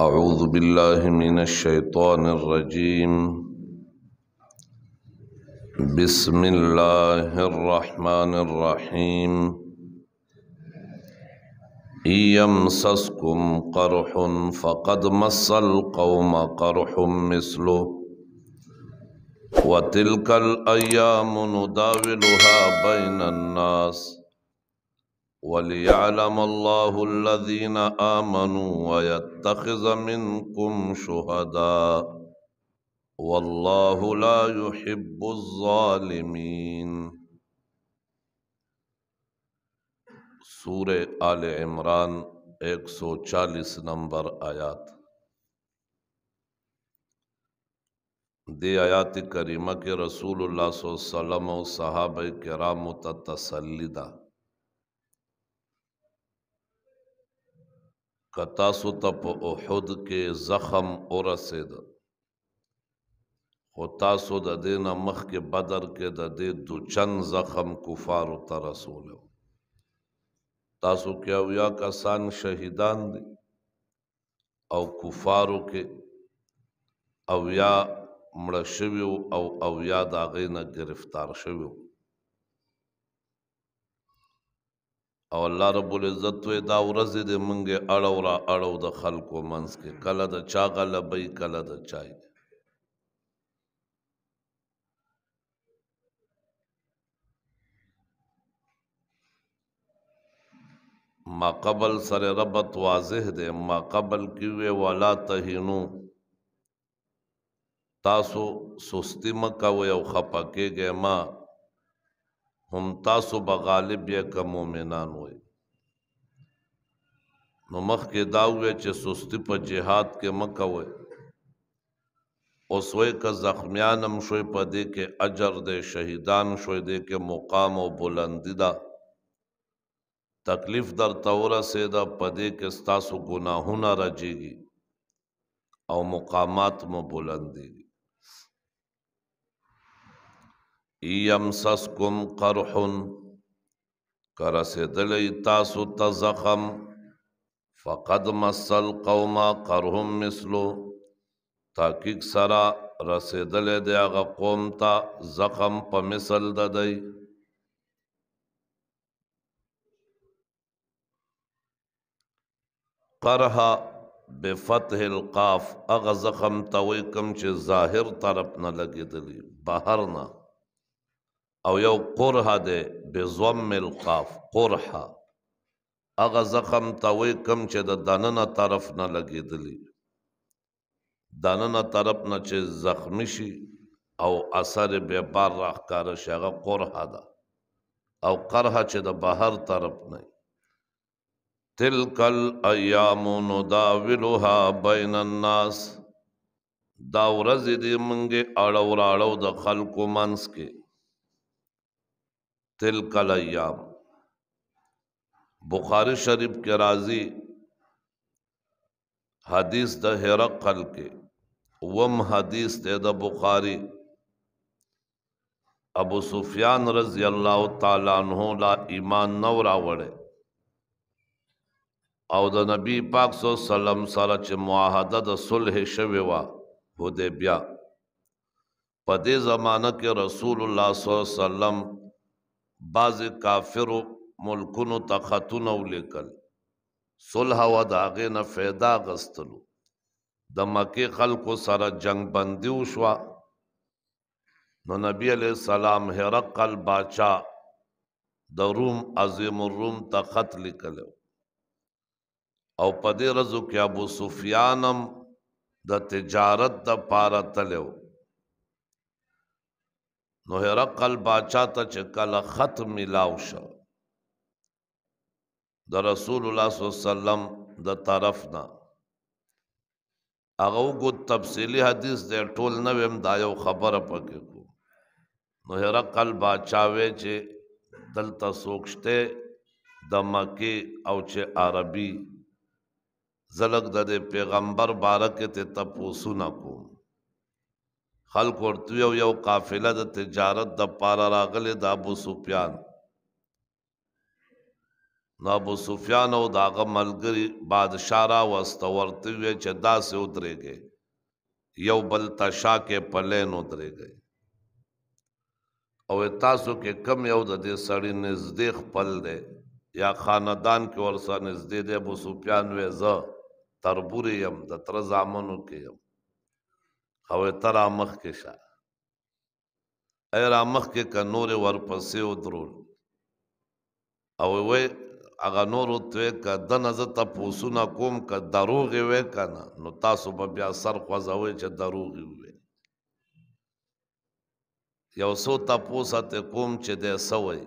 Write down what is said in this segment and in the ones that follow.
أعوذ بالله من الشيطان الرجيم بسم الله الرحمن الرحيم إن يمسسكم قرح قرح فقد مس القوم اعظ بحیم اَس کم کرا بہن وَلِيَعْلَمَ اللَّهُ الَّذِينَ آمَنُوا وَيَتَّخِذَ مِنْكُمْ شُهَدًا وَاللَّهُ لَا يُحِبُّ الظَّالِمِينَ سورة آل عمران ایک سو چالیس نمبر آیات دی آیات کریمہ کے رسول اللہ صلی اللہ علیہ وسلم و صحابہ کرام متتسلیدہ کتا سو ته په احد کې زخم اورسید خو تاسو د دین مخ کې بدر کې د دې دو چن زخم کفار ته رسول تاسو کې اویا کسان شهیدان دي او کفارو کې اویا مړ شوی او اویا داغې نه گرفتار شوی او الله رب العزت وی دا ورځ دې مونږه اړو را اړو د خلکو منځ کې کله د چا غلبې کله د چای ما قبل سره ربط واضح دی ما قبل کیوه ولا تهینو تاسو سستی مکوي او خپکه ما ممتاز و بغالب یا که مومنان ہوئی نو مخ کې دا وې چې سستی په جهاد کې مکه وې اوس وې که زخمیانم شوي په دې کې اجر دې شهیدان شوي دې کې مقام او بلندی دا تکلیف در توره سي دا په دې کې ستاسو ګناهونه راځيږي او مقامات مو بلندي یمسسکم قرح کرسدلی تاسو ته زخم فقد مسل قوم قرهم مثلو تحقیق سرا رسیدلی دی هغه قوم ته زخم په مثل د دی قرها بفتح القاف اغه زخم ته وای کم چې ظاهر طرف نه لګیدلی بهر نه او یو قرحه ده بزم القاف قرحه اغه زخم تاوی کم چې د داننه طرف نه لګیدلی داننه طرف نه چې زخمی شي او اثر به بار راخکار شي هغه قرحه ده او قرحه چې د بهر طرف نه تلک الایام نداولها بین الناس دا ورځ دې مونږه اړو راړو د خلکو منس کې تلکل ایام بخاری شریف کے راضی حدیث د هرقل کې وم حدیث ته د بخاری ابو سفیان رضی الله تعالی عنہ لا ایمان نو راوړ او د نبی پاک صلی الله علیه وسلم سره چې معاهده د صلح شوی و هده بیا په دې زمانہ کې رسول الله صلی الله علیه وسلم بعض کافرو ملکونو ته خطونه ولیکل صلح و د هغې نه فایده اخیستلو د مکې خلکو سره جنگ بندي وشوه نو نبی علیہ السلام هرقل باچا د روم عظیم الروم ته خط لیکلو او په دې رزو کې ابو سفیانم د تجارت د پاره تلو نو هرقل باچا ته چې کله خط ملاو شو د رسول الله صلی الله علیه وسلم د طرف نه هغه وګ تفصیلی حدیث دې ټول نه ویم دا یو خبره پکې کو نو هرقل باچا وې چې دلته سوکشته د مکه او چې عربي زلک د پیغمبر بارک ته تپوسو نه کوم خلق ورته یو یو قافله د تجارت د پاره راغله د ابو سفیان نو ابو سفیان او داغه ملګری بادشاہ را واست ورته وی چې داسې اترېږي یو بل تشا کې پلین اترېږي او تاسو کې کم یو د دې سړی نزدې خپل دی یا خاندان کې ورسره نزدې دی ابو سفیان وې زه تربورې يم د تر زامنو کې يم او ترا مخ کې شه ایرا مخ کې کنور ور پسې و درول او وې اغه نور ته کدن از ته پوسونه کوم ک دروغ وې کنه نو تاسو به بیا سر خوځوي چې دروغ وې یو سو تاسو ته کوم چې دې سوي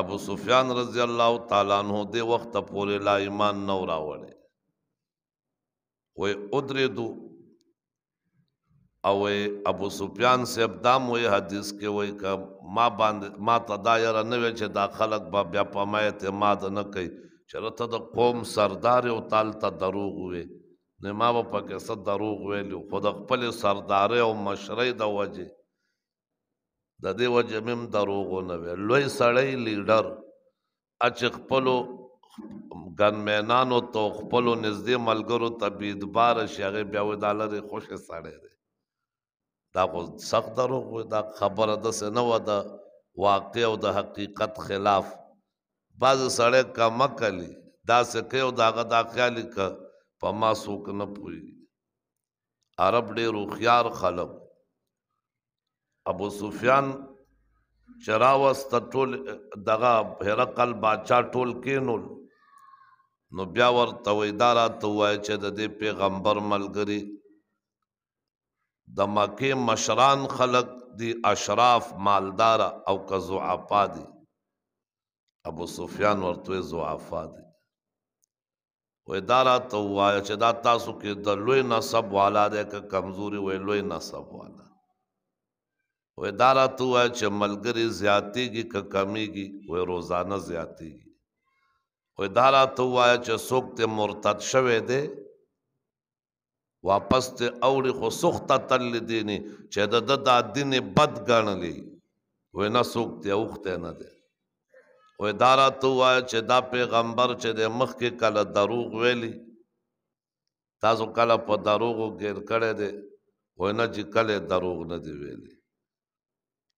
ابو سفیان رضی الله تعالی عنہ دې وخت پورې لا ایمان نو راوړي وې ادریدو او ابو سفیان سیب دام وی حدیث کې وی ک ما باندې ما ته دا یاره نه وی چې دا خلک به بیا په ما اعتماد نه کوي چېرته ته د قوم سردار او تال ته دروغ وی نه ما به پکې څه دروغ ویلو خو د خپل سردارۍ او مشرۍ د وجې د دې وجې مې هم دروغ ونه وی لوی سړی لیډر اچ خپلو ګنمینانو ته خپلو نږدې ملګرو ته بیدباره شي هغې بیا وی دا لرې خوښې سړی دی دا خو سخت دروغ دا خبره داسې نه وه د واقع او د حقیقت خلاف بعضې سړی کمه کلي داسې کوي او د هغه دا خیال که په ما څوک نه پوهېږي عرب ډېر هوښیار خلک ابو سفیان چې راوسته ټول دغه هرقل باچا ټول کینول نو بیا ورته وایي دا راته ووایه چې د دې پیغمبر ملګري د مکه مشران خلق دی اشراف مالدار او که زعفا دی ابو سفیان ورته زعفا دی وې دارا ته وایي چې دا تاسو کې د لوی نسب والا دی که کمزوري وې لوی نسب والا وې دارا ته وایي چې ملګری زیاتېږي که کمیږي وې روزانه زیاتېږي وې دارا ته وایي چې څوک ته مرتد شوه دی واپس ته اوړي خو سخته تل دینې چې د د د دین بد ګڼلې وې نه سوکته اوخته نه ده وې دارا تو وای چې دا پیغمبر چې د مخ کې کله دروغ ویلي تاسو کله په دروغو ګیر کړه دې وې نه چې کله دروغ نه دی ویلي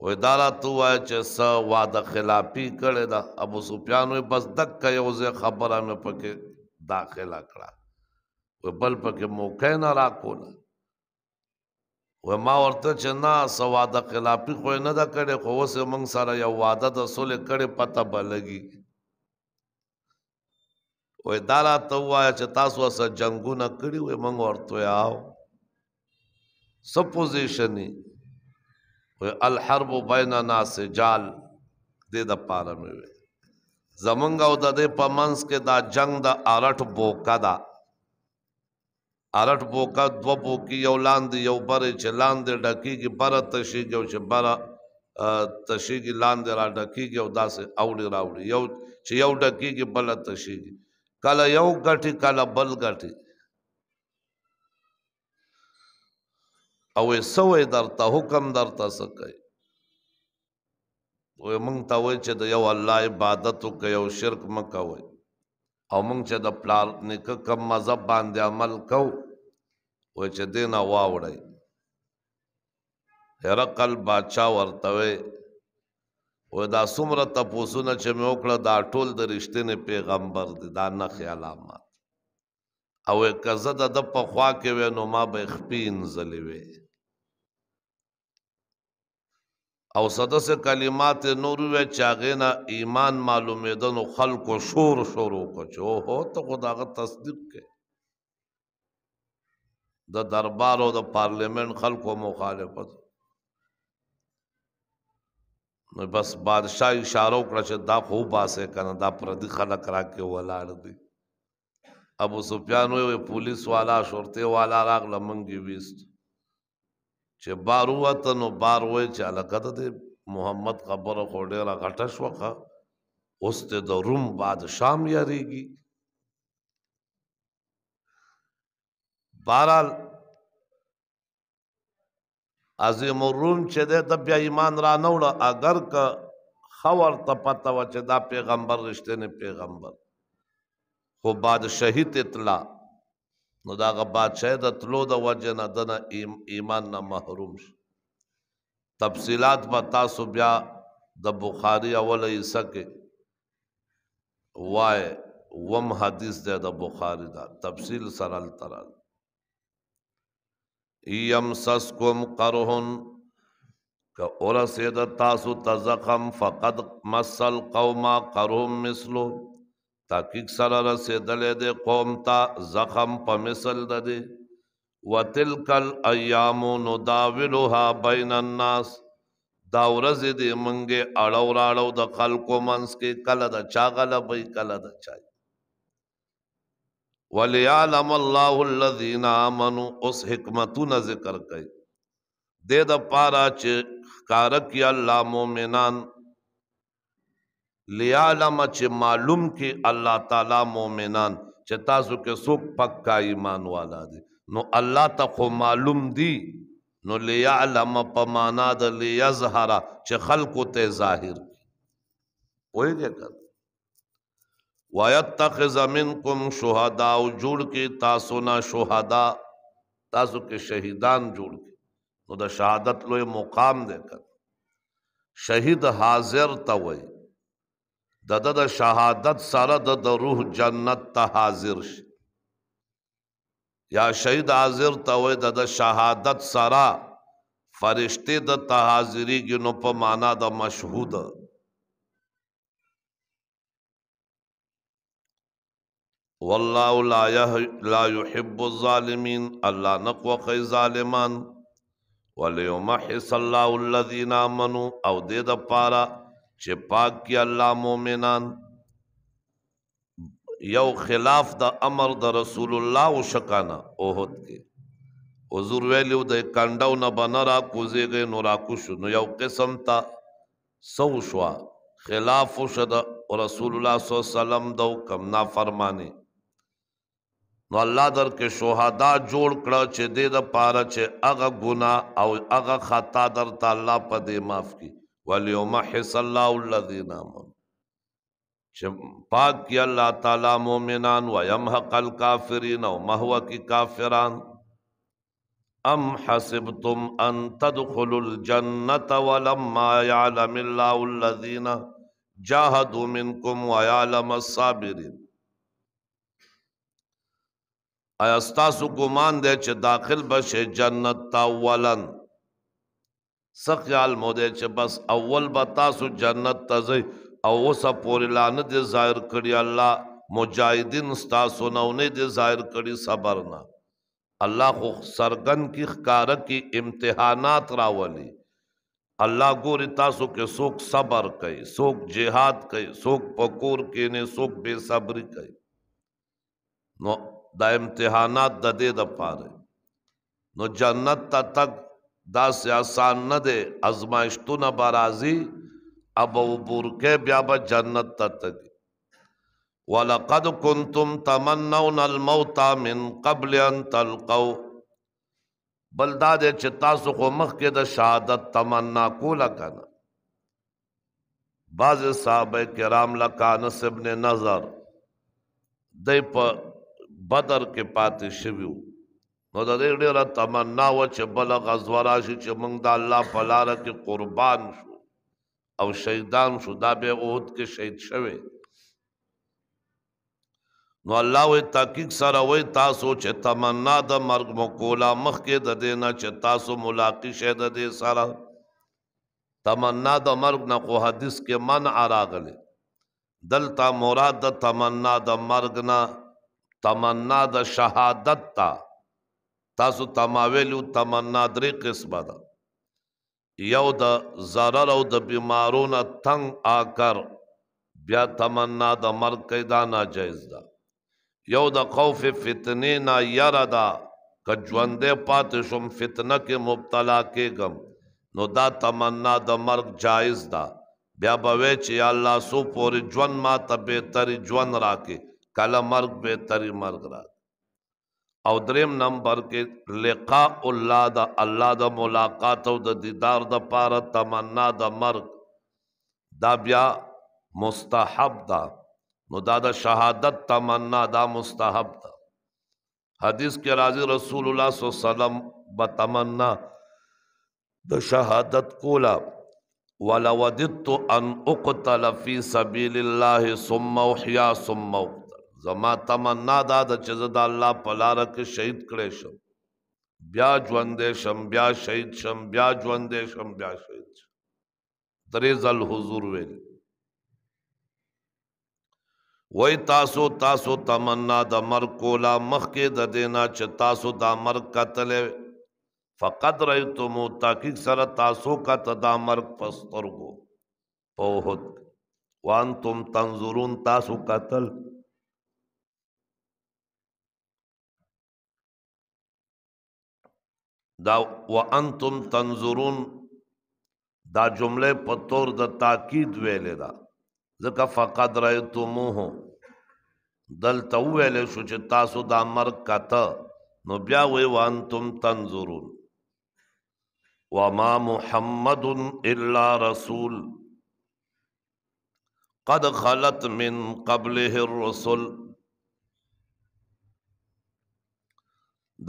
وې دارا تو وای چې س وعده خلافی کړه دا ابو سفیان بس دک یو ځ خبره مې پکې داخله کړه و بل پکې موقع نه راکول و ما ورته چې نه سواده خلافی خو نه دا کړي خو اوس موږ سره یو واده د سولې کړي پته بلګي وې دالا ته وایا چې تاسو سره جنگونه کړی وې موږ ورته یاو سب پوزیشنې وې الحرب بیننا سجال دې د پاره مې زمنګ او د دې پمنس کې دا جنگ د ارټ بوکا دا ارټ پوکا دو پوکی یو لاندې یو برې چې لاندې ډکیږي بره تشیږي او چې بره تشیږي لاندې را ډکیږي او داسې اوړي راوړي یو چې یو ډکیږي بله تشیږي کله یو ګټي کله بل ګټي او سوې درته حکم درته سکي وې مونږ ته وې چې د یو الله عبادت وکړو شرک مکه وې او مونږ چې د پلار نیکه کم مذهب باندې عمل کو و چې دینه واوړی هرقل بادشاہ ورته و دا څومره تپوسونه چې مې وکړه دا ټول د رښتینې پیغمبر دی دا نه خیالامات او که زه د ده په خوا کې وی نو ما به یې خپې انځلې وی او سدس کلمات نور و چاغینا ایمان معلومیدن و خلق و شور شروع کو چو هو ته خدا غ تصدیق کې د دربار او د پارلیمنت خلکو مخالفت نو بس بادشاہ اشاره وکړه چې دا خو باسه کنه دا پردي خلک راکې ولاړ دي ابو سفیان وې پولیس والا شورته والا راغله منګي وېست چې بار وته نو بار وای چې علاقه ته محمد خبره خو ډېره غټه شوخه اوس ته د روم بادشاه هم یارېږي بهرحال عظیم الروم چې دی ته بیا ایمان را نه وړه اگر که ښه ورته پته وه چې دا پیغمبر رښتینی پیغمبر خو بادشاهي اطلاع نو دا غ بادشاہ د تلو د وجه نه د ایمان نه محروم شي تفصيلات به تاسو بیا د بخاری اول حصہ کې وای وم حدیث ده د بخاری دا تفصیل سره تر یم سسکم قرهن که اور سید تاسو تزخم فقد مسل قوما قرهم مثلو تحقیق سره رسیدلې د قوم ته زخم په مثل ده دي وتلک الايام نداولها بین الناس دا ورځ دې منګه اړو راړو د خلکو منس کې کله د چا غلبې کله د چا وليعلم الله الذين امنوا اس حکمتونه ذکر کړي د د پاره چې کارک یا الله مؤمنان لیعلم چې معلوم کې الله تعالی مؤمنان چې تاسو کې څوک پکا ایمان والا دي نو الله ته خو معلوم دي نو لیعلم په معنا د لیظهر چې خلق ته ظاهر وایږي کړه ويتخذ منکم شهدا او جوړ کې تاسو نه شهدا تاسو کې شهیدان جوړ کې نو د شهادت لوی مقام دی کړه شهید حاضر ته وایي د د د شهادت سره د د روح جنت ته حاضر شي یا شهید حاضر ته وې د د شهادت سره فرشته د ته حاضری ګنو په معنا د مشهود والله لا لا يحب الظالمين الله نقوى خي ظالمان وليمحص الله الذين امنوا او دې د پاره چې پاک کی الله مؤمنان یو خلاف د امر د رسول الله او شکانا اوهد کې حضور ویلو د کانډاو نه بنرا کوزيږي نو را کو شو نو یو قسم تا سو شوا خلاف شد رسول الله صلی الله علیه وسلم دو کم نا فرمانه نو الله در کې شهدا جوړ کړه چې دې د پاره چې هغه ګنا او هغه خطا در تعالی په دې معاف کړي والیوم حس اللہ اللہ دین پاک کی اللہ تعالیٰ مومنان و یمحق الکافرین کی کافران ام حسبتم ان تدخلوا الجنت ولما يعلم اللہ الذین جاہدوا منکم و یعلم ایا ستاسو ګمان دی چې داخل بشه جنت تا ولن سخ خیال مو دی چې بس اول به تاسو جنت ته ځئ او اوسه پورې لا نه دی ظاهر کړي الله مجاهدین ستاسو نه نه دی ظاهر کړي صبر نه الله خو سرګن کی ښکاره کی امتحانات راولي الله ګوري تاسو کې څوک صبر کوي څوک جهاد کوي څوک پکور کې نه څوک بے صبری کوي نو دا امتحانات د دې د پاره نو جنت ته تک دا سیاسان نه دی ازمایشتونه به راځي ابو بورکې بیا به جنت ته تدي ولقد كنتم تمنون الموت من قبل ان تلقوا بلداد چې تاسو خو مخ کې د شهادت تمنا کوله کنه بعض صحابه کرام لکانس ابن نظر دی په بدر کې پاتې شویو نو د دې ډیره تمنا و چې بل غزو راشي چې موږ د الله په لار کې قربان شو او شهیدان شو دا به اوت کې شهید شوه نو الله وې تحقیق سره وې تاسو چې تمنا د مرګ مقولا مخ کې د دینا چې تاسو ملاقات شه د دې سره تمنا د مرګ نه خو حدیث کې من راغله دلتا مراد د تمنا د مرګ نه تمنا د شهادت ته تاسو تماویلو تمنا درې قسمه ده یو د zarar او د بیمارونو تنگ آکر بیا تمنا د مرګ کیدا ناجیز ده یو د خوف فتنه نا یرا ده کجوندې پات شم فتنه کې مبتلا کېګم نو دا تمنا د مرګ جایز ده بیا به چې الله سو پورې ژوند ما ته به تر ژوند راکې کله مرګ به تر مرګ راکې او دریم نمبر کې لقاء الله دا الله دا ملاقات او د دیدار د پاره تمنا د مرګ دا بیا مستحب دا نو دا د شهادت تمنا دا مستحب دا حدیث کې راځي رسول الله صلی الله علیه وسلم بتمنا د شهادت کولا ولودت ان اقتل فی سبیل الله ثم احیا ثم موت زما تمنا دا د چې زه د الله په لاره کې شهید کړی شم بیا ژوندې شم بیا شهید شم بیا ژوندې شم بیا شهید شم درې ځل حضور ویل وای تاسو تاسو تمنا د مرګ کولا مخکې د دینا چې تاسو دا مرګ قتل فقط رایتمو تحقیق سره تاسو کا تدا مرګ پسترګو په وانتم تنظرون تاسو قتل دا وانتم تنظرون دا جمله په تور د تاکید ویلې دا ځکه فقد رایتموه دلته ویلې شو چې تاسو دا مرګ کته نو بیا وی وانتم تنظرون وما محمد الا رسول قد خلت من قبله الرسل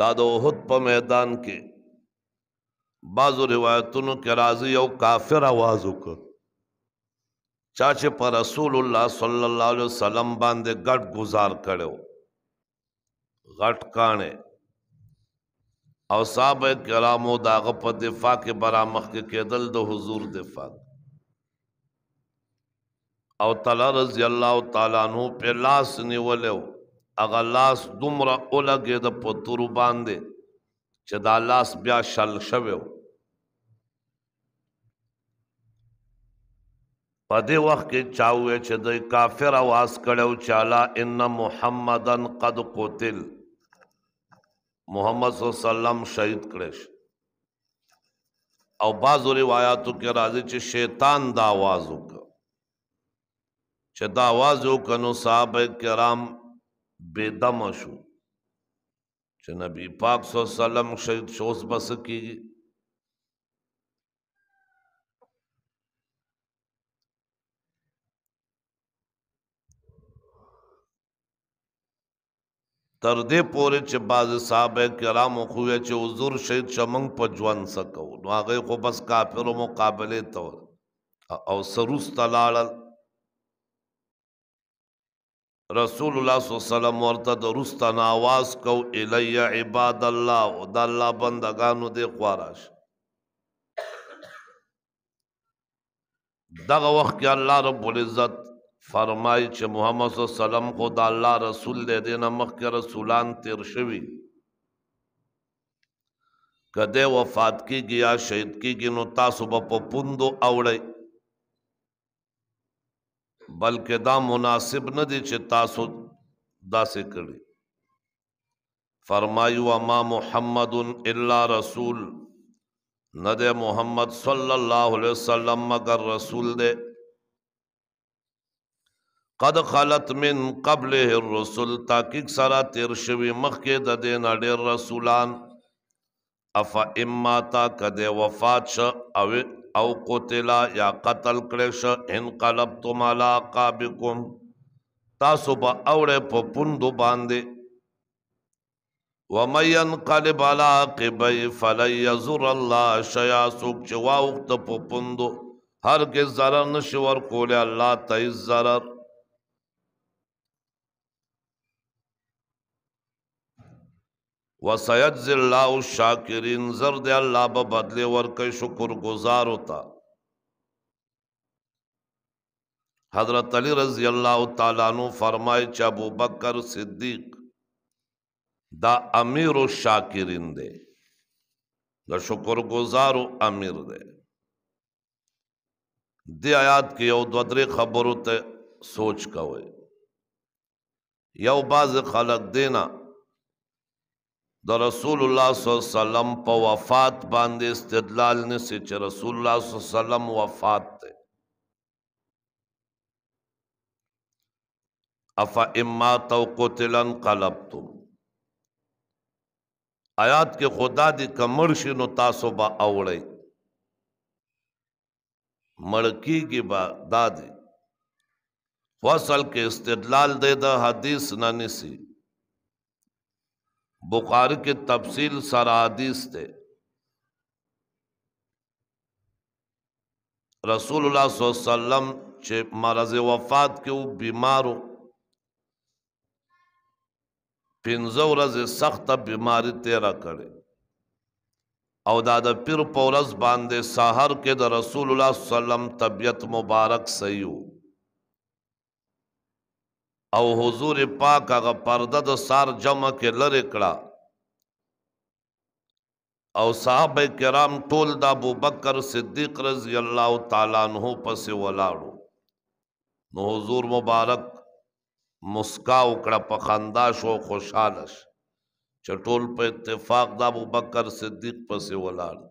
دا د احد په میدان کې بعضو روایتونو کې راځي یو کافر आवाज وکړ چا چې پر رسول الله صلی الله علیه وسلم باندې غټ گزار کړو غټ کانه او صاحب کرامو داغه په دفاع کې برامخ کې کېدل د حضور دفاع او تعالی رضی الله تعالی عنہ په لاس نیولیو اغه لاس دومره اولګه د پتور باندې چې دا لاس بیا شل شوو په دې وخت کې چاوې چې د کافر आवाज کړو چالا ان محمدن قد قتل محمد صلی الله علیه وسلم شهید کړش او بعضو روایتو کې راځي چې شیطان دا आवाज وکړ چې دا आवाज وکړو صاحب کرام بيدم شو چې نبی پاک صلی الله علیه وسلم شهید شوس بس کیږي تر دې پورې چې باز صاحب کرامو خو چې حضور شهید شمنګ په ژوند سکو نو هغه خو بس کافرو مقابله ته او سروس تلاړل رسول الله صلی الله علیه وسلم ورته د رستن आवाज کو الی عباد الله او د الله بندگانو دې خواراش دغه وخت کې الله رب العزت فرمای چې محمد صلی الله علیه وسلم خو د الله رسول دی دینه مخکې رسولان تیر شوی کده وفات کیږي یا شهید کیږي نو تاسو به په پوندو اوړی بلکې دا مناسب نه دی چې تاسو داسې کړی فرمایو ما محمد الا رسول نه دی محمد صلی الله علیه وسلم مگر رسول دی قد خلت من قبل الرسل تاکیق سرا تیر شوی مخکې د دین اړ رسولان اف اما تا کده وفات ش او او قتلا یا قتل کړ ش انقلبتم علا قابکم تاسو په اوړه په پوندو باندې ومن ينقلب على عقبيه فلن يضر الله شيئا سوق چې واوخت په پوندو هرګز zarar نشور کوله الله ته zarar وسیجزی اللہ الشاکرین زرد اللہ ببدلی ورکی شکر گزار ہوتا حضرت علی رضی اللہ تعالیٰ عنہ فرمائے چا ابو بکر صدیق دا امیر الشاکرین دے دا شکر گزار و امیر دے دی آیات کی یو دو درې خبرو ته سوچ کوئ یو باز خلق دینا د رسول الله صلی الله علیه وسلم په وفات باندې استدلال نسی چې رسول الله صلی الله علیه وسلم وفات ته افا اما تو قتلن قلبتم آیات کې خدا دې کمرش نو تاسو با اوړی مړکی کې با دادې فصل کې استدلال دې د حدیث نه نسی بخاری کے تفصیل سارا حدیث تھے رسول اللہ صلی اللہ علیہ وسلم چې مرض وفات کې او بیمارو پنځه ورځې سخته بیماری تیرا کړې او دا د پیر په ورځ باندې سحر کې د رسول الله صلی الله علیه وسلم طبیعت مبارک صحیح و او حضور پاک هغه پرده د سار جمع کې لری کړه او صحابه کرام ټول د ابوبکر صدیق رضی الله تعالی عنہ پسې ولاړو نو حضور مبارک مسکا وکړه په خندا شو خوشاله شو چټول په اتفاق د ابوبکر صدیق پسې ولاړ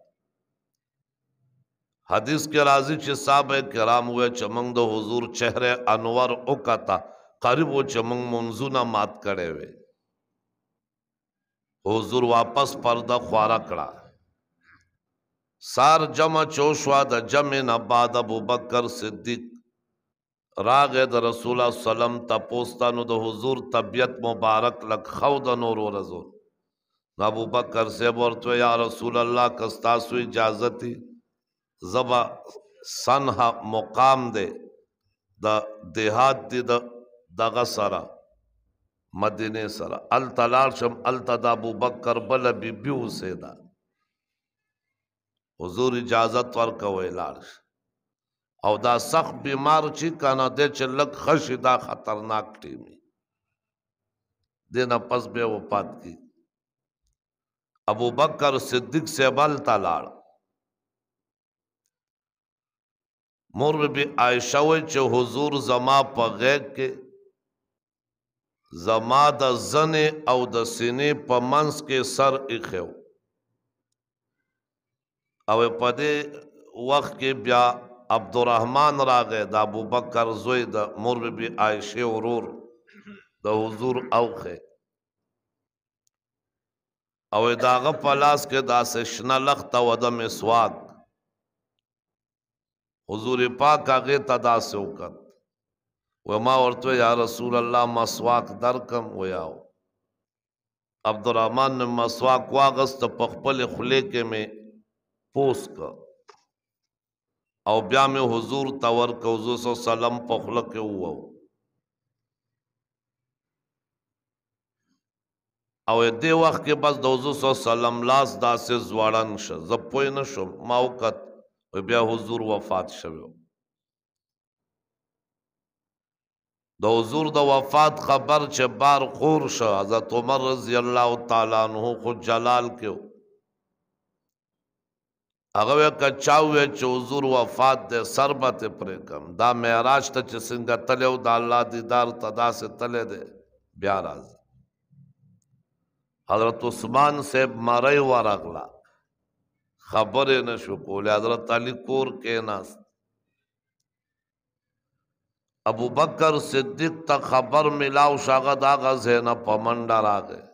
حدیث کې راځي چې صاحب کرام وې چمنګ د حضور چهره انور وکتا مقارب او چمنګ منزونه مات کړي وي حضور واپس پرده خوارا کړه سار جمع چوشوا د جمع نه بعد ابو بکر صدیق راغ د رسول الله سلام تپوستانو د حضور طبیعت مبارک لک خود نور ورزو ابو بکر صاحب ورته یا رسول الله کستا سو اجازت زبا سنها مقام دے د دیهات دی د دغه سره مدینه سره ال تلال شم ال تدا ابو بکر بل بی بیو سیدا حضور اجازت ور کوي لاړ او دا سخت بیمار چې کانا د چې لک خشي دا خطرناک ټیمی دینا پس به وفات کی ابو بکر صدیق سے بل تلاړ مور بی عائشہ وی چې حضور زما په غیب کې زما د زنې او د سینې په منځ کې سر ایښو او په دې وخت کې بیا عبدالرحمن راغی د ابوبکر زوی د مور بی عائشه ورور د حضور اوخه او داغه په لاس کې داسې شنه لخت او د مسواک حضور پاک هغه تداسه وکړ و ما ورته یا رسول الله مسواک درکم و یاو عبدالرحمن نے مسواک واغست په خپل خله کې مې پوس کا او بیا مې حضور تور کو حضور صلی الله علیه وسلم په خله کې وو او دې وخت کې بس د حضور صلی الله علیه وسلم لاس داسې زوړن شه زپوی نشم ما وخت بیا حضور وفات شوه د حضور د وفات خبر چې بار خور شو حضرت عمر رضی الله تعالی عنہ خو جلال کې هغه کچاوې چې حضور وفات د سربت پرې کم دا معراج ته چې څنګه تلو د الله دیدار تدا سے تلې دے بیا راز حضرت عثمان صاحب مړی ورغلا خبر نه شو کولې حضرت علی کور کې ناست ابو بکر صدیق تا خبر ملاو شاگت آگا زینہ پمنڈا را گئے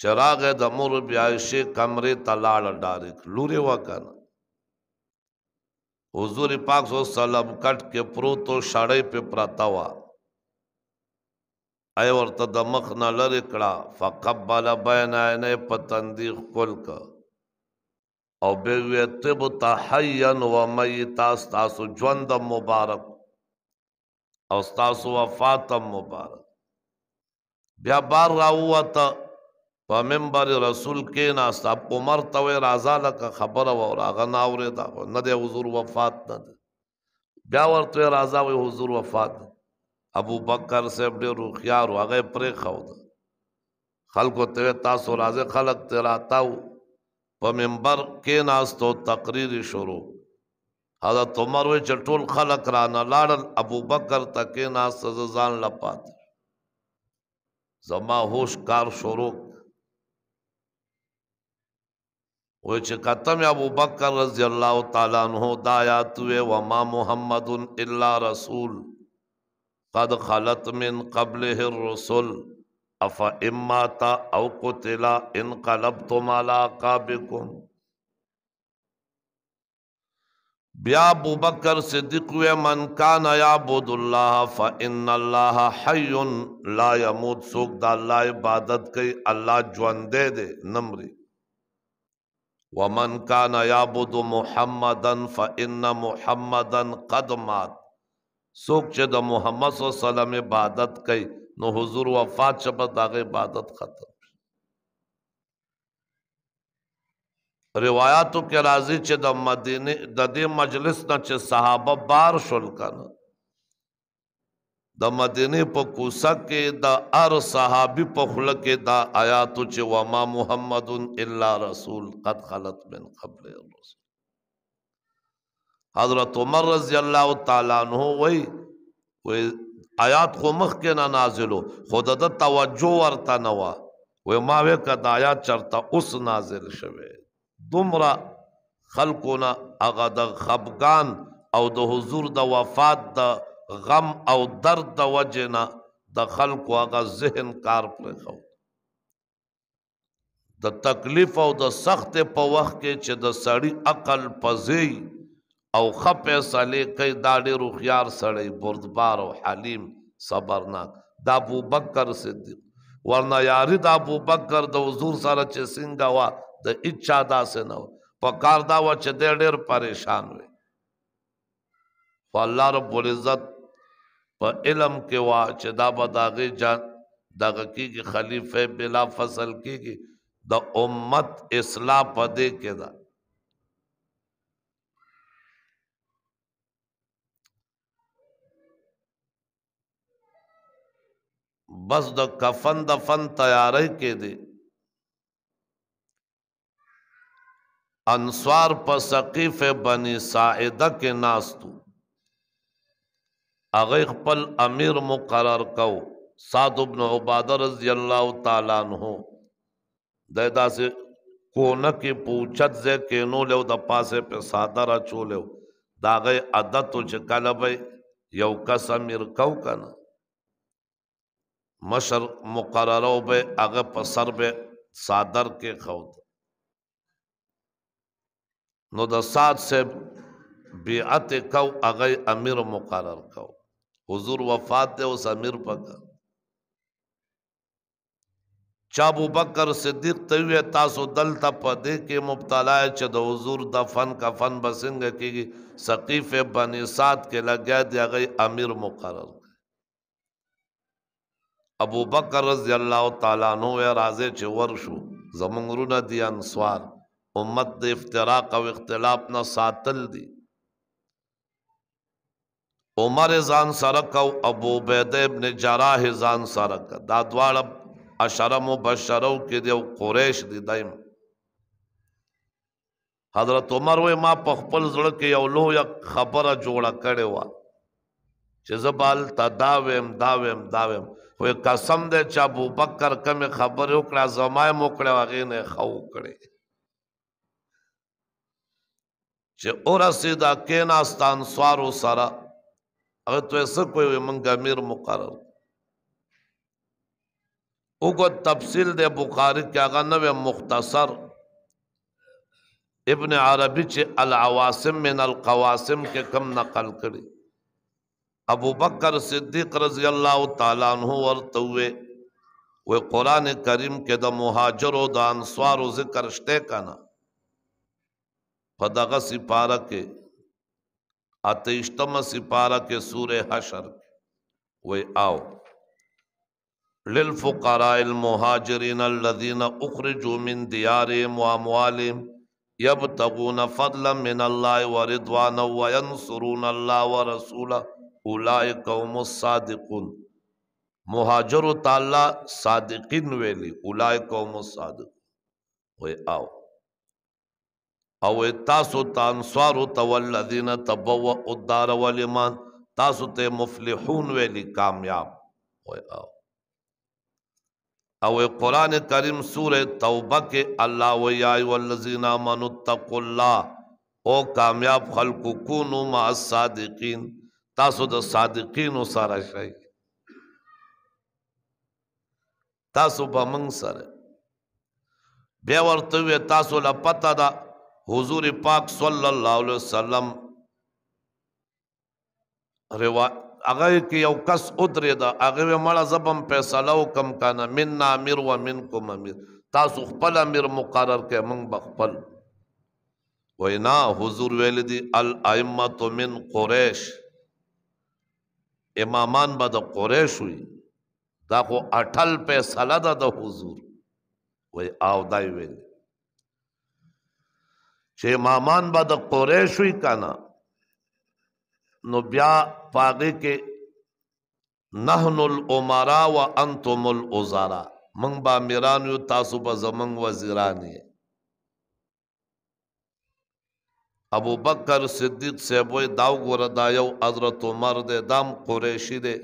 چراغ د مور بیایشی کمرے تلاړ ډارک لوري وکانا حضور پاک صلی الله علیه وسلم کټ کې پروت او شړې په پراتا وا ای ورته د مخ نه لری کړه فقبل بین عینه پتندی خپل کا او بیوی طب تحین و میتا ستاسو جوندم مبارک او ستاسو وفاتم مبارک بیا بار راووتا په منبر رسول کې ناستا عمر ته وی رازا لکه خبره و راغه ناورې دا نه دی حضور وفات نه دی بیا ورته رازا وی حضور وفات ابو بکر صاحب ډېر روخيار هغه پرې خو خلکو ته تاسو رازه خلق تراتا په منبر کې ناستو تقریر شروع حضرت عمر وی چې ټول خلق را نه لاړل ابو بکر ته کې ناست ځان لپات زما هوش کار شروع وی چې کتم ابو بکر رضی الله تعالی عنہ دا آیات وی و ما محمد الا رسول قد خلت من قبله الرسل اف اماتا او قتلا انقلبتم علی عقابکم بیا ابو بکر صدیق و من کان یعبد الله فان الله حی لا يموت سوک د الله عبادت کوي الله ژوند دی نمرې ومن کان یعبد محمدا فان محمدا قد مات سوک چې د محمد صلی الله علیه وسلم عبادت کوي نو حضور وفات شپه داغه عبادت ختم روایتو کې راځي چې د مدینه د دې مجلس نه چې صحابه بار شول کنه د مدینه په کوڅه کې د ار صحابي په خله کې دا آیاتو چې وما محمد الا رسول قد خلت من قبل الرسول حضرت عمر رضی الله تعالی عنہ وای وای آیات خو مخ کې نه نازلو خود د توجه ورته نه وا و ما وې کدا آیات چرته اوس نازل شوه دومره خلقنا هغه د خفقان او د حضور د وفات د غم او درد د وجنا د خلقو هغه ذهن کار پر خو د تکلیف او د سخت په وخت کې چې د سړی عقل پزی او خپې صلی کې دا ډېر خيار سړی بردبار او حلیم صبرناک دا ابو بکر صدیق ورنه یاری دا ابو بکر د حضور سره چې څنګه وا د اچا داسې نه په کار دا و چې ډېر پریشان وي فالله رب العزت په علم کې وا چې دا به داغه جان دغه کې خلیفہ بلا فصل کې د امت اصلاح پدې کې ده بس د کفن د فن تیارې کې دي انصار په سقيف بني ساعده کې ناستو هغه خپل امیر مقرر کو سعد بن عباده رضی الله تعالی عنہ د داسې کونه کې پوچت ځای کې نو له د پاسه په ساده را چولیو داغه عادت چې کله به یو کس امیر کو کنه مشر مقررو به هغه په سر به صادر کې خود نو د سات سے بیعت کو هغه امیر مقرر کو حضور وفات ده اوس امیر پکا چا ابو بکر صدیق ته وی تاسو دلته پدې کې مبتلا چې د حضور د فن کا فن بسنګ کېږي سقيفه بني سات کې لګیا دی هغه امیر مقرر ابو بکر رضی الله تعالی نو راځي چې ورشو زمونږونه دي انصار امت د افتراق او اختلاف نه ساتل دي عمر ځان سره کو ابو بید ابن جراح ځان سره دا دواړه اشره مبشرو کې دی او قریش دی دایم حضرت عمر وې ما په خپل ځړ کې یو لوی خبره جوړه کړې و چې زبال تا داویم داویم داویم, داویم وی قسم دے چا ابو بکر کمی خبر اکڑا زمائی مکڑا وغین خو کڑی چه او رسیدا کیناستان سوارو سارا اگر تو ایسا کوئی وی منگا میر مقرر اگو تفصیل دے بخاری کیا گا نوے مختصر ابن عربی چه العواسم من القواسم کے کم نقل کری ابو بکر صدیق رضی اللہ تعالیٰ عنہ ورته وې و قران کریم کې د مهاجرو د انصارو ذکر شته کنه په دغه سپاره کې اتهشتم سپاره کې سوره حشر وې آو للفقراء المهاجرين الذين اخرجوا من ديارهم واموالهم يبتغون فضلا من الله ورضوانا وينصرون الله ورسوله اولای قوم الصادقون مهاجر او تعالی صادقین ویلی اولای قوم الصادق وې او او تاسو تانسوار او تولذین تبوا الدار والایمان تاسو ته مفلحون ویلی کامیاب وې او او قران کریم سوره توبه کې الله و یا والذین امنوا اتقوا الله او کامیاب خلق کو نو مع الصادقین تاسو د صادقینو سره شئ تاسو به موږ سره بیا ورته وی تاسو لا پتا دا حضور پاک صلی الله علیه وسلم روا هغه کې یو کس ادرې دا هغه مړه زبم فیصله وکم کنه مننا امیر و منکم امیر تاسو خپل امیر مقرر کړئ موږ بخپل وینا حضور ویل دي الائمه من قریش امامان به د قریش وي دا خو اټل فیصله ده د حضور وای او دای ویل چې امامان به د قریش وي کنه نو بیا پاګه کې نحن الامراء وانتم الوزراء من با میران یو تاسو به زمنګ وزیران یې ابو بکر صدیق صاحب وی دا وګوره دا یو حضرت عمر دی دام قریشی دی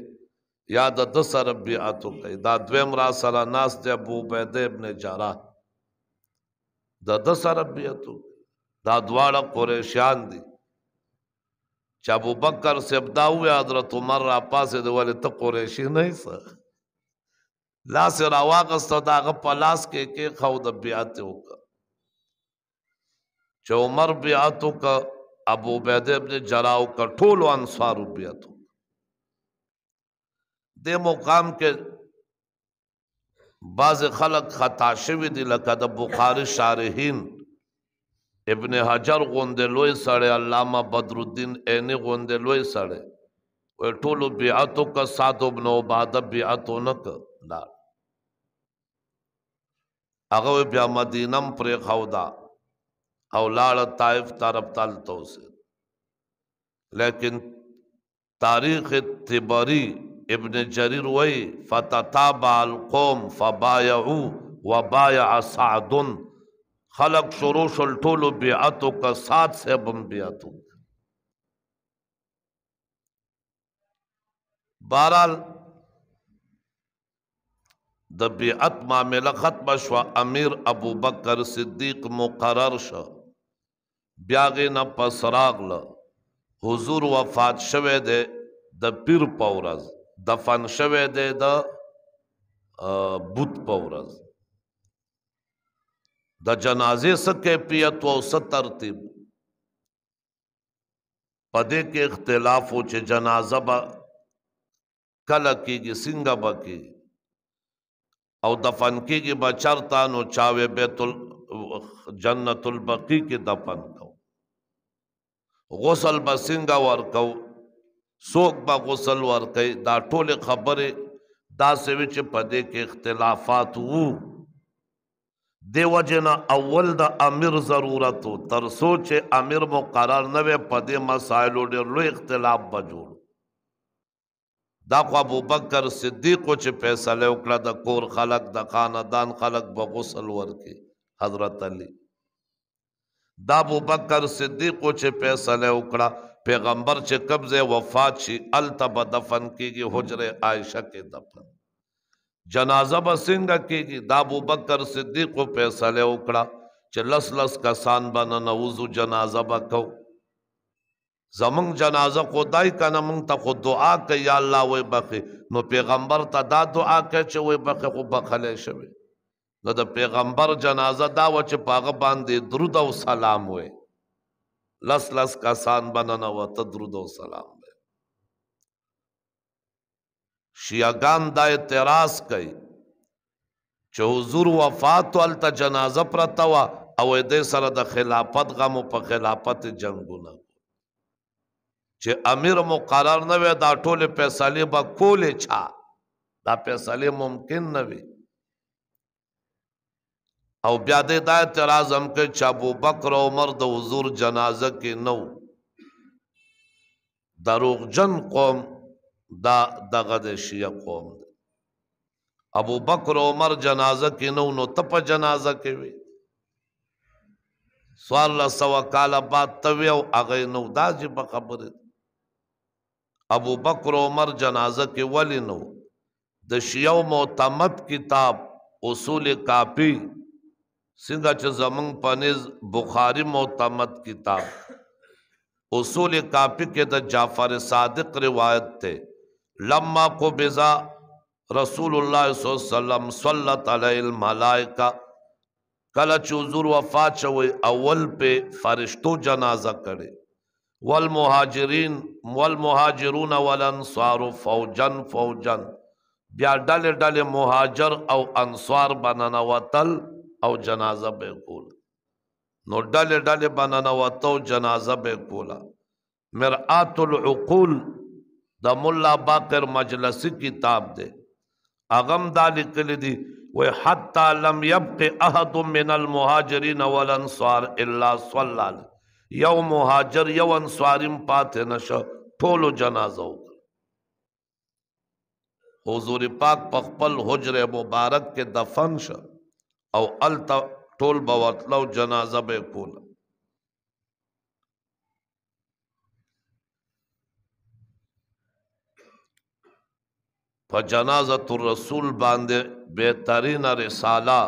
یا د د سره بیعت کوي دا دویم را سره ناس دی ابو عبیده ابن جراح د د سره بیعت دا دواړه قریشیان دي چې ابو بکر صاحب دا وی حضرت عمر را پاسه دی ولې ته قریشی نه یې لاس راواغسته دا هغه په لاس کې کې خو د بیعت وکړه چې عمر بیعتو کا ابو عبید ابن جراو کا ټول انصار بیعتو د مقام کې بعض خلق خطا شوی دی لکه د بخاری شارحین ابن حجر غوند لوی سړی علامه بدر الدین عینی غوند لوی سړی وې ټول بیعتو کا سات ابن عباده بیعتو نک لا هغه بیا مدینم پرې خاودا او لاړه طائف طرف تل توسه لیکن تاریخ تبری ابن جریر وی فتتابع القوم فبايعوا وبايع سعد خلق شروع شل ټولو بیعتو کا سات سے بم بیعتو بہرحال د بیعت معاملہ ختم شو امیر ابو بکر صدیق مقرر شو بیاغه نه پس راغله حضور وفات شوه دی د پیر پورز دفن شوه دی د بت پورز د جنازې سکیفیت او سترتیب پدې کې اختلاف او چې جنازه به کله کېږي څنګه به کېږي او دفن کېږي به چرته نو چاوې بیت جنت البقی کې دفن غسل به څنګه ورکو څوک به غسل ورکوي دا ټولې خبرې داسې وي چې په دې کې اختلافات وو دی وجنه اول د امیر ضرورت تر سوچ امیر مقرر نه وي په دې مسایلو ډېر لوی اختلاف به جوړ دا خو ابوبکر صدیق چې فیصله وکړه د کور خلق د خاندان خلق به غسل ورکي حضرت علی دا ابو بکر صدیق چې فیصله وکړه پیغمبر چې قبضه وفات شي التب دفن کیږي حجره عائشه کې دفن جنازه به څنګه کیږي دا ابو بکر صدیق فیصله وکړه چې لس لس کسان باندې نوزو جنازه وکاو زمون جنازه خدای کنه مون ته خو دعا کوي یا الله وي بخي نو پیغمبر ته دا دعا کوي چې وي بخي خو بخله شوی نو د پیغمبر جنازه دا و چې پاغه باندې درود او سلام وې لس لس کسان بننه و ته درود او سلام وې شیعاګان دا اعتراض کوي چې حضور وفات ول ته جنازه پرته و او دې سره د خلافت غمو په خلافت جنگونه چې امیر مقرر نه وي دا ټول فیصله به کولې چا دا فیصله ممکن نه وي او بیا دې دا اعتراض هم کې چې ابو بکر او عمر د حضور جنازه کې نو دروغجن قوم دا دغه د شیعه قوم دی ابو بکر او عمر جنازه کې نو نو ته په جنازه کې وي سوال الله سوا کال بعد ته او هغه نو دا چې په خبره ابو بکر او عمر جنازه کې ولې نو د شیعه معتمد کتاب اصول کاپی څنګه چې زمنګ پنځ بخاری معتمد کتاب اصول کاپی کې د جعفر صادق روایت ته لما کو بزا رسول الله صلی الله علیه وسلم صلت علی الملائکه کله چې حضور وفات شوی اول په فرشتو جنازه کړي والمهاجرین والمهاجرون والانصار فوجا فوجا بیا ډله ډله مهاجر او انصار بننه وتل او جنازه به کول نو ډاله ډاله باندې نوته جنازه به کولا مرآت العقول د مولا باقر مجلسی کتاب دی اغم دا لیکل دي و حتا لم يبق احد من المهاجرين والانصار الا صلى یو مهاجر یو انصارم پاتې نشه ټولو جنازه حضور پاک په خپل حجره مبارک کې دفن شه او ال ټول بوتلو جنازه به کوله په جنازه الرسول باندې بهترین رساله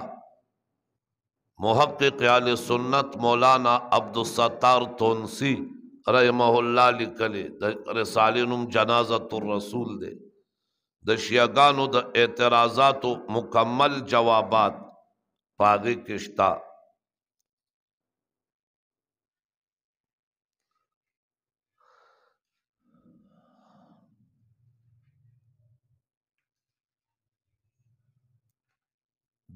محقق اهل سنت مولانا عبد الستار تونسی رحمه الله لیکلي د رساله نوم جنازه الرسول ده د شیعاګانو د اعتراضاتو مکمل جوابات پاگی کشتا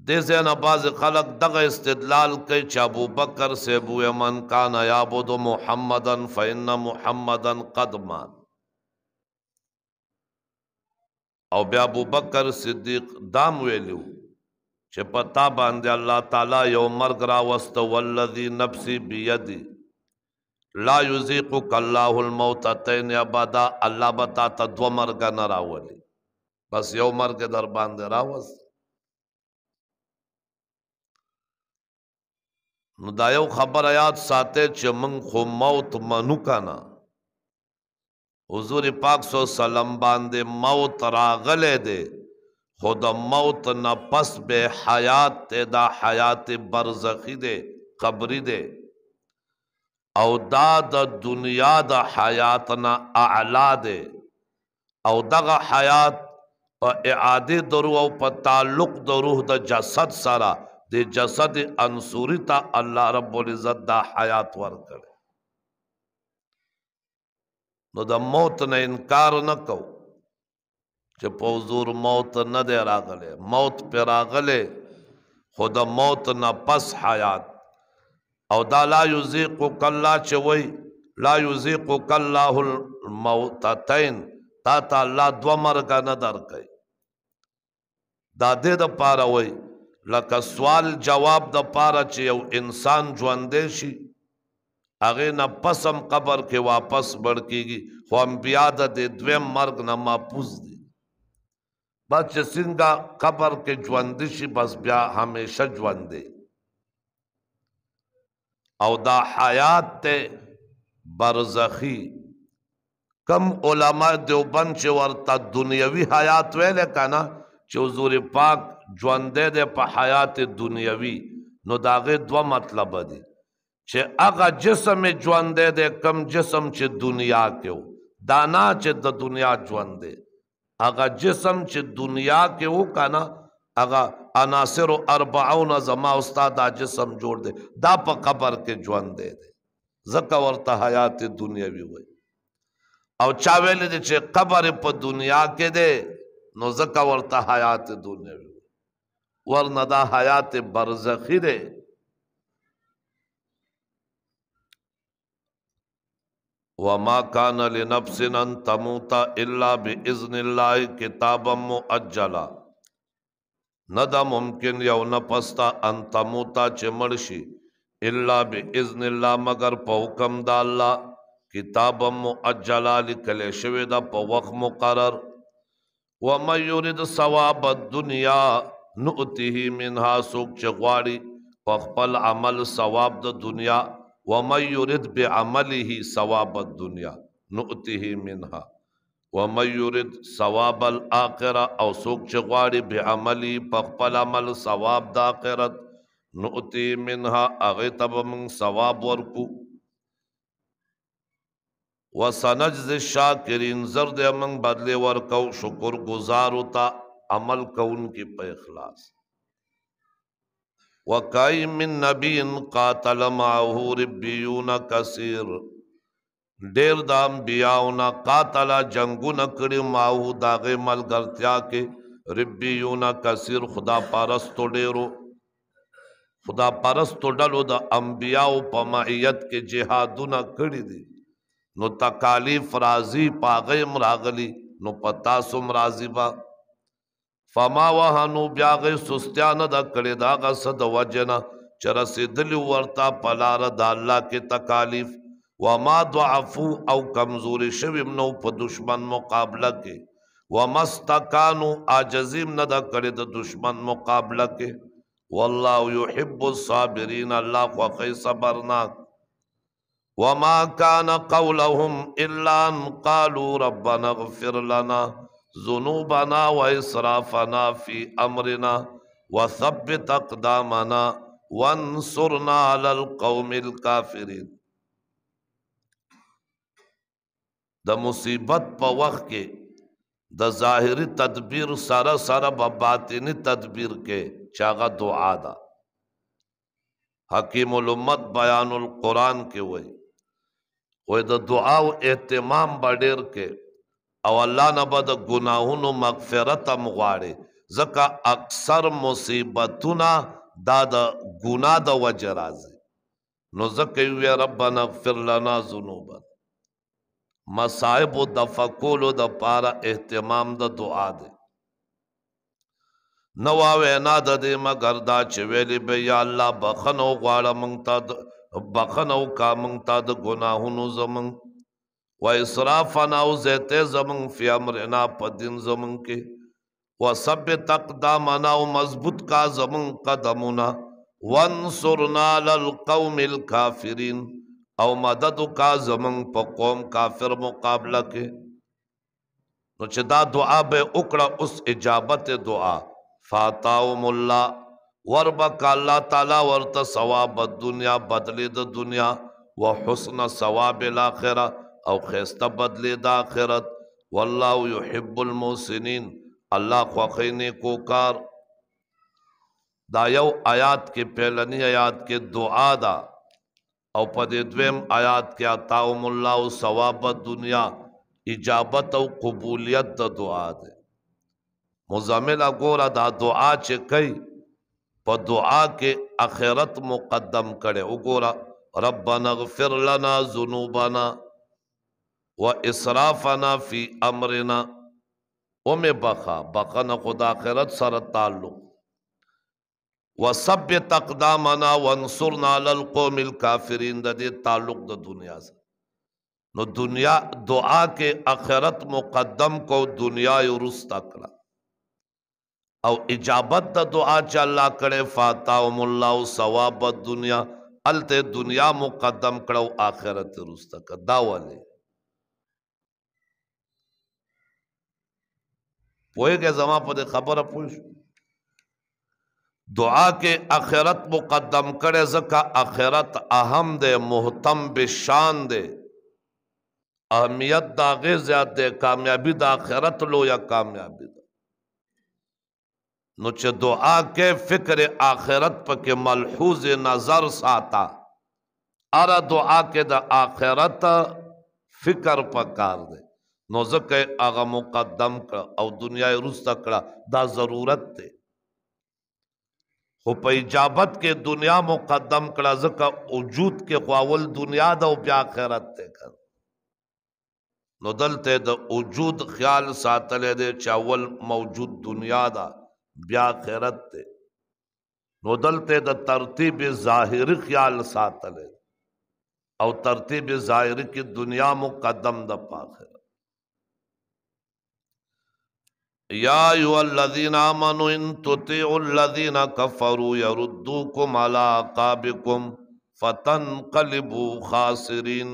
دې ځنه باز خلق دغه استدلال کوي چې ابو بکر سے ابو یمن کان یعبد محمدن فإن محمدن قد مات او بیا ابو بکر صدیق دام ویلو چې پتا باندې الله تعالی یو مرګ را واست والذي نفسي بيدي لا يذيقك الله الموت تين ابدا الله بتا ته دو مرګ نه راولي بس یو مرګ در باندې را واست نو دا یو خبر آیات ساته چې من خو موت منو کنا حضور پاک صلی الله علیه وسلم باندې موت راغله ده خو د موت نه پس به حیات ته دا حیات برزخی دی قبری دی او دا د دنیا د حیات نه اعلا دی او دغه حیات په اعاده د روح او په تعلق د روح د جسد سره د جسد انصوری ته الله رب العزت دا حیات ورکړي نو د موت نه انکار نه کوو چې په حضور موت نه دی راغلی موت پر راغلی خو د موت نه پس حیات او دا لا یزیق کلا چې وای لا یزیق الله الموتتین تا ته الله دو مرګ نه درکې دا دې د پاره وای لکه سوال جواب د پاره چې یو انسان ژوندې شي هغه نه پسم قبر کې واپس بړ کیږي خو انبیا د دویم مرګ نه محفوظ دي بس چې څنګه قبر کې ژوند شي بس بیا همیشه ژوند دی او دا حیات ته برزخی کم علما دیوبند چې ورته دنیوي حیات ویل کنا چې حضور پاک ژوند دی په حیات دنیوي نو داغه دوه مطلب دی چې هغه جسم ژوند دی کم جسم چې دنیا کې دانا چې د دنیا ژوند دی هغه جسم چې دنیا کې و کنا هغه عناصر 40 زما استاد دا جسم جوړ دی دا په قبر کې ژوند دی زکه ورته حیات دنیاوی وای او چا ویل دي چې قبر په دنیا کې دی نو زکه ورته حیات دنیاوی ورنه دا حیات برزخی دی وما كان لنفس ان تموت الا باذن الله كتابا مؤجلا ندا ممکن یو نفستا ان تموتا چې مرشي الا باذن الله مگر په حکم د الله کتابا مؤجلا لیکل شوی دا په وخت مقرر ومن يريد ثواب الدنيا نؤته منها سوق چغواړي په خپل عمل ثواب د دنیا وَمَنْ يُرِدْ بِعَمَلِهِ ثَوَابَ الدُّنْيَا نُؤْتِهِ مِنْهَا وَمَنْ يُرِدْ ثَوَابَ الْآخِرَةِ او څوک چې غواړي بعملي په خپل عمل ثواب د آخرت نُؤْتِهِ مِنْهَا هغه ته به موږ ثواب ورکو وَسَنَجْزِ الشَّاكِرِينَ زر دې موږ بدلې ورکو شکر گزار او تا عمل کوونکې په اخلاص وکای من نبی قاتل معه ربیون کثیر ډیر د انبیاونا قاتل جنگونه کړي معه داغه ملګرتیا کې ربیون کثیر خدا پرستو ډیرو خدا پرستو ډلو د انبیاو په معیت کې جهادونه کړي دي نو تکالیف راضی پاغیم راغلی نو پتا سم راضی با فما وهنو بیا غي سستیانه دا کړي دا غس د وجنه چر رسیدلی ورتا پلار د الله کې تکالیف وما ضعفو او کمزوري شوی نو په دشمن مقابله کې ومستکانو عاجزیم نه دا کړي د دشمن مقابله کې والله يحب الصابرين الله خو کوي صبرناک وما كان قولهم الا ان قالوا ربنا اغفر لنا ذنوبنا و اسرافنا فی امرنا و ثبت اقدامنا وانصرنا علی القوم الكافرین د مصیبت په وخت کې د ظاهری تدبیر سره سره په باطنی تدبیر کې چاغه دعا ده حکیم الامت بیان القرآن کې وای وای د دعا او اهتمام باندې کې او الله نه به د ګناهونو مغفرت هم غواړي ځکه اکثر مصیبتونه دا د ګناه د وجه راځي نو ځکه یو ربنا اغفر لنا ذنوبنا مصائب و دفقولو د پارا اهتمام د دعا دی نو وینا د دې مگر دا چې ویلې به یا الله بخنو غواړه مونږ ته بخنو کا مونږ ته د ګناهونو زمونږ و اسرافنا او زیته زمون فی امرنا په دین زمون کې و ثبت اقدامنا او مضبوط کا زمون قدمونه وانصرنا للقوم الكافرين او مدد کا زمون په قوم کافر مقابله کې نو چې دا دعا به وکړه اوس اجابت دعا فاتاهم الله وربک الله تعالی ورته ثواب د دنیا بدلی د دنیا وحسن ثواب الاخره او خیسته بدلی د آخرت والله یحب المحسنین الله خوښی نیکو کار دا یو آیات کې پهلنی آیات کې دعا دا او په دې دویم آیات کې عطاهم الله ثواب دنیا اجابت او قبولیت د دعا ده مزمل اګوره دا دعا چې کوي په دعا کې اخرت مقدم کړي وګوره ربنا اغفر لنا ذنوبنا و اسرافنا فی امرنا ام بقا بقا نه خدا آخرت سره تعلق وثبت اقدامنا وانصرنا على القوم الكافرين د دې تعلق د دنیا سره نو دنیا دعا کې اخرت مقدم کو دنیا ورستا کړه او اجابت د دعا چې الله کړه فاتاهم الله ثواب د دنیا الته دنیا مقدم کړه او اخرت ورستا کړه دا ولې پوهېږې زما په دې خبره پوه شو دعا کې اخرت مقدم کړي ځکه اخرت اهم دی محتم بشان دی اهمیت د هغې زیات دی کامیابي د اخرت لویه کامیابي ده نو چې دعا کې فکر آخرت پکې ملحوظ نظر ساته اره دعا کې د آخرت فکر پکار دی نو ځکه هغه مقدم کړه او دنیا وروسته کړه دا ضرورت دی خو په اجابت کې دنیا مقدم کړه ځکه وجود کې خواول دنیا ده او بیا آخرت ته کړ نو دلته د وجود خیال ساتلې دی چې اول موجود دنیا ده بیا آخرت ته نو دلته د ترتیب ظاهر خیال ساتلې او ترتیب ظاهر کې دنیا مقدم ده په آخرت یا ایو الذین آمنوا ان تطیعوا الذین کفروا یردوکم علی عقابکم فتنقلبوا خاسرین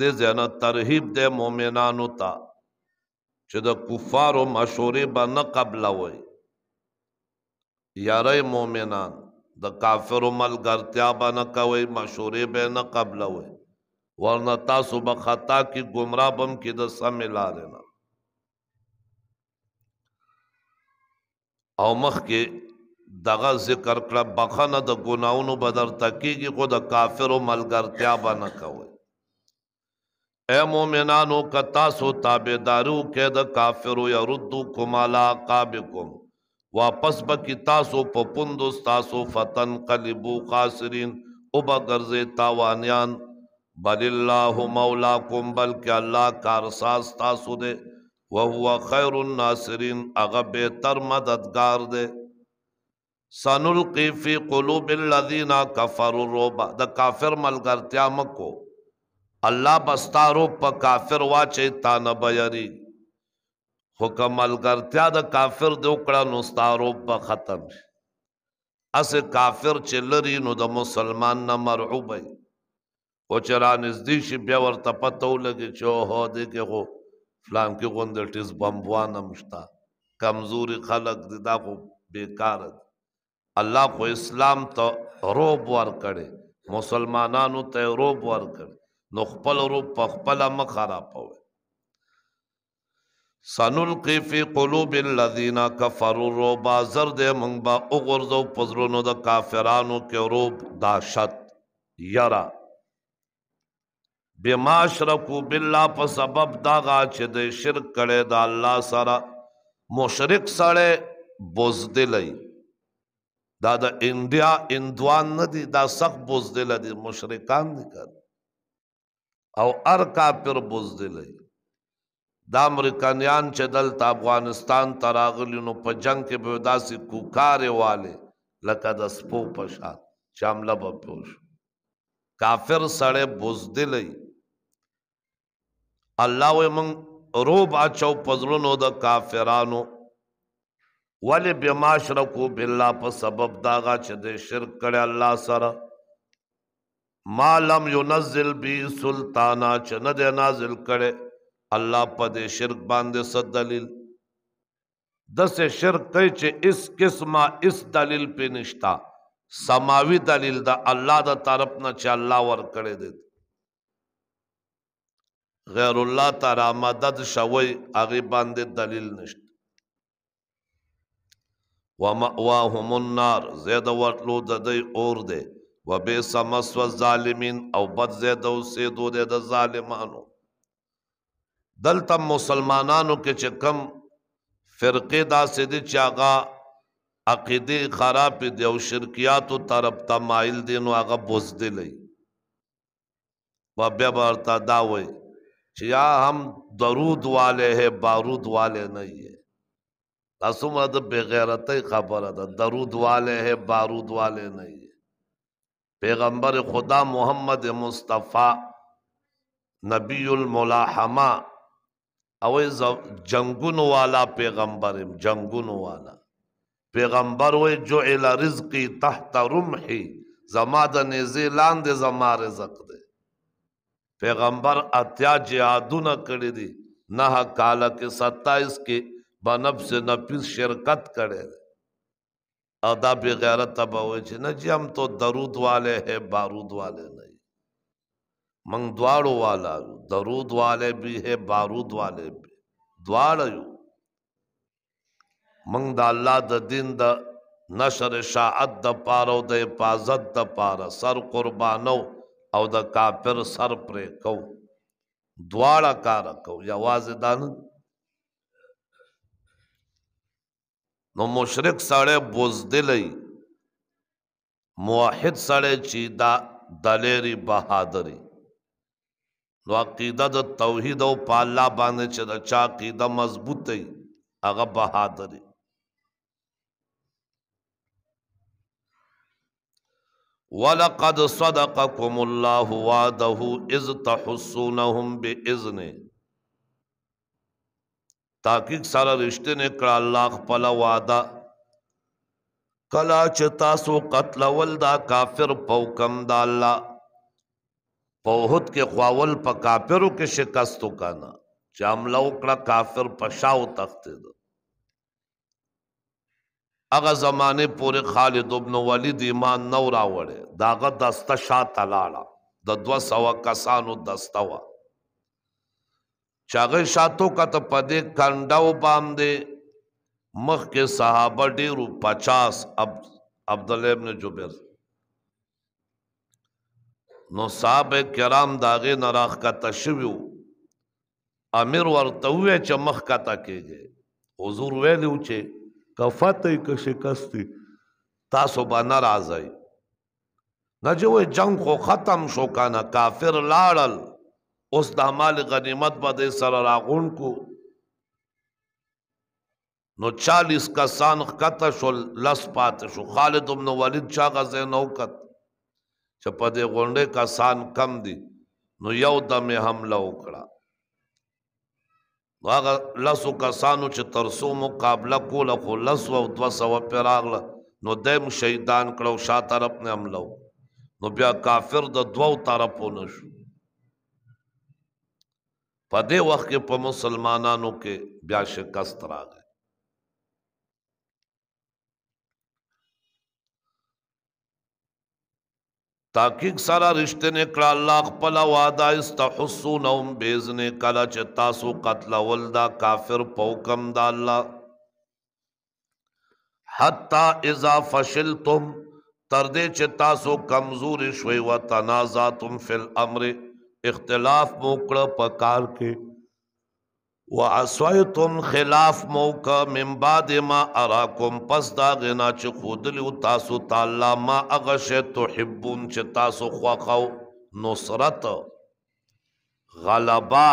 دې ځنه ترغیب د مؤمنانو ته چې د کفارو مشورې به نه قبل وای یارای مؤمنان د کافرو ملګرتیا به نه کوي مشورې به نه قبل وای ورنه تاسو به خطا کې گمراه بم کې د سم لارې نه او مخ کې دغه ذکر کړه بخنه د ګناونو بدر تکیږي خو د کافر او ملګرتیا به نه کوي اے مومنانو کتا سو تابعدارو کې د کافر او يردو کومالا قابکم واپس به کی تاسو په پوندو تاسو فتن قلبو خاسرین او به ګرځي تاوانیان بل الله مولاکم بلکې الله کارساز تاسو دې وهو خیر الناصرین هغه بهتر مددگار دی سنلقی فی قلوب الذین کفروا الرعب د کافر ملګرتیا مکو الله بستارو په کافر واچي تا نه بیری حکم ملګرتیا د کافر د وکړه نو ستارو په ختم شي اس کافر چې لري نو د مسلمان نه مرعوب وي او چرانز دي شي بیا ورته پته ولګي چې هو دې کې هو فلان کې غوندل ټیز بمبوان مشتا کمزوري خلق دي دا خو بیکار دي الله خو اسلام ته روب ور کړي مسلمانانو ته روب ور کړي نو خپل روب په خپل مخ خرابوي سنلقي في قلوب الذين كفروا الرعب زرد منبا اغرزو پزرونو د کافرانو کې روب داشت یرا بما شرکو بالله په سبب دا غا چې د شرک کړي د الله سره مشرک سره بوزدلای دا د انډیا اندوان نه دي دا سخت بوزدل دي مشرکان دي کار او ار کافر بوزدلای دا امریکایان چې دلته افغانستان تراغلی نو په جنگ کې به داسې کوکارې والے لکه د سپو په شان شامل به پوه شو کافر سړی بوزدلی الله و من روب اچو پزړونو د کافرانو ولی بما شرکو بالله په سبب داغا چې د شرک کړي الله سره ما لم ينزل بي سلطانا چې نه د نازل کړي الله په دې شرک باندې صد دلیل د سه شرک کوي چې اس قسمه اس دلیل په نشتا سماوي دلیل دا الله د طرف نه چې الله ور کړی دی غیر الله تعالی مدد شوی هغه باندې دلیل نشته ومأواهم النار زید ورتلو د دې اور دی و بیس مسو الظالمین او بد زید او سیدو د ظالمانو دلته مسلمانانو کې چې کم فرقه دا سید چې هغه عقیده خراب دي او شرکیاتو طرف ته مایل دي نو هغه بوزدلی و بیا ورته دا وایي چې یا هم درود والے ہے بارود والے نه یې تاسو ما د بغیرتۍ خبره ده درود والے ہے بارود والے نه یې پیغمبر خدا محمد مصطفی نبی الملاحمه او جنگونو والا پیغمبرم جنگونو والا پیغمبر وی جعل رزقی تحت رمحی زما د نیزه لاندې زما رزق دی پیغمبر اتیا جهادونه کړی دي نه کاله کې 27 کې بنب سے نفس شرکت کړی دی او دا بی غیرت ته به وایي چې نه جی هم تو درود والے ہے بارود والے نه منگ دواړو والا درود والے بھی ہے بارود والے بھی دواړه یو منگ دا اللہ دا دین دا نشر شاعت دا پارو دا حفاظت دا پارا سر قربانو او دا کافر سر پرے کو دواړه کار کو یوازې دان نو مشرک سړی بوزدلی موحد سړی چې دا دلیری بهادری نو عقیده د توحید او په الله باندې چې دا چا عقیده مضبوط دی هغه بهادری وَلَقَدْ صَدَقَكُمُ اللَّهُ وَعْدَهُ اِذْ تَحُسُّونَهُمْ بِإِذْنِ تاکیق سارا رشتے نے کرا اللہ پلا وعدہ کلا چھ تاسو قتل ولدا کافر پوکم دا اللہ پوہت کے خواول پا کافروں کے شکستو کانا چھ عملو کرا کافر پشاو تختے دا هغه زمانه پورې خالد ابن ولید ایمان نو راوړې داغه دسته شاته لاړه د 200 کسانو دسته وا چاغه شاتو کته پدې کنډاو باندې مخ کې صحابه ډیرو 50 اب عبد الله ابن جبیر نو صاحب کرام داغه نراخ کا تشویو امیر ورته وې چې مخ کا تا کېږي حضور ویلو چې که فتح که شکستی تاسو به نه راځئ نه چې وایي جنگ خو ختم شو که نه کافر لاړل اوس د مال غنیمت به دې سره راغون کو نو چالیس کسان قطع شو لس پاتې شو خالد بن ولید چا غزه نو کت چې په دې غونډې کسان کم دي نو یو دمې حمله وکړه هغه لاسو کسانو چې ترسو مقابله کوله خو لس او دوه سوه پرې راغله نو دیم شهیدان کړه او شا طرف نه حمله نو بیا کافر د دوو طرفو نه شو په دې وخت کې په مسلمانانو کې بیا شکست راغی تحقیق سره رښتینه کړه الله خپل وعده استحسونهم باذن کله چې تاسو قتل ول دا کافر پوکم دا الله حتا اذا فشلتم تر دې چې تاسو کمزور شوي و تنازاتم فل امر اختلاف مو کړه په کار کې وعصيتم خلاف موقع من بعد ما اراكم پس دا غنا چې خودلو تاسو تعالی ما هغه شی تحبون چې تاسو خوخو نصرت غلبا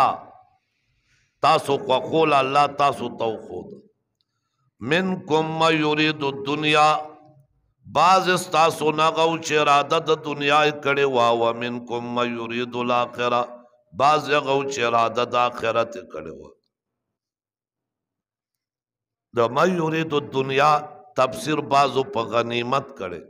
تاسو خوخول الله تاسو تو خود منکم ما یرید الدنیا بعض تاسو نه غو چې اراده د دنیا کړي وا و منکم ما یرید الاخره بعض غو چې اراده د آخرت کړي وا د ما یرید الدنیا تفسیر بازو په غنیمت کړي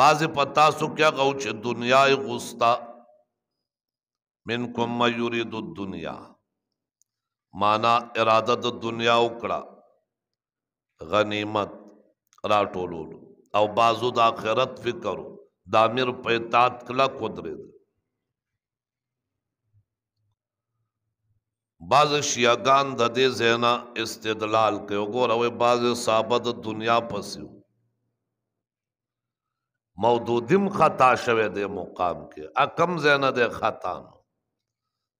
باز پتا سو کیا غو چې دنیا غستا منکم ما یرید الدنیا معنا اراده د دنیا وکړه غنیمت راټولولو او بازو د آخرت فکر د امیر په اطاعت کلک ودرېد بعض شیعگان د دې زینا استدلال کوي وګوره وې بعض صحابه د دنیا پسیو مودودیم خطا شوه د مقام کې اکم زینا د خطا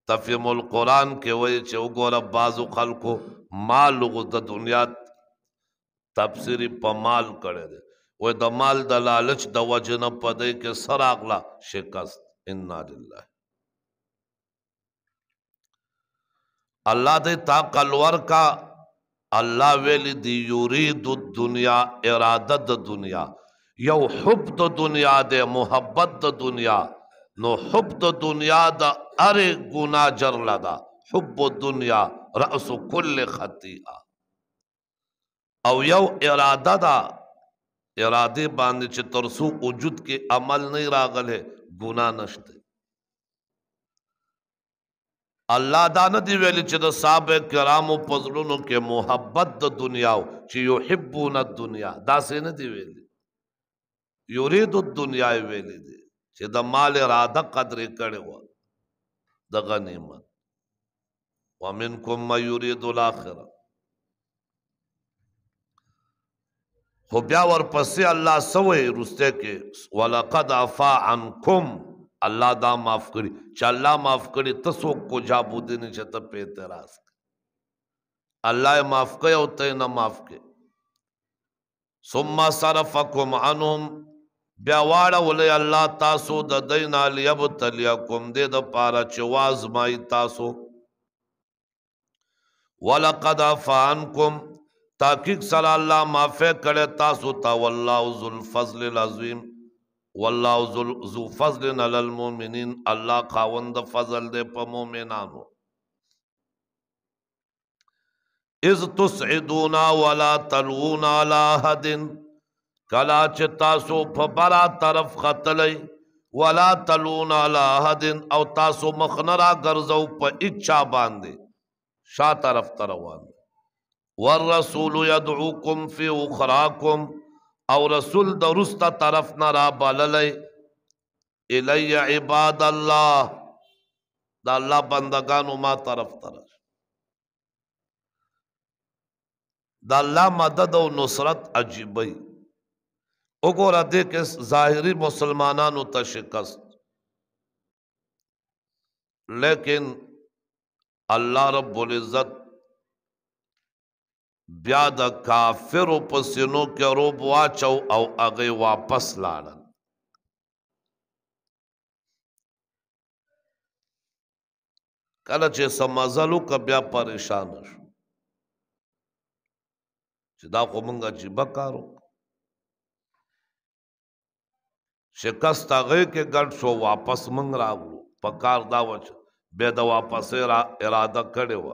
تفهم القرآن کې وې چې وګوره بعضو خلکو مال د دنیا تفسیری په مال کړي دي و د مال د لالچ د وجنه په دې کې سراغلا شکست ان لله الله دې تا کلور کا الله ویل دی یرید الدنیا اراده د دنیا یو حب د دنیا د محبت د دنیا نو حب د دنیا د اره ګنا جر لدا حب الدنیا رأس کل خطیئه او یو اراده ده اراده باندې چې ترسو وجود کې عمل نه راغله ګنا نشته الله دا نه دی ویل چې د صاحب کرامو پزړونو کې محبت د دنیا چې يحبون الدنيا دا څه نه دی ویل یرید الدنيا ویل دی چې د مال اراده قدر کړو د غنیمت ومنکم ما یرید الاخره خو بیا ورپسې الله سوې رسته کې ولقد عفا عنكم الله دا معاف کړي چې الله معاف کړي تاسو کو جابو دین چې ته په اعتراض الله معاف کړي او ته نه معاف کړي ثم صرفكم عنهم بیا واړه ولې الله تاسو د دین الیبتلیکم دې د پاره چې واز مای تاسو ولقد عفا عنكم تحقیق سره الله معافی کړه تاسو ته والله ذو الفضل العظیم والله ذو فضل على المؤمنين الله خاوند فضل دې په مؤمنانو اذ تسعدون ولا تلون على احد کلا چې تاسو په بلا طرف خطلې ولا تلون على احد او تاسو مخنرا ګرځو په اچھا باندې شا طرف تروان والرسول يدعوكم في اخراكم او رسول د رستا طرف نه را بللې الی عباد الله دا الله بندگانو ما طرف تر دا الله مدد او نصرت عجیبای وګوره دې کې ظاهري مسلمانانو ته شکست لیکن الله رب العزت بیا د کافر په سینو کې روب واچو او هغه واپس لاړل کله چې سمازلو ک بیا پریشان شو چې دا خو مونږه چې بکارو شکست هغه کې ګډ شو واپس مونږ راغلو په کار دا وچ به دا واپس را اراده کړې و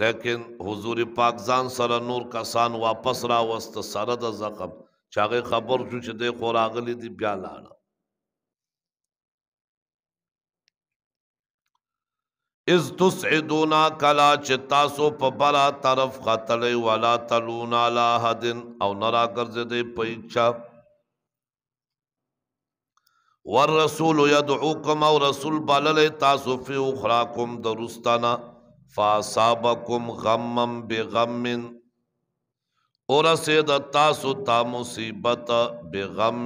لیکن حضور پاک ځان سره نور کسان واپس را وست سره د زخم چاغه خبر شو چې د خوراغلی دی بیا لاړه از تسعدونا کلا چې تاسو په بلا طرف خطلې والا تلونا لا حدن او نرا ګرځې دی په اچھا ور رسول يدعوكم او رسول بلل تاسو فی اخراکم درستانه فاصابکم غمم بغم اور سید تاسو تا مصیبت بغم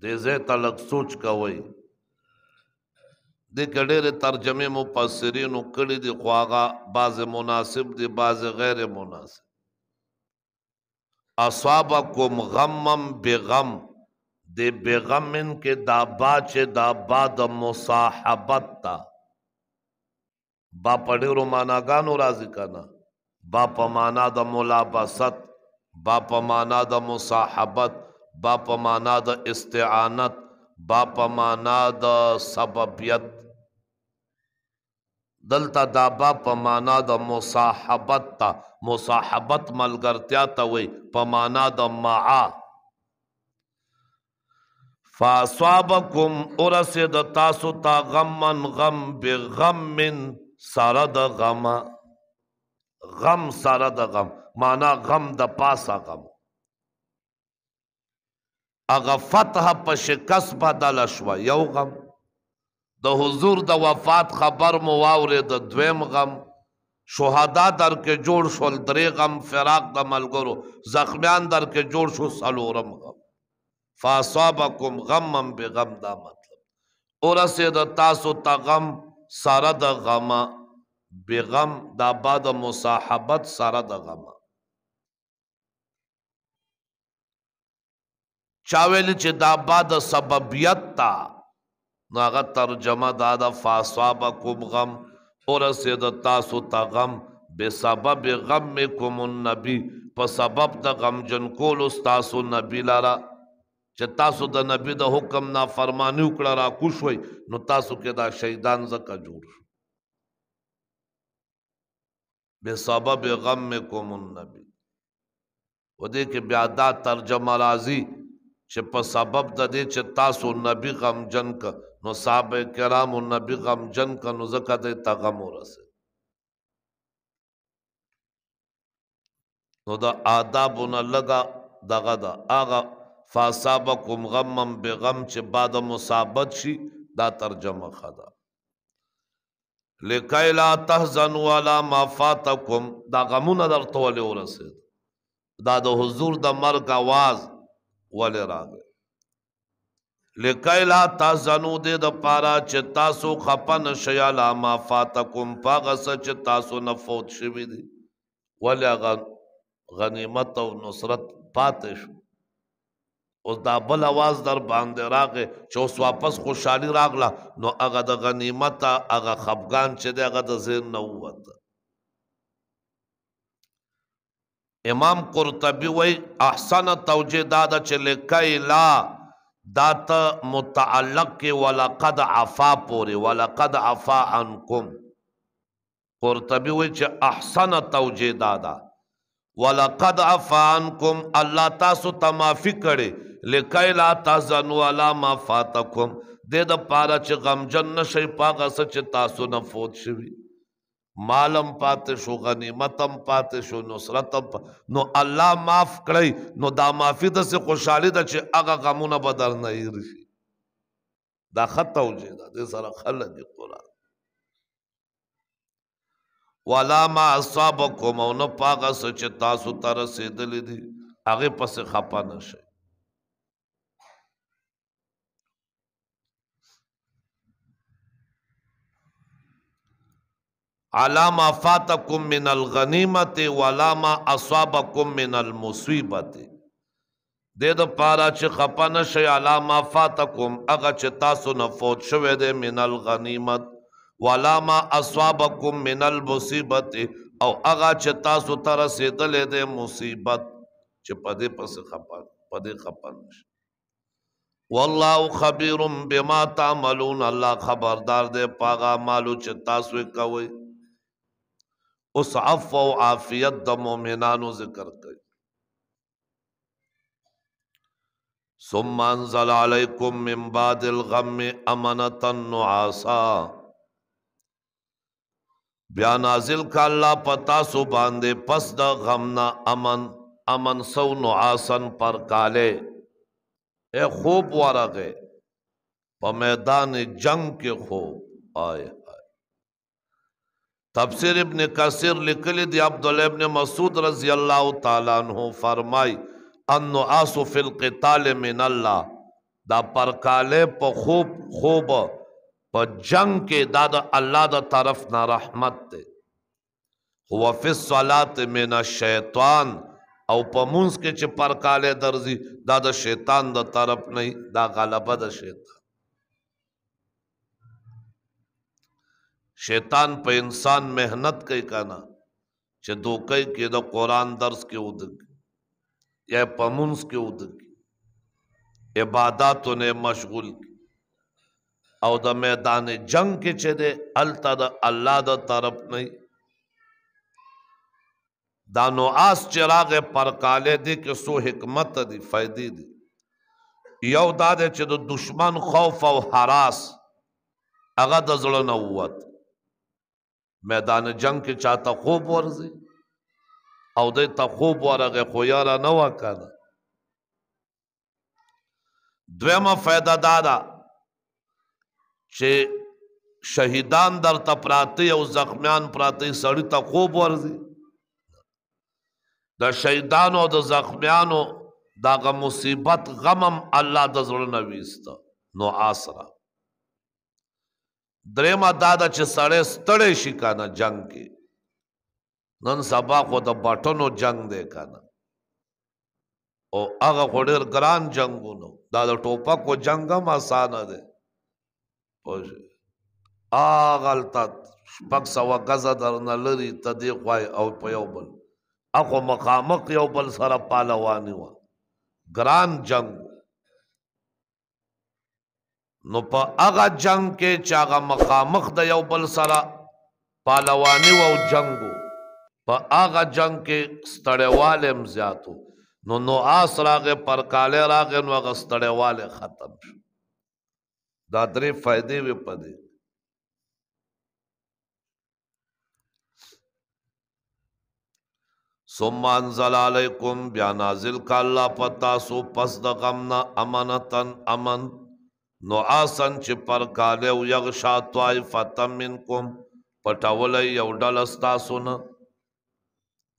دې زه تلک سوچ کوي دې کډېر ترجمه مفسرینو کړي دي خواغه بعض مناسب دي بعض غیر مناسب اصابکم غمم بغم دې بغمن کې دا با چې دا با د مصاحبت تا با په ډېرو معناګانو راځي کنه با په معنا د ملابست با په معنا د مصاحبت با په معنا د استعانت با په معنا د سببیت دلته دا با په معنا د مصاحبت تا مصاحبت ملګرتیا ته وي په معنا د معا فاصابکم اورسد تاسو تا غمن غم بغم من سارا د غم غم سارا د غم معنا غم د پاسا غم اغه فتح په شکست بدل شو یو غم د حضور د وفات خبر مو واورې د دویم غم شهدا در کې جوړ شول درې غم فراق د ملګرو زخمیان در کې جوړ شو سلورم غم فاصابکم غمم بغم دا مطلب اور سه د تاسو ته غم ساره د غم بغم د بعد مصاحبت ساره د غم چاویل چې د بعد سببیت تا ناغه ترجمه دا د فاصاب کوم غم اور سید تاسو تا غم به سبب غم کوم النبی په سبب د غم جن کول تاسو نبی لاره چې تاسو د نبی د حکم نه فرمانی وکړه را کوشوي نو تاسو کې دا شیطان زکه جوړ به سبب غمکم النبی و دې کې بیا دا ترجمه راځي چې په سبب د دې چې تاسو نبی غم جن ک نو صاحب کرام نبی غم جن ک نو زکه د تغم ورسه نو دا آدابونه لگا دغه دا هغه فاصابکم غمم بغم چې بعد مصابت شي دا ترجمه خدا لکای لا تحزنوا علی ما فاتکم دا غمونه درته ولې ورسید دا د حضور د مرګ आवाज ولې راغی لکای لا تحزنوا دې د پارا چې تاسو خپن شیا لا ما فاتکم پاغه چې تاسو نه فوت شوی دی ولې غنیمت او نصرت پاتې شو اوس دا بل आवाज در باندې راغې چې اوس واپس خوشحالي راغله نو هغه د غنیمت هغه خفغان چې دی هغه د ذهن نه ووت امام قرطبي وای احسن توجیه دا ده چې لکای لا دا ته متعلق کې ولقد عفا پورې ولقد عفا عنکم قرطبي وای چې احسن توجیه دا ده ولقد عفا عنکم الله تاسو تمافي کړي لکای لا تاسو علا ما فاتکم د د پاره چې غمجن نشي پاګه سچ تاسو نه فوت شوی مالم پاتې شو غنیمتم پاتې شو نصرتم نو الله معاف کړی نو دا معافی د څه خوشاله ده چې هغه غمونه بدل نه یری دا خطه وځي دا د سره خلک قران ولا ما اصابكم او نه پاګه سچ تاسو تر رسیدلې دي هغه پس خپه نشي علامہ فاتکم من الغنیمت علامہ اصابکم من المصیبت د د پارا چې خپنه شي علامہ فاتکم هغه چې تاسو نه فوت شوه د من الغنیمت علامہ اصابکم من المصیبت او هغه چې تاسو تر رسیدلې د مصیبت چې پدې پس خپن پدې خپن شي والله خبیر بما تعملون الله خبردار دی پاغا مالو چې تاسو کوئ اوس عف او عافیت د مؤمنانو ذکر کوي ثم انزل عليكم من بعد الغم امنه نعاسا بیا نازل کا الله پتا سو باندې پس د غم نا امن امن سو نعاسن پر کالے اے خوب ورغه په میدان جنگ کې خوب آئے تفسیر ابن کثیر لکلی دی عبداللہ ابن مسعود رضی اللہ تعالیٰ عنہ فرمائی انو آسو فی القتال من اللہ دا پرکالے پا خوب خوب پا جنگ کے دا دا اللہ دا طرف نا رحمت تے ہوا فی الصلاة من الشیطان او پا منس کے چھ پرکالے درزی دا دا شیطان دا طرف نہیں دا غلبہ دا شیطان شیطان په انسان مهنت کوي کنه چې دوکې کې د قران درس کې ودک یا پمونس کې ودک عبادتو نه مشغول او د میدان جنگ کې چې ده التا د الله د طرف نه دا نو اس چراغ پر کاله دي کې سو حکمت دي فائدې دي یو دا چې د دشمن خوف او حراس هغه د زړه نه ووت میدان جنگ کې چاته خوب ورزي او د ته خوب ورغه خو یاره نه وکړه دویمه فائدہ دادا چې شهیدان در ته پراته او زخمیان پراته سړی ته خوب ورزي د شهیدانو او د زخمیانو داغه مصیبت غمم الله د زړه نويست نو آسره درېما دا ده چې سړی ستړی شي که نه جنګ کې نن سبا خو د بټنو جنګ دی که نه او هغه خو ډېر ګران جنګونو دا د ټوپکو جنګ هم اسانه دی پوه شوې هغه هلته شپږ سوه ګزه درنه لري ته دې خوای او په یو بل هغه مخامخ یو بل سره پالوانې وه ګران جنګ نو په هغه جنگ کې چې هغه مخامخ د یو بل سره پالوانی او جنگو په هغه جنگ کې ستړیواله هم زیاتو نو نو آس راغه پر کاله راغه نو هغه ستړیواله ختم شو دا درې فائدې وي پدې ثم انزل علیکم بیا نازل کا الله پتا سو پس د غم نه امانتن امن, امن نو آسن چې پر کاله او یغشا طائفه منکم پټولې یو ډل استاسونه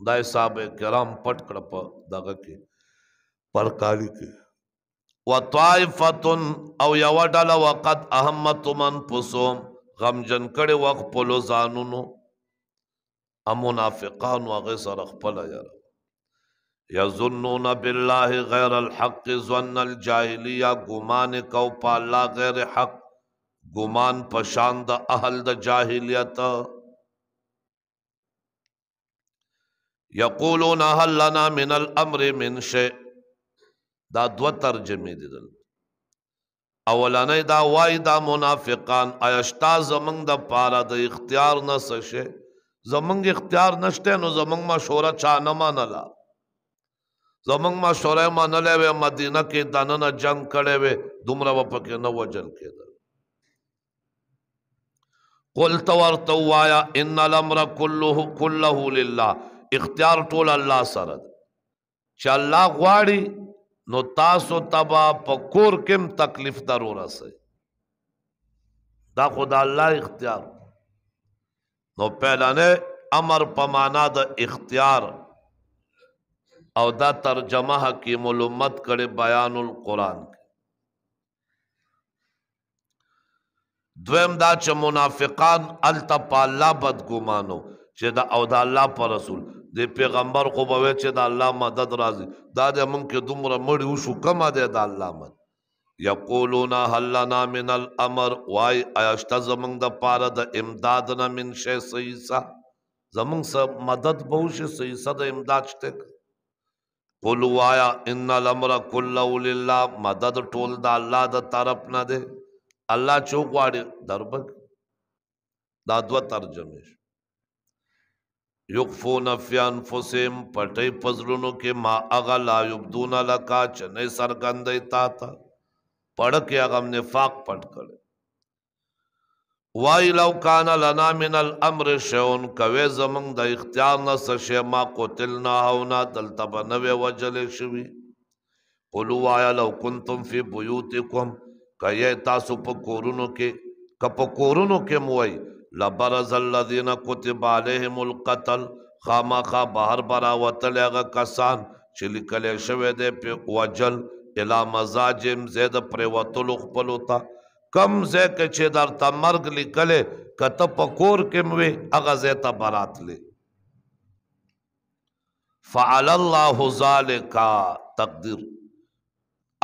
دای صاحب کرام پټ کړ په دغه کې پر کالی کې و طائفه او یو ډل وقت اهمت من پسوم غمجن کړي وخت په لو ځانونو امنافقان واغې سره خپل یاره یظنون بالله غیر الحق ظن الجاهلیه ګمان کو په الله غیر حق ګمان پشان د اهل د جاهلیت یقولون هل لنا من الامر من شيء دا دو ترجمه دي دل اولانې دا وای دا منافقان ایشتا زمنګ د پاره د اختیار نه سشه زمنګ اختیار نشته نو زمنګ مشوره چا نه منلا زمنګ ما شورای منلې و مدینه کې داننه جنگ کړي و دومره و پکې نه وجل کېده قلت ورته وایا ان الامر كله كله لله اختیار ټول الله سره چې الله غواړي نو تاسو تبا پکور کم تکلیف ضرور سه دا خدا الله اختیار نو پهلانه امر په معنا د اختیار او دا ترجمه حکیم الامت کړي بیان القرآن دویم دا چې منافقان التا په الله بدګمانو چې دا او دا الله پر رسول د پیغمبر خو به چې دا الله مدد راځي دا د مونږ کې دومره مړ وشو کما دی دا الله مد یقولون هل لنا من الامر وای آیاشته زمونږ د پاره د امداد نه من شی صحیح زمونږ سره مدد به وشي صحیح د امداد شته قل وایا ان الامر كله لله مدد ټول د الله د طرف نه ده الله چو غواړي دربک دا دوه ترجمه یخفون فی انفسهم پټې پزړونو کې ما اغا لا یبدون لکا چنې سرګندې تا تا پړ کې هغه نفاق پټ کړي وای لو کان لنا من الامر شون کوي زمنګ د اختیار نه سشه ما قتل نه او نه دلته بنوي وجل شوی قلوا وای لو کنتم فی بیوتکم کای تاسو په کورونو کې کپ کورونو کې موای لبرز الذین كتب عليهم القتل خامخا بهر برا وتل هغه کسان چې لیکل شوی دی په وجل الا مزاجم زید پر وتل خپل وتا کم زه کې چې در تا مرګ لیکلې کته پکور کې موي هغه زه ته برات لې فعل الله ذالک تقدیر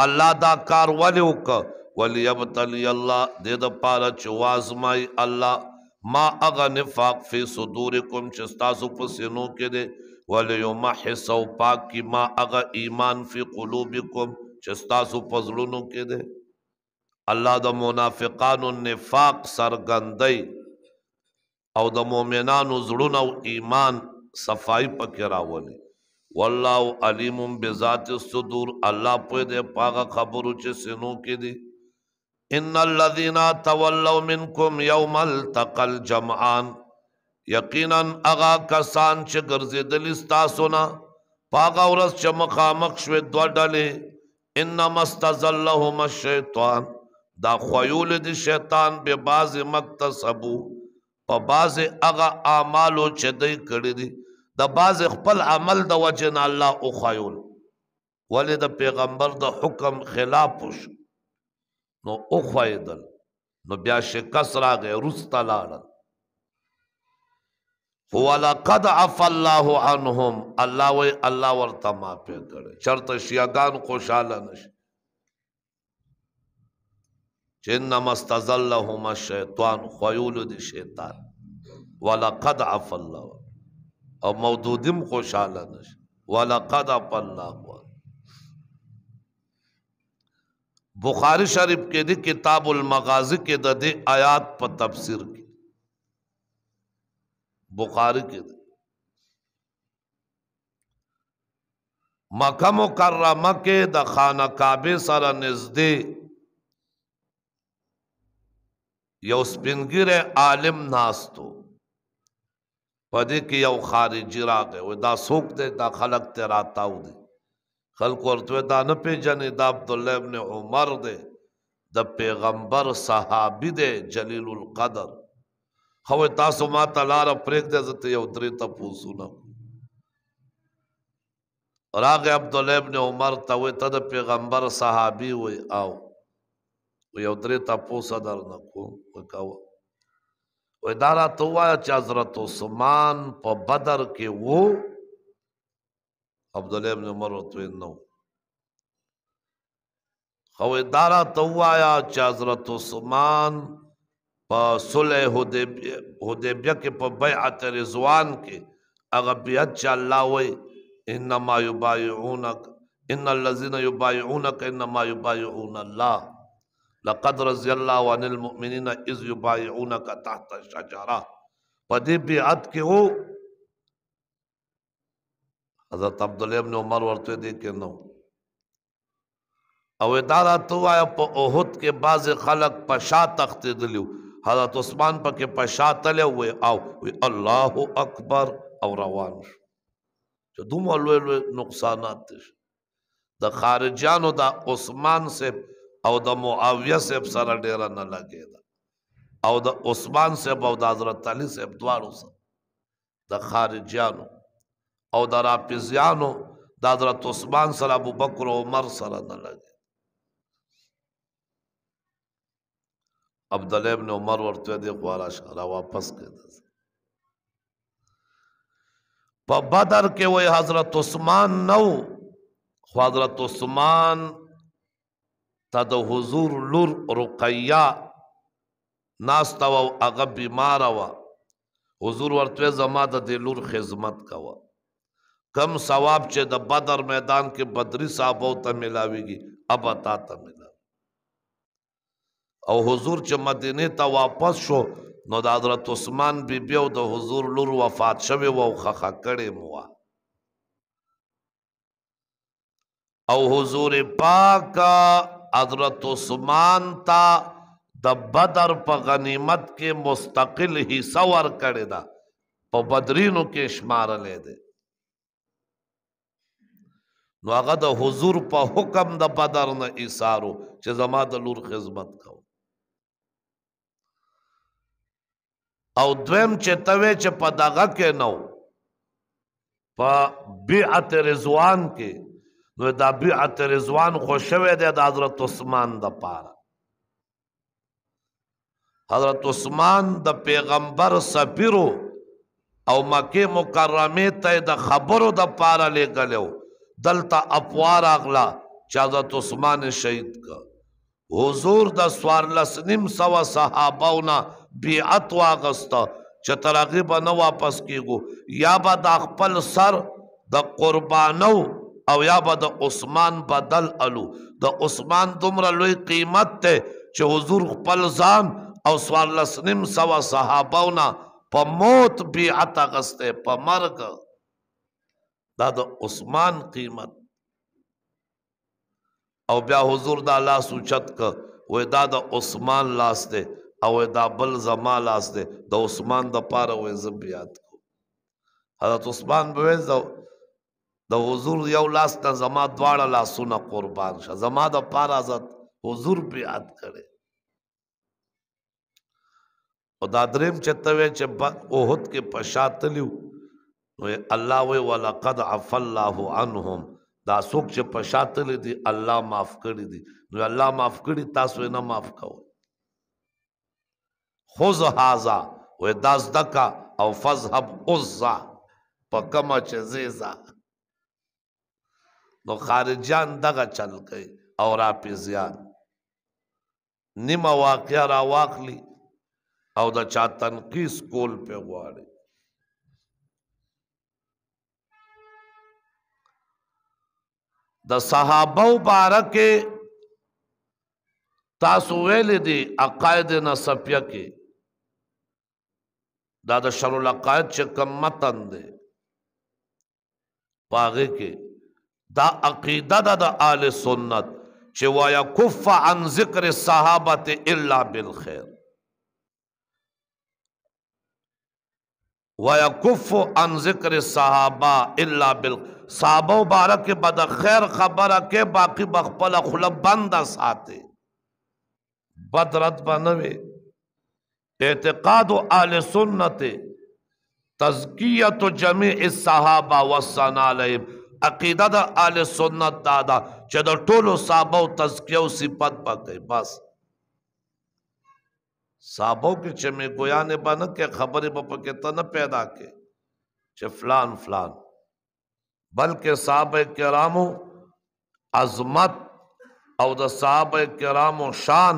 الله دا کار ولې وک وليبتلي الله دې د پاره چې وازمای الله ما اغه نفاق فی صدورکم چې تاسو په سینو کې دې وليمحص او پاک ما اغه ایمان فی قلوبکم چې تاسو په زړونو کې دې الله د منافقانو نفاق سرګندۍ او د مؤمنانو زړونه او ایمان صفای پکې راولي والله علیم بذات الصدور الله په دې پاغه خبرو چې سينو کې دي ان الذين تولوا منكم يوم التقى الجمعان یقینا اغا کسان چې ګرځېدل تاسو نه پاغه ورځ چې مخامخ شوه دوه ډلې انما استزلهم الشیطان دا خویول دی شیطان به باز مکتسبو په باز هغه اعمالو چې دوی کړی دي د باز خپل عمل د وجه نه الله او خویول ولې د پیغمبر د حکم خلاف وش نو او خویدل نو بیا شکست راغی رستا لاړل ولقد عف الله عنهم الله وی الله ورته معافي کړي شرط شیعاګان خوشاله نشي چې نمستزلهم الشیطان خیول دی شیطان ولقد عف الله او مودودم خوشاله نشه ولقد عف الله بخاری شریف کې د کتاب المغازی کې د دې آیات په تفسیر کې بخاری کې مکه مکرمه کې د خانه کعبه سره نږدې یو سپینګره عالم ناستو پدې کې یو خارجي راغی و دا څوک دی دا خلق ته راتاو دی خلق ورته دا نه پیژنې دا عبد الله ابن عمر دی د پیغمبر صحابي دی جلیل القدر خو تاسو ما تلار پرېګ دې زته یو درې ته پوسونه راغی عبد الله ابن عمر ته وې ته د پیغمبر صحابي وې او و یو درې تاسو در نه کو وکاو و دا را توا چې حضرت عثمان په بدر کې وو عبد الله ابن عمر تو نو خو دا را توا چې حضرت عثمان په صلح حدیبیه حدیبیه کې په بیعت رضوان کې هغه بیعت چې الله وای انما یبایعونک ان الذين يبايعونك انما يبايعون الله لقد رضي الله عن المؤمنين اذ يبايعونك تحت الشجره پدې بیعت کې وو حضرت عبد الله ابن عمر ورته دې کې نو او ادارا توایا په اوهد کې باز خلق په شا تخت دلیو حضرت عثمان پکې په شا تله وې او وی الله اکبر او روان شو چې دومره لوی لوی نقصانات دي د خارجانو د عثمان سره او د معاویه صاحب سره ډیر نه لګیدا او د عثمان صاحب او د حضرت علي صاحب دواړو سره د خارجيانو او د راپیزيانو د حضرت عثمان سره ابو بکر او عمر سره نه لګي عبد الله ابن عمر ورته دی غوارا شرا واپس کړه په بدر کې وای حضرت عثمان نو حضرت عثمان تا د حضور لور رقیا ناستا و هغه بیمار و حضور ورته زما د دې لور خدمت کاوه کم ثواب چې د بدر میدان کې بدری صاحبو ته ملاويږي ابا تا ته ملا او حضور چې مدینه ته واپس شو نو د حضرت عثمان بیبي او د حضور لور وفات شوه او خخه کړي مو او حضور پاک حضرت عثمان تا د بدر په غنیمت کې مستقل حصہ ور کړی دا په بدرینو کې شمار لیدل نو هغه د حضور په حکم د بدر نه ایثارو چې زما د لور خدمت کو او دویم چې توې چې په دغه کې نو په بیعت رضوان کې نو دا بیعت رضوان خوشوي دی د حضرت عثمان د پاره حضرت عثمان د پیغمبر سفیرو او مکه مکرمه ته د خبرو د پاره لګلو دلته اپوار اغلا چې حضرت عثمان شهید کا حضور د سوارلس نیم سوا صحابهونه بیعت واغسته چې ترغیب نه واپس کیګو یا به د خپل سر د قربانو او یا به د عثمان بدل الو د عثمان دومره لوی قیمت ته چې حضور خپل ځان او سوالس نیم سوا صحاباونا په موت بیعت غسته په مرګ دا د عثمان قیمت او بیا حضور دا لاس اوچت ک وې دا د عثمان لاس دی او دا بل زما لاس دی د عثمان د پاره وې زم بیعت کو حضرت عثمان به وې د حضور یو لاس نه زما دواړه لاسونه قربان شه زما د پاره ذات حضور په یاد کړي او دا دریم چتوي چې اوهد کې پشاتلیو نو الله وی ولقد عف الله عنهم دا څوک چې پشاتل دي الله معاف کړی دي نو الله معاف کړی تاسو نه معاف کوئ خذ هاذا و داس دکا او فذهب عزا په کما چې زیزا نو خارجان دغه چل کوي او را پی زیان نیمه واقعه را واخلي او د چا تنقیس کول په غواړي د صحابه مبارک تاسو ویل دي عقاید نصفیه کې دا د شر العقاید چې کم متن دي پاغه کې دا عقیده ده د آل سنت چې وایا کف عن ذکر الصحابه الا بالخير وایا کف عن ذکر الصحابه الا بال صحابه مبارک بد خیر خبره کې باقی بخپل خپل بنده ساتي بدرت بنوي اعتقاد آل سنت تزکیه جميع الصحابه والصنا علیهم عقیده د آل سنت دا ده چې د ټولو صحابه او تزکیه او صفت پکې بس صحابو کې چې مې ګویا نه باندې کې خبرې په پکې ته نه پیدا کې چې فلان فلان بلکې صحابه کرامو عظمت او د صحابه کرامو شان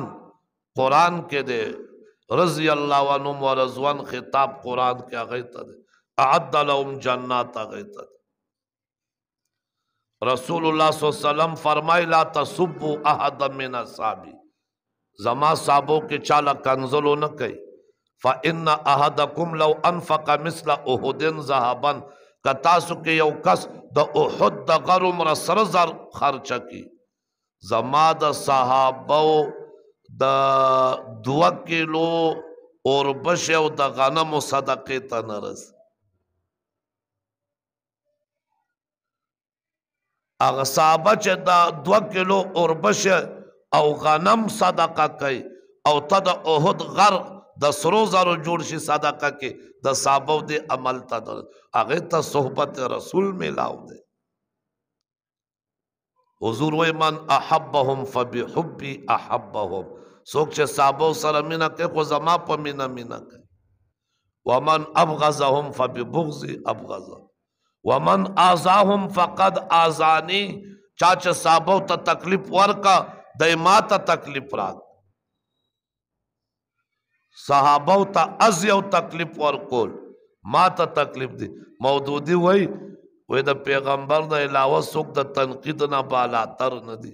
قران کې دی رضی الله عنهم ورضوان خطاب قران کې هغه ته اعد لهم جنات هغه ته رسول الله صلی الله علیه وسلم فرمای لا تسبوا احد من اصحابي زما صحابو کې چاله کنزلو نه کوي فان احدکم لو انفق مثل احد ذهبا کتا سو کې یو کس د احد د غرم سر زر خرچ کی زما د صحابو د 2 کیلو اور بش او د غنم صدقه ته نرس اغه صحابه چې دا 2 کیلو اوربش او غنم صدقه کوي او تد احد غر د سرو زرو جوړ شي صدقه کې د صحابه د عمل ته هغه ته صحبت رسول میلاو دي حضور و من احبهم فبحبي احبهم څوک چې صحابه سره مینا کوي خو زما په مینا مینا کوي ومن ابغضهم فببغضي ابغضهم ومن آزاهم فقد آزانی چاچ صاحبو ته تکلیف ورکا د ما ته تکلیف رات صحابو ته از یو تکلیف ورکول ما ته تکلیف دی مودودی وای وای د پیغمبر د علاوه څوک د تنقید نه بالا تر نه دی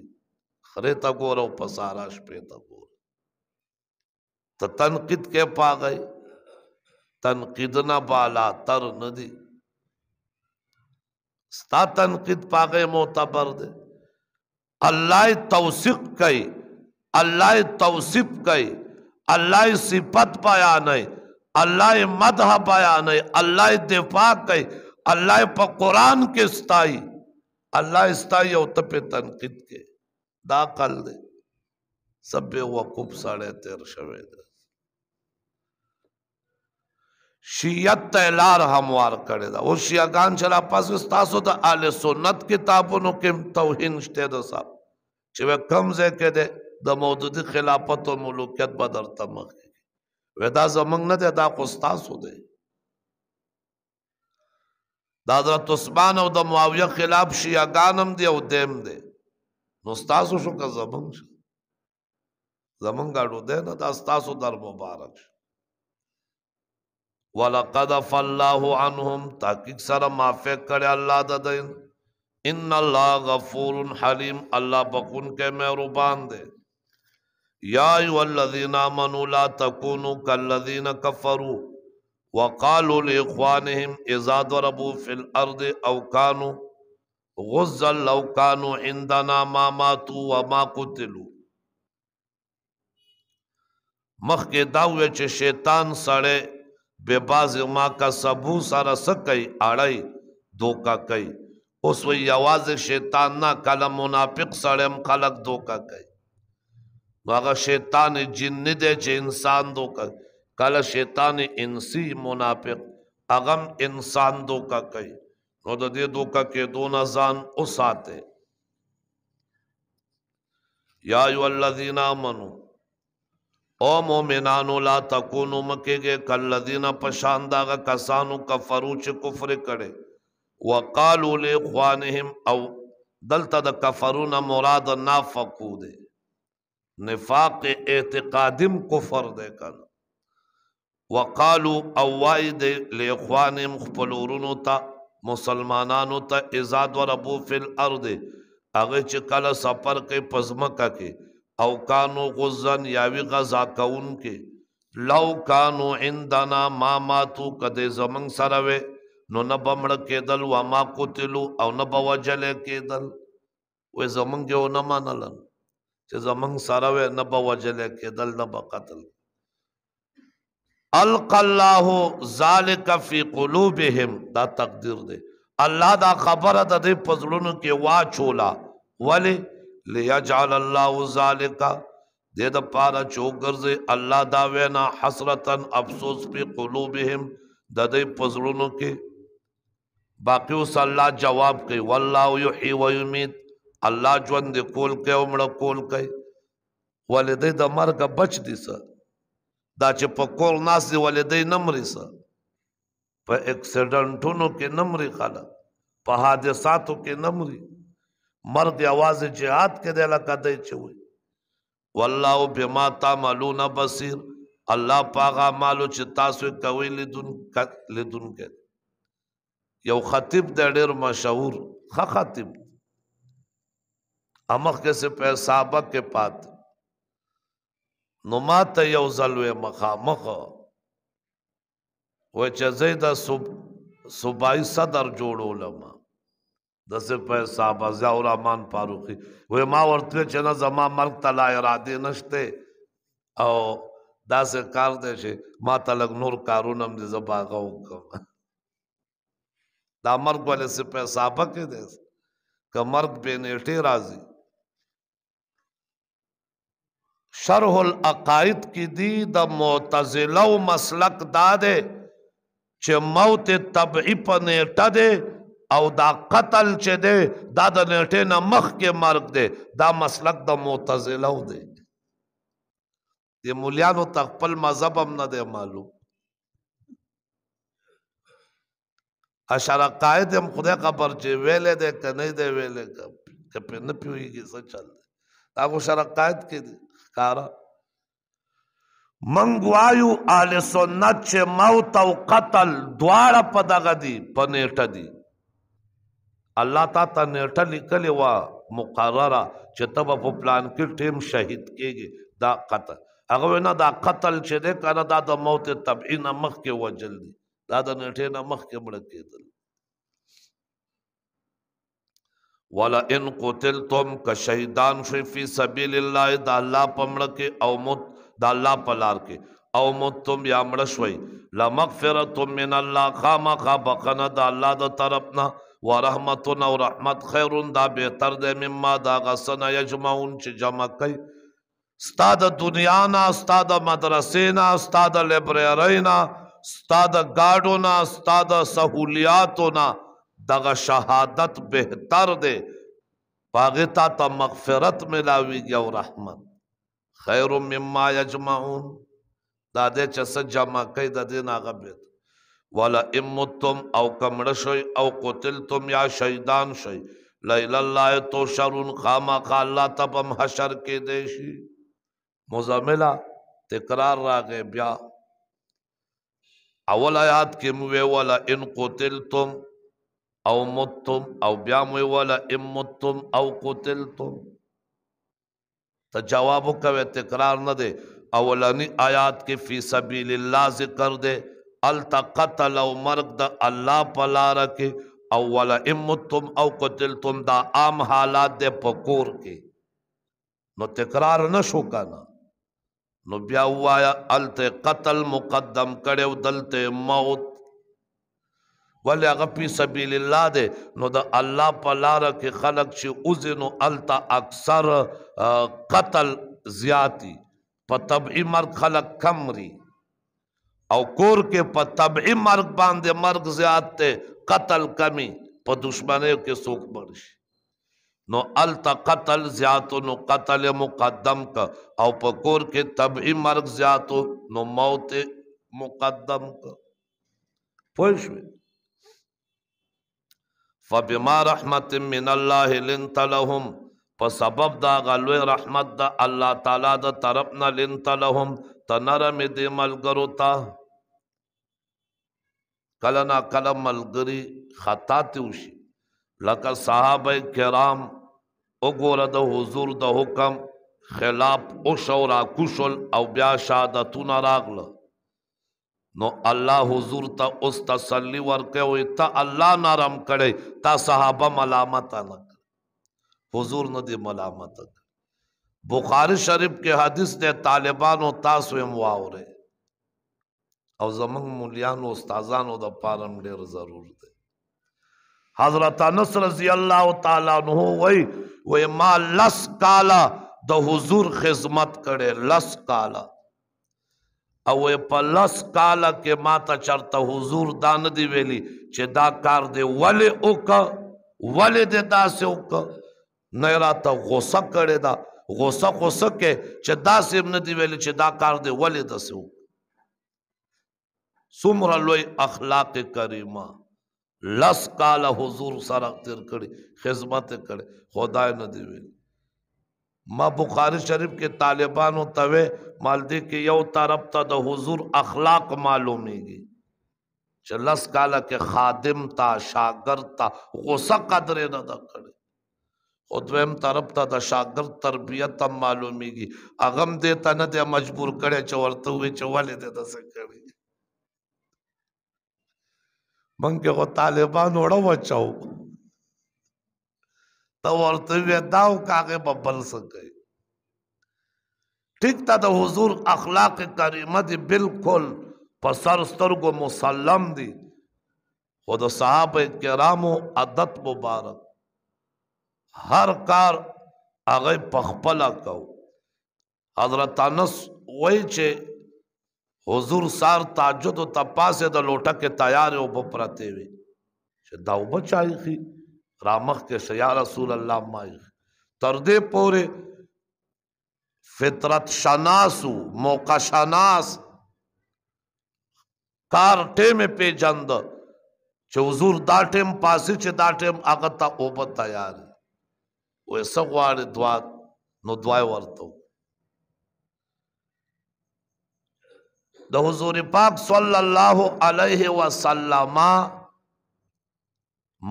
خره تا ګورو پسارا شپې تا ګور ته تنقید کې پا گئی تنقید نه بالا تر نه دی ستا تنقید پاغه معتبر دی الله توثیق کوي الله توصیف کوي الله صفت بیانای الله مدح بیانای الله دفاع کوي الله په قران کې استای الله استای او ته په تنقید کې دا قل دی سبه وقوف ساڑھے تیر شوه دی شیعت ته لار هموار کړی دا اوس شیعاګان چې راپاس تاسو د اهل سنت کتابونو کې توهین شته ده صاحب چې کم ځای کې ده د مودودي خلافت او ملوکیت به درته مخ ودا زمنګ نه ده دا خو تاسو ده د حضرت عثمان او د معاویه خلاف شیعاګان هم دي او دیم دي نو تاسو شو که زمنګ زمنګ اړو ده نه دا تاسو در مبارک شو ولقد فالله عنهم تحقیق سره معافی کړي الله د دین ان الله غفور حلیم الله بخون کې مهربان دی یا ایو الذین آمنوا لا تکونوا کالذین کفروا وقالوا لاخوانهم اذا ضربوا في الارض او كانوا غزا لو كانوا عندنا ما ماتوا وما قتلوا مخکې دا چې شیطان سړی به باز ما کا سبو سارا سکي اړي دوکا کوي اوس وی आवाज شیطان نه کله منافق سړم خلق دوکا کوي واغه شیطان جن نه دي چې انسان دوکا کله شیطان انسی منافق اغم انسان دوکا کوي نو د دې دوکا کې دوه ځان اوساته یا ایو الذین آمنو او مومنانو لا تکونو مکیگے کاللذین پشانداغا کسانو کفرو چه کفر کڑے وقالو لی خوانهم او دلتا دا کفرون مراد نافقو دے نفاق اعتقادم کفر دے کن وقالو اوائی دے لی خوانهم خپلورونو تا مسلمانانو تا ازاد وربو فی الارد اغه چې کله سفر کې پزمکه کې او کانو غزن یاوی غزا کون کې لو کانو عندنا ما ماتو کده زمنګ سره و نو نه بمړ کېدل و ما قتلوا او نه بوجل کېدل و زمنګ یو نه منل چې زمنګ سره و نه بوجل کېدل نه بقتل الق الله ذالک فی قلوبهم دا تقدیر دی الله دا خبره د دې پزړونو کې واچولا ولی لیجعل الله ذالک د دې لپاره چوکرځي الله دا وینا حسرتن افسوس په قلوبهم د دې پزړونو کې باقی اوس الله جواب کوي والله یحیی و یمیت الله ژوند کول کوي او مړ کول کوي والدې د مرګ بچ دي سر دا چې په کول ناس دی والدې نمرې سر په اکسیډنټونو کې نمرې خلک په حادثاتو کې نمرې مرد आवाज جهاد کې د لکه چې وي والله بما تعملون بصير الله پاغه مالو چې تاسو کوي لدون لدون کې یو خطیب د ډېر مشهور خ خطیب امخ کې سه په صحابه کې پات نو ماته یو زلوه مخامخ و چې زید صوب صوبای صدر جوړولم د څه په صاحب ضیاء الرحمن فاروقي وې ما ورته چې نه زما ملک ته لا اراده نشته او دا څه کار دی چې ما ته لګ نور کارونه هم دې زباغه وکم دا مرګ ولې څه په صاحب کې دی که مرګ به نیټه راځي شرح العقائد کی دی د معتزله او مسلک داده چې موت تبعی په نیټه ده او دا قتل چې دی دا د نیټه نه مخ کې مرګ دی دا مسلک د معتزله دی د مولیانو تخپل مذهب هم نه دی معلوم اشاره قائد هم خدای خبر چې ویلې دی که نه دی ویلې که پې نه پوهېږي څه چل دی دا خو شرع قائد کې دی ښکاره منګ وایو اهل سنت چې موت او قتل دواړه په دغه دي په نیټه دي الله تا ته نیټه لیکلې وه مقرره چې ته به په پلان کې ټیم شهید کېږي دا قتل هغه نه دا قتل چې دی که نه دا د موت طبعي نه مخکې وجل دي دا د نیټې نه مخکې مړه کېدل ولئن قتلتم که شهیدان شوي فی سبیل الله د الله په مړه کې او مت د الله په لار کې او متم یا مړه شوي لمغفرة من الله خامخا بخنه د الله د طرف نه و رحمتنا و رحمت خیرون دا بهتر دی مما دا غسن یجمعون چې جمع کوي ستا د دنیا نه ستا د مدرسې نه ستا د لایبرری نه ستا د ګاډو نه ستا د سہولیاتو نه دغه شهادت بهتر دی پاغه تا ته مغفرت ملاویږي او رحمت خیر مما یجمعون دا دې چې څه جمع کوي د دې نه غبت ولا امتم او کمړ شوي او قتلتم یا شهیدان شوي لیل الله تو شرون خامخا الله ته په محشر کې دی شي مزمله تکرار راغې بیا اول آیات کې مو ولا ان قتلتم او متم او بیا مو ولا ان متم او قتلتم ته جواب کوي تکرار نه دی اولانی آیات کې فی سبیل الله ذکر دی التقتل او مرگ دا اللہ پلا رکے اول امتم او قتلتم دا عام حالات دے پکور کے نو تکرار نشو کنا نو بیا وایا التے قتل مقدم کڑے او دلتے موت ولی هغه په سبیل الله دی نو د الله په لار کې خلق چې اوزنو التا اکثر قتل زیاتی په تبعی مرګ خلق کمری او کور کې په طبعي مرګ باندې مرګ زیات ته قتل کمی په دشمنه کې څوک مرشي نو الت قتل زیاتو نو قتل مقدم کا او په کور کې طبعي مرګ زیاتو نو موت مقدم کا پوه شو فبما رحمت من الله لنت لهم په سبب دا غلوې رحمت د الله تعالی د طرف نه لنت لهم تنرم دې ملګرو ته کله نا کله ملګری خطا ته وشي لکه صحابه کرام وګوره د حضور د حکم خلاف او شورا کوشل او بیا شهادتونه راغله نو الله حضور ته اوس تسلی ورکه وې ته الله نرم کړي تا صحابه ملامت نه حضور نه دی ملامت بخاری شریف کې حدیث ته طالبانو تاسو هم واوره او زمنګ مولیان او استادانو د پالم ډیر ضرور دی حضرت انس رضی الله تعالی عنہ وای وای ما لس کالا د حضور خدمت کړي لس کالا او په لس کالا کې ما ته چرته حضور دان دی ویلي چې دا کار دی ول اوک ول دې داسې اوک نه راته غوسه کړي دا غوسه غوسه کې چې داسې ابن دی ویلي چې دا کار دی ول داسې اوک سمر لوی اخلاق کریمه لس کال حضور سره تیر کړي خدمت کړي خدای نه دی ویل ما بخاری شریف کې طالبانو توه مالدی کې یو طرف ته د حضور اخلاق معلومیږي چې لس کال کې خادم تا شاګرد تا غوسه قدر نه دا کړي او دویم طرف ته د شاګرد تربیت هم معلومیږي اغم دې ته نه دې مجبور کړي چې ورته وي چې والد دې څه کړي منګه غو طالبان وړو بچاو تا ورته وداو کاغه ببل سکے ٹھیک تا د حضور اخلاق کریمه دی بالکل پر سر سترګو مسلم دی خود صحابه کرامو عادت مبارک هر کار هغه پخپلا کو حضرت انس وای چې حضور سار تعجد او تپاسه د لوټه کې تیار او بپرته وي چې دا وبچای خي رامخ کې شیا رسول الله مای تر دې پورې فطرت شناسو موقع شناس کار ټیم په جند چې حضور دا ټیم پاسې چې دا ټیم هغه ته اوبه تیار وي وې سغوار دوا نو دوای ورته د حضور پاک صلی الله علیه وسلم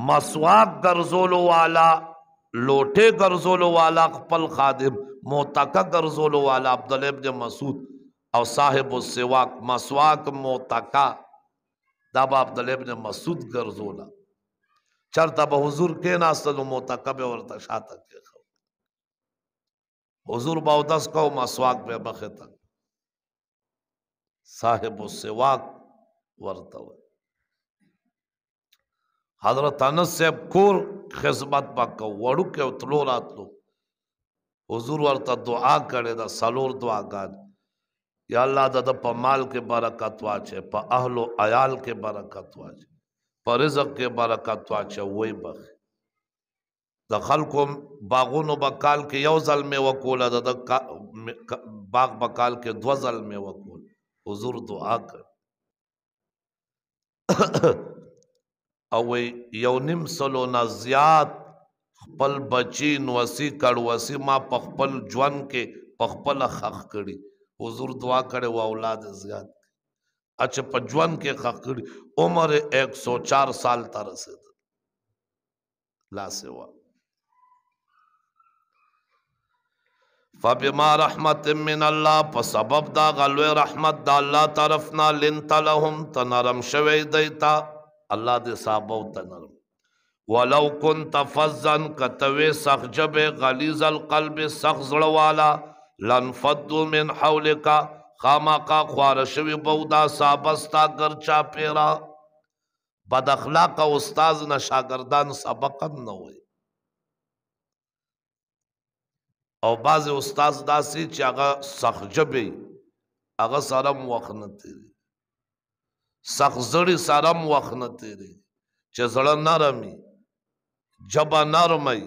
مسواک ګرځولو والا لوټه ګرځولو والا خپل خادم موتکه ګرځولو والا عبد الله ابن مسعود او صاحب السواک مسواک موتکا دا به عبد الله ابن مسعود ګرځولا چرته به حضور کې ناستلو موتکب ورته شاته کې حضور باو دس کو مسواک به بخته صاحب السواک ورته وي حضرت انس صاحب کور خدمت پاک وړو کې تلو راتلو حضور ورته دعا کړې دا سلور دعاګان یا الله دا, دا په مال کې برکت واچې په اهل او عیال کې برکت واچې په رزق کې برکت واچې وای بخ د خلکو باغونو بکال کې یو ځل مې وکول د باغ بکال کې دو ځل مې وکول حضور دعا کړ او یو نیم سلو نه زیات خپل بچی نوسی کړ وسی ما په خپل ژوند کې په خپل خخ کړي حضور دعا کړي او اولاد زیات اچھا په ژوند کې خخ کړي عمر 104 سال ترسه لا سوا فبما رحمت من الله په سبب دا غلوی رحمت د الله طرفنا لنت لهم تنرم شوی دیتا الله دې صابو تنرم ولو كنت فظا كتوي سخجب غليظ القلب سخزړ والا لنفض من حولك خامقا خوار شوی بودا صابستا گر چا پیرا بد اخلاق استاد نه شاګردان سبقم نه وي او باز استاد داسې چې هغه سخجبې هغه سره موخ نه تیری سخزړی سره موخ نه تیری چې زړه نرمي جبا نرمي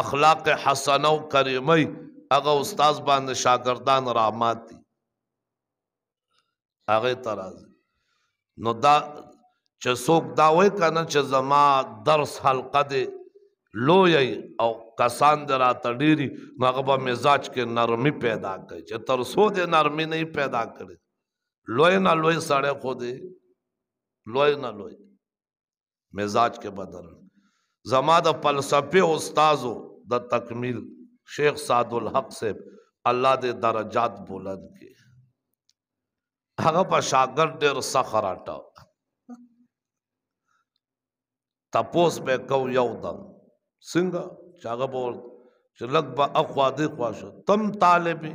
اخلاق حسنه او کریمي هغه استاد باندې شاګردان رحمت دي هغه تراز نو دا چې څوک دا وای کنه چې زما درس حلقه دی لوی او کسان در آتڑیری نغبا مزاج کے نرمی پیدا کری چھے ترسو دے نرمی نہیں پیدا کری لوئے نہ لوئے سڑے خودے لوئے نہ لوئے مزاج کے بدل زما د فلسفه استادو د تکمیل شیخ سعد الحق صاحب الله دې درجات بلند کړي هغه په شاګرد ډېر سخر اٹاو تپوس به کو یو دم څنګه چاگه بول چه لگ با اخوا دی خواشو تم طالبی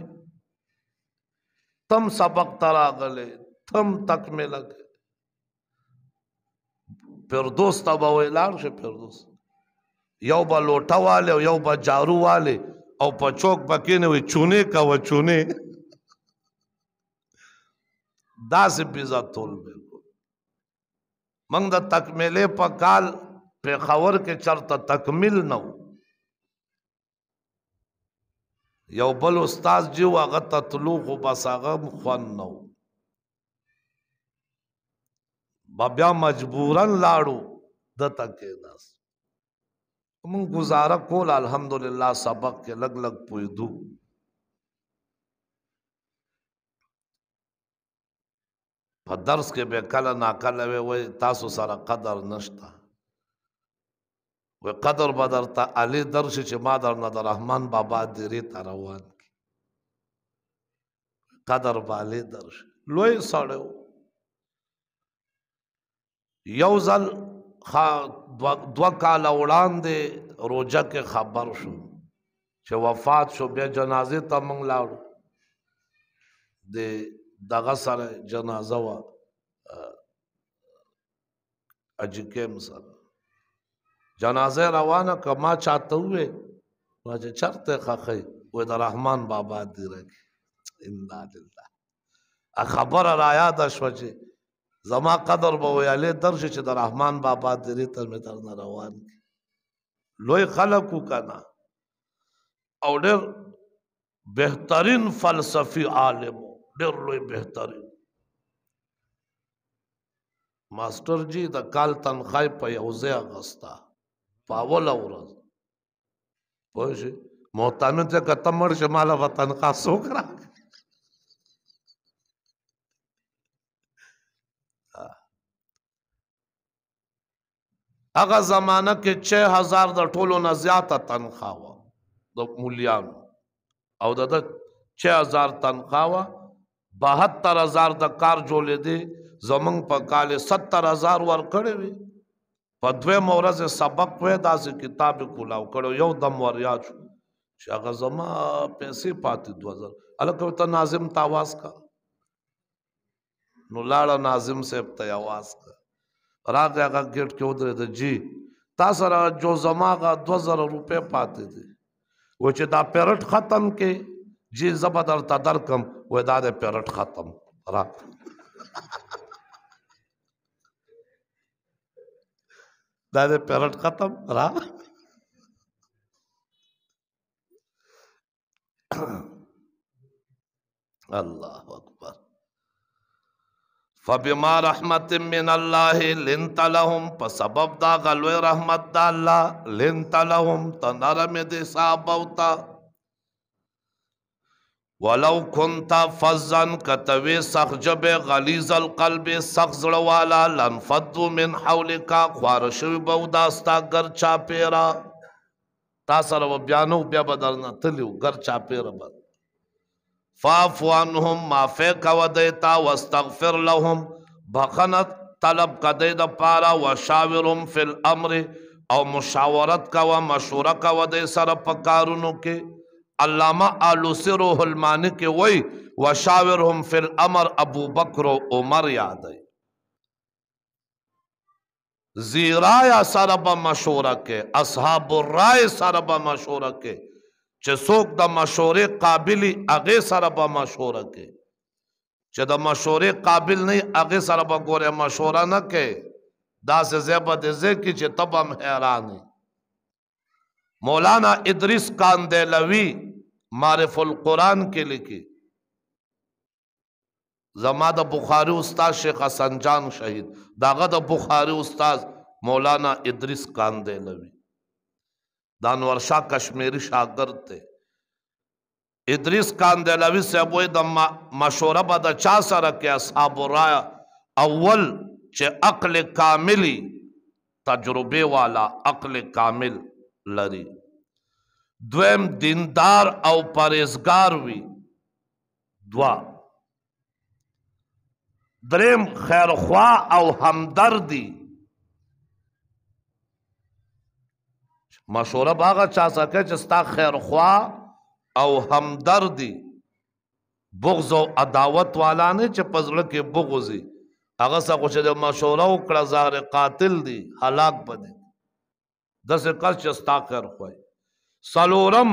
تم سبق ترا گلے تم تک میں لگے فردوس ته به اعلان شي فردوس یو به لوټه والے او یو به جارو والے او په چوک پکې نه وي چونه کا و چونه داس بيزا تول بالکل موږ د تکملې په کال په خبر کې چرته تکمیل نه یو بل استاد جو هغه تطلوق بس هغه خوان نو بیا مجبورن لاړو د تکې داس مون گزاره کول الحمدلله سبق کې لګ لګ پوي دو په درس کې به کله ناکله وي تاسو سره قدر نشته و قدر بدر تا علی درس چې ما در نه در رحمان بابا دیری ته روان کی قدر بالی درس لوی سړیو یو ځل دو کال وړاندې روزه کې خبر شو چې وفات شو بیا جنازې ته مونږ لاړو د دغه سره جنازه وا اجکم سره جنازه روانه که ما چاته وې ما چې چرته خخې وې د رحمان بابا دی رګ ان لله خبر را یاد شو چې زما قدر به ویلې درش چې د رحمان بابا دی تر مې تر نه روان لوی خلقو کنا او ډېر بهترین فلسفي عالم ډېر لوی بهترین ماستر جی د کال تنخواه په یوځای اغستا پاول اورز پوه شئ محتانو چې کته مړ شي مالا به تنخوا څوک هغه زمانہ کې 6000 د ټولو نه زیاته تنخوا و د مولیانو او د 6000 تنخوا و 72000 د کار جوړې دي زمنګ په کال 70000 ور کړې وي په دوه مورزه سبق وې داسې کتاب کولاو کړو یو دم وریا شو چې هغه زما پیسې پاتې 2000 الکه ته ناظم تاواز کا نو لاړه ناظم صاحب ته आवाज کا راغه هغه ګټ کې ودرې ته جی تا سره جو زما غا 2000 روپے پاتې دي و چې دا پیرټ ختم کې جی زبر درته درکم و دا د پیرټ ختم را ده پیرٹ ختم را اللہ اکبر فبما رحمت من اللہ لنت لهم پا دا غلوی رحمت دا اللہ لنت لهم تنرم دی صحابوتا ولو كنت فظا كتوي سخجب غليظ القلب سخزړ والا لنفض من حولك خارش بو داستا گر چا پیرا تا سره بیانو بیا بدرنه تلو گر چا پیرا بد فاعف عنهم معفو کو دیتا واستغفر لهم بخنت طلب کدی د پارا وشاورهم فی الامر او مشاورت کا و مشوره کا و د سره پکارونو کې علامہ آلوسی روح المانی کې وای وشاورهم فی الامر ابو بکر و عمر یاد زیرا یا سره به مشوره کې اصحاب الرای سره به مشوره کې چې څوک د مشورې قابلی هغه سره به مشوره کې چې د مشورې قابل نه هغه سره به ګوره مشوره نه کې دا سه زیبه د ذکر چې تبم حیرانه مولانا ادریس کاندلوی معرف القرآن کې لیکي زما د بخاری استاد شیخ حسن جان شهید داغه د بخاری استاد مولانا ادریس کاندلوی دانور شاه کشمیری شاګرد ته ادریس کاندلوی صاحب وې د مشوره به د چا سره کې اصحاب را اول چې عقل کاملی تجربه والا عقل کامل لري دویم دیندار او پرهیزګار وي دوا دریم خیرخوا او همدردی مشوره باغه چا سکه چې ستا خیرخوا او همدردی بغض او عداوت والا نه چې پزړه کې بغوزي هغه څه خو چې مشوره وکړه ظاهر قاتل دی هلاک بده دسه کس چې ستا خیرخوا سلورم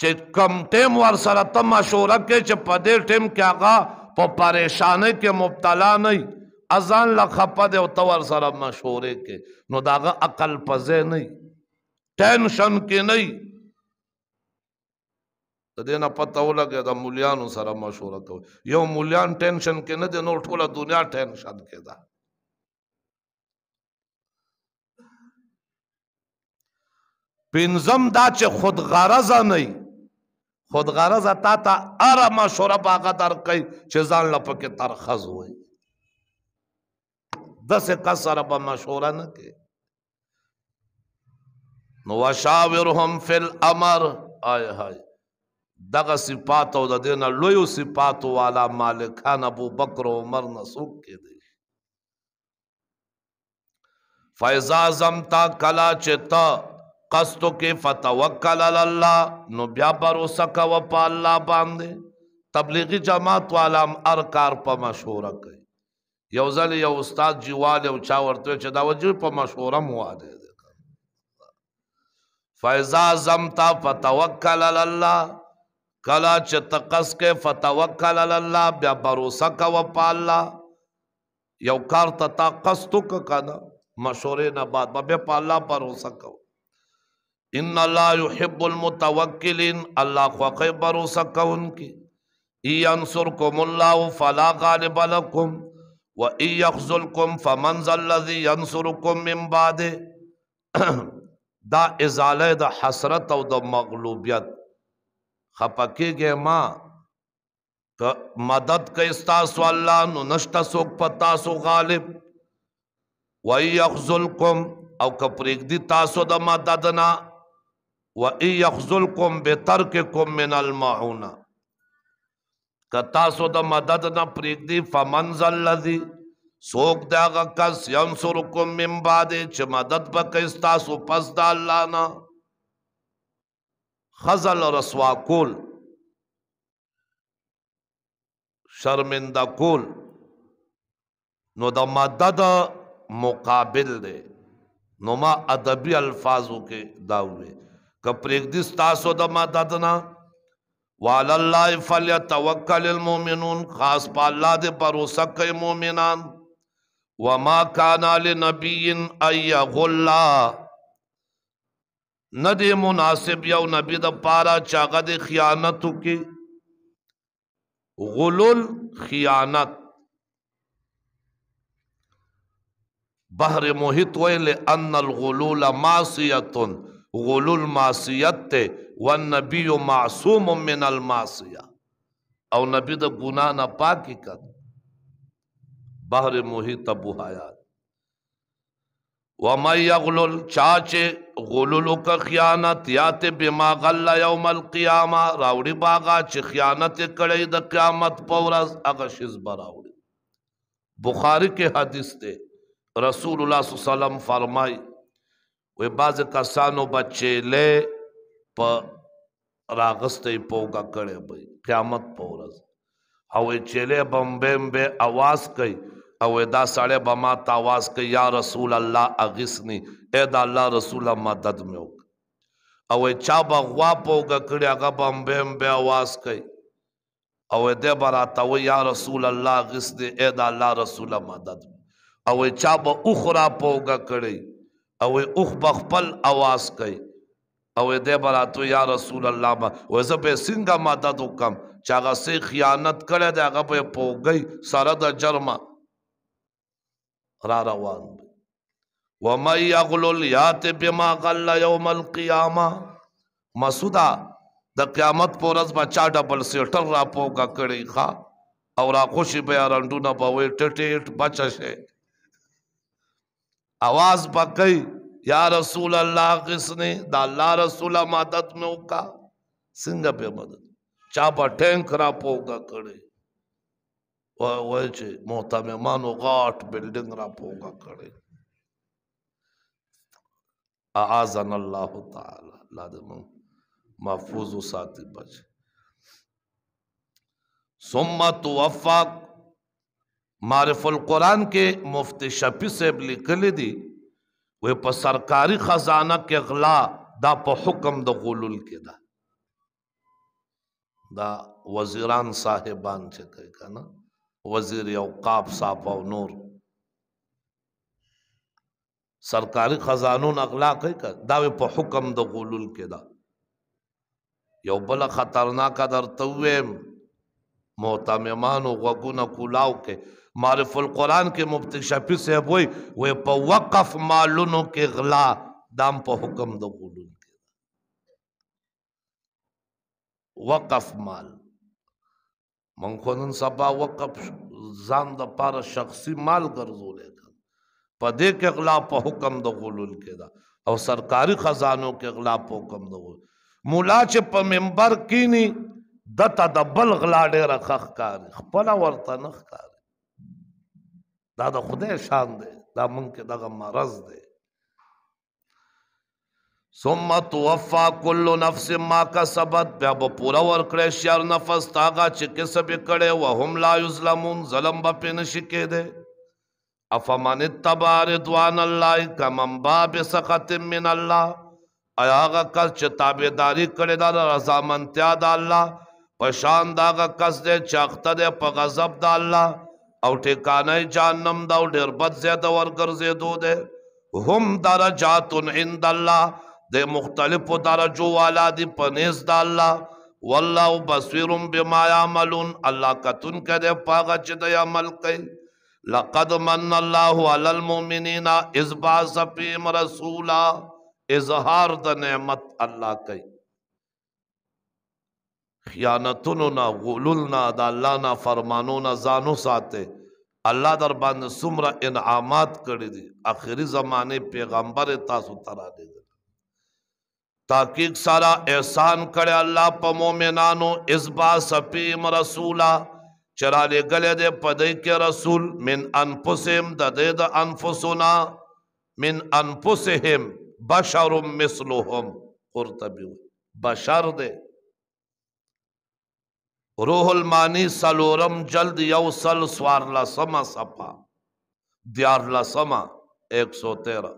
چې کم ټیم ور سره ته مشوره کې چې په دې ټیم کې هغه په پریشانۍ کې مبتلا نه اذان لا خپه دی او ته ور سره مشورې کې نو داغه عقل پزې نه ټینشن کې نه د دې نه پته ولګي دا مليانو سره مشوره کوي یو مليان ټینشن کې نه دی نو ټوله دنیا ټینشن کې ده پنځم دا چې خود غرض نه خود غرض تا ته اره مشوره باغه درکې چې ځان لپکې ترخص وي دس قصر به مشوره نه کې نو وشاورهم فی الامر آی های دغه صفات او د دینه لویو صفات والا مالکان ابو بکر او عمر نسوک کې دي فیضا زمتا کلا چتا قصدو کې فتوکل علی الله نو بیا بروسه کوه په الله باندې تبلیغی جماعت والام ار کار په مشوره کوي یو ځل یو استاد جیواله او چا ورته چې دا وجه په مشوره مواده فیضا زمتا فتوکل علی الله کلا چې تقص کې فتوکل علی الله بیا بروسه کوه په الله یو کار ته تا قصدو کنه مشورې نه بعد به په الله بروسه کوه ان الله يحب المتوکلین الله خوخه بروسه کوونکي ای انصرکم الله فلا غالب لكم و ای یخذلکم فمن ذا الذي ينصرکم من بعد دا ازاله د حسرت او د مغلوبیت خپکیږي ما که مدد کوي تاسو الله نو نشتا سوک پتا سو غالب و ای یخذلکم او که پرېږدي تاسو د مدد نه و یخذلکم بترککم من المعون کتا سو د مدد نه پریږدي فمنز الذی سوک داغه کس ینصرکم من بعد چې مدد پکې تاسو پس د الله نه خزل رسوا کول شرمنده کول نو د مدد مقابل دی نو ما ادبی الفاظو کې داوي کپریک دي تاسو د مدد نه وعلى الله فليتوكل المؤمنون خاص په الله دې باور کوي مؤمنان وما كان لنبي ان يغلا ندی مناسب یو نبی د پارا چاغه د خیانت کی غلول خیانت بحر محیط ویل ان الغلول معصیه غلو المعصیت ته والنبی معصوم من المعصیه او نبی د ګنا نه پاکی کړ بحر محیط بوهایا و ما یغلل چاچه غلل کا خیانت یات بما غل یوم القیامه راوړي باغا چې خیانت کړي د قیامت پورز هغه شز براوړي بخاری کې حدیث ده رسول الله صلی الله علیه وسلم فرمایي وی باز کسانو بچیلې په راغستې پوګه کړي به قیامت پورز او چیلې بمبم به आवाज کوي او دا سړی به ما ته आवाज کوي یا رسول الله اغسنی اے دا الله رسول مدد مې وک او چا به غوا پوګه کړي هغه بمبم به आवाज کوي او دې برا ته یا رسول الله اغسنی اے دا الله رسول مدد او چا به اخرى پوګه کړي او اوخ بخپل आवाज کوي او دې براتو یا رسول الله ما وځه په څنګه مدد وکم چې هغه سي خیانت کړي دا هغه په پوګي سره د جرم را روان ومن یغلل یات بما غل یوم القیامه مسودا د قیامت پر ورځ بچا ډبل سیټر را پوګه کړي ښا او را خوشي بیان رندونه په وې ټټ ټټ بچشه आवाज पकई या रसूल अल्लाह किसने दा अल्लाह रसूल मदद में उका सिंह पे मदद चापा टैंक रापो का कड़े वह छे मोहता मेहमान गाठ बिल्डिंग रापो का कड़े आजन अल्लाह ताला लादम महफूज साथी बच सुम्मा तुवफा معرف القرآن کې مفتی شفیع صاحب لیکلی دي وی په سرکاري خزانه کې غلا دا په حکم د غلول کې ده دا وزیران صاحبان چې کوي کنه وزیر اوقاف صاحب او نور سرکاري خزانو نغلا کوي دا په حکم د غلول کې ده یو بل خطرناک درته ویم محتممانو غوګونه کولاو کې معرف القرآن کې مفتی شفیع صاحب وای و په وقف مالونو کې غلا دام په حکم د غولون کې وقف مال من خو نن سبا وقف ځان د پاره شخصي مال ګرځولې ده په دې کې غلا په حکم د غولون کې ده او سرکاري خزانو کې غلا په حکم د غولون مولا چې په منبر کینی دته د بل غلا ډېر خخ کار خپل ورته نخ کار دا د خدای شان دی دا مونږ کې دغه مرض دی ثم توفى كل نفس ما كسبت بیا به پورا ورکړې شر نفس تاغه چې کسب کړي او هم لا یظلمون ظلم به پین شکې دي افمن تبار دوان الله کمن باب سخط من الله ایا کس چې تابعداري کړي دا رضامندتیا د الله پشان داغه کس دې چاخته دې په غضب د الله او ټکانه جهنم دا ډېر بد زیاده ورګرځېدو دی هم درجات عند الله د مختلفو درجو والا دی پنیز د الله والله بصیر بما يعملون الله کتون کده پاغه چې د عمل کوي لقد من الله على المؤمنين اذ بعث فيهم رسولا اظهار د نعمت الله کوي خیانتونو نه غلول نه د الله نه فرمانو نه ځانو ساته الله در باندې څومره انعامات کړی دي اخري زمانه پیغمبر تاسو ترا دي تحقیق سارا احسان کړی الله په مؤمنانو اسبا سپیم رسولا چرا لګلې دې پدې کې رسول من انفسهم د دې د انفسنا من انفسهم بشر مثلهم قرطبي بشر دې روح المانی سلورم جلد یو سل سوار لسما سپا دیار لسما ایک سو تیرہ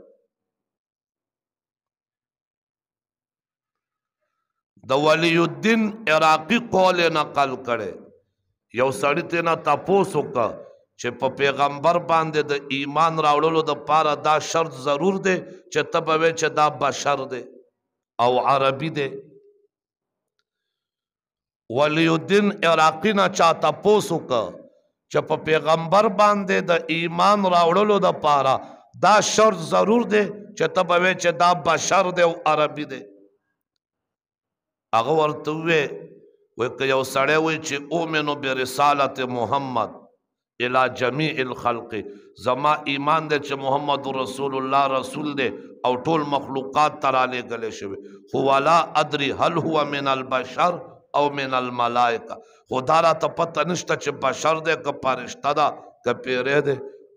د ولی الدین عراقی قول نقل کړي یو سړی ته نه تاسو کا چې په پیغمبر باندې د ایمان راوړلو د پاره دا شرط ضرور دی چې تبوي چې دا بشر دی او عربي دی ولی الدین عراقی نه چاته پوسوک چې په پیغمبر باندې د ایمان راوړلو د پاره دا شرط ضرور دی چې ته به چې دا بشر دی او عربي دی هغه ورته وې وې که یو سړی وې چې اومنو برسالت محمد الى جميع الخلق زما ایمان دې چې محمد رسول الله رسول دې او ټول مخلوقات تراله غلې شوی خو والا ادري هل هو من البشر او من الملائکه خدا را ته پته نشته چې بشر دی که فرشته ده که پیری دی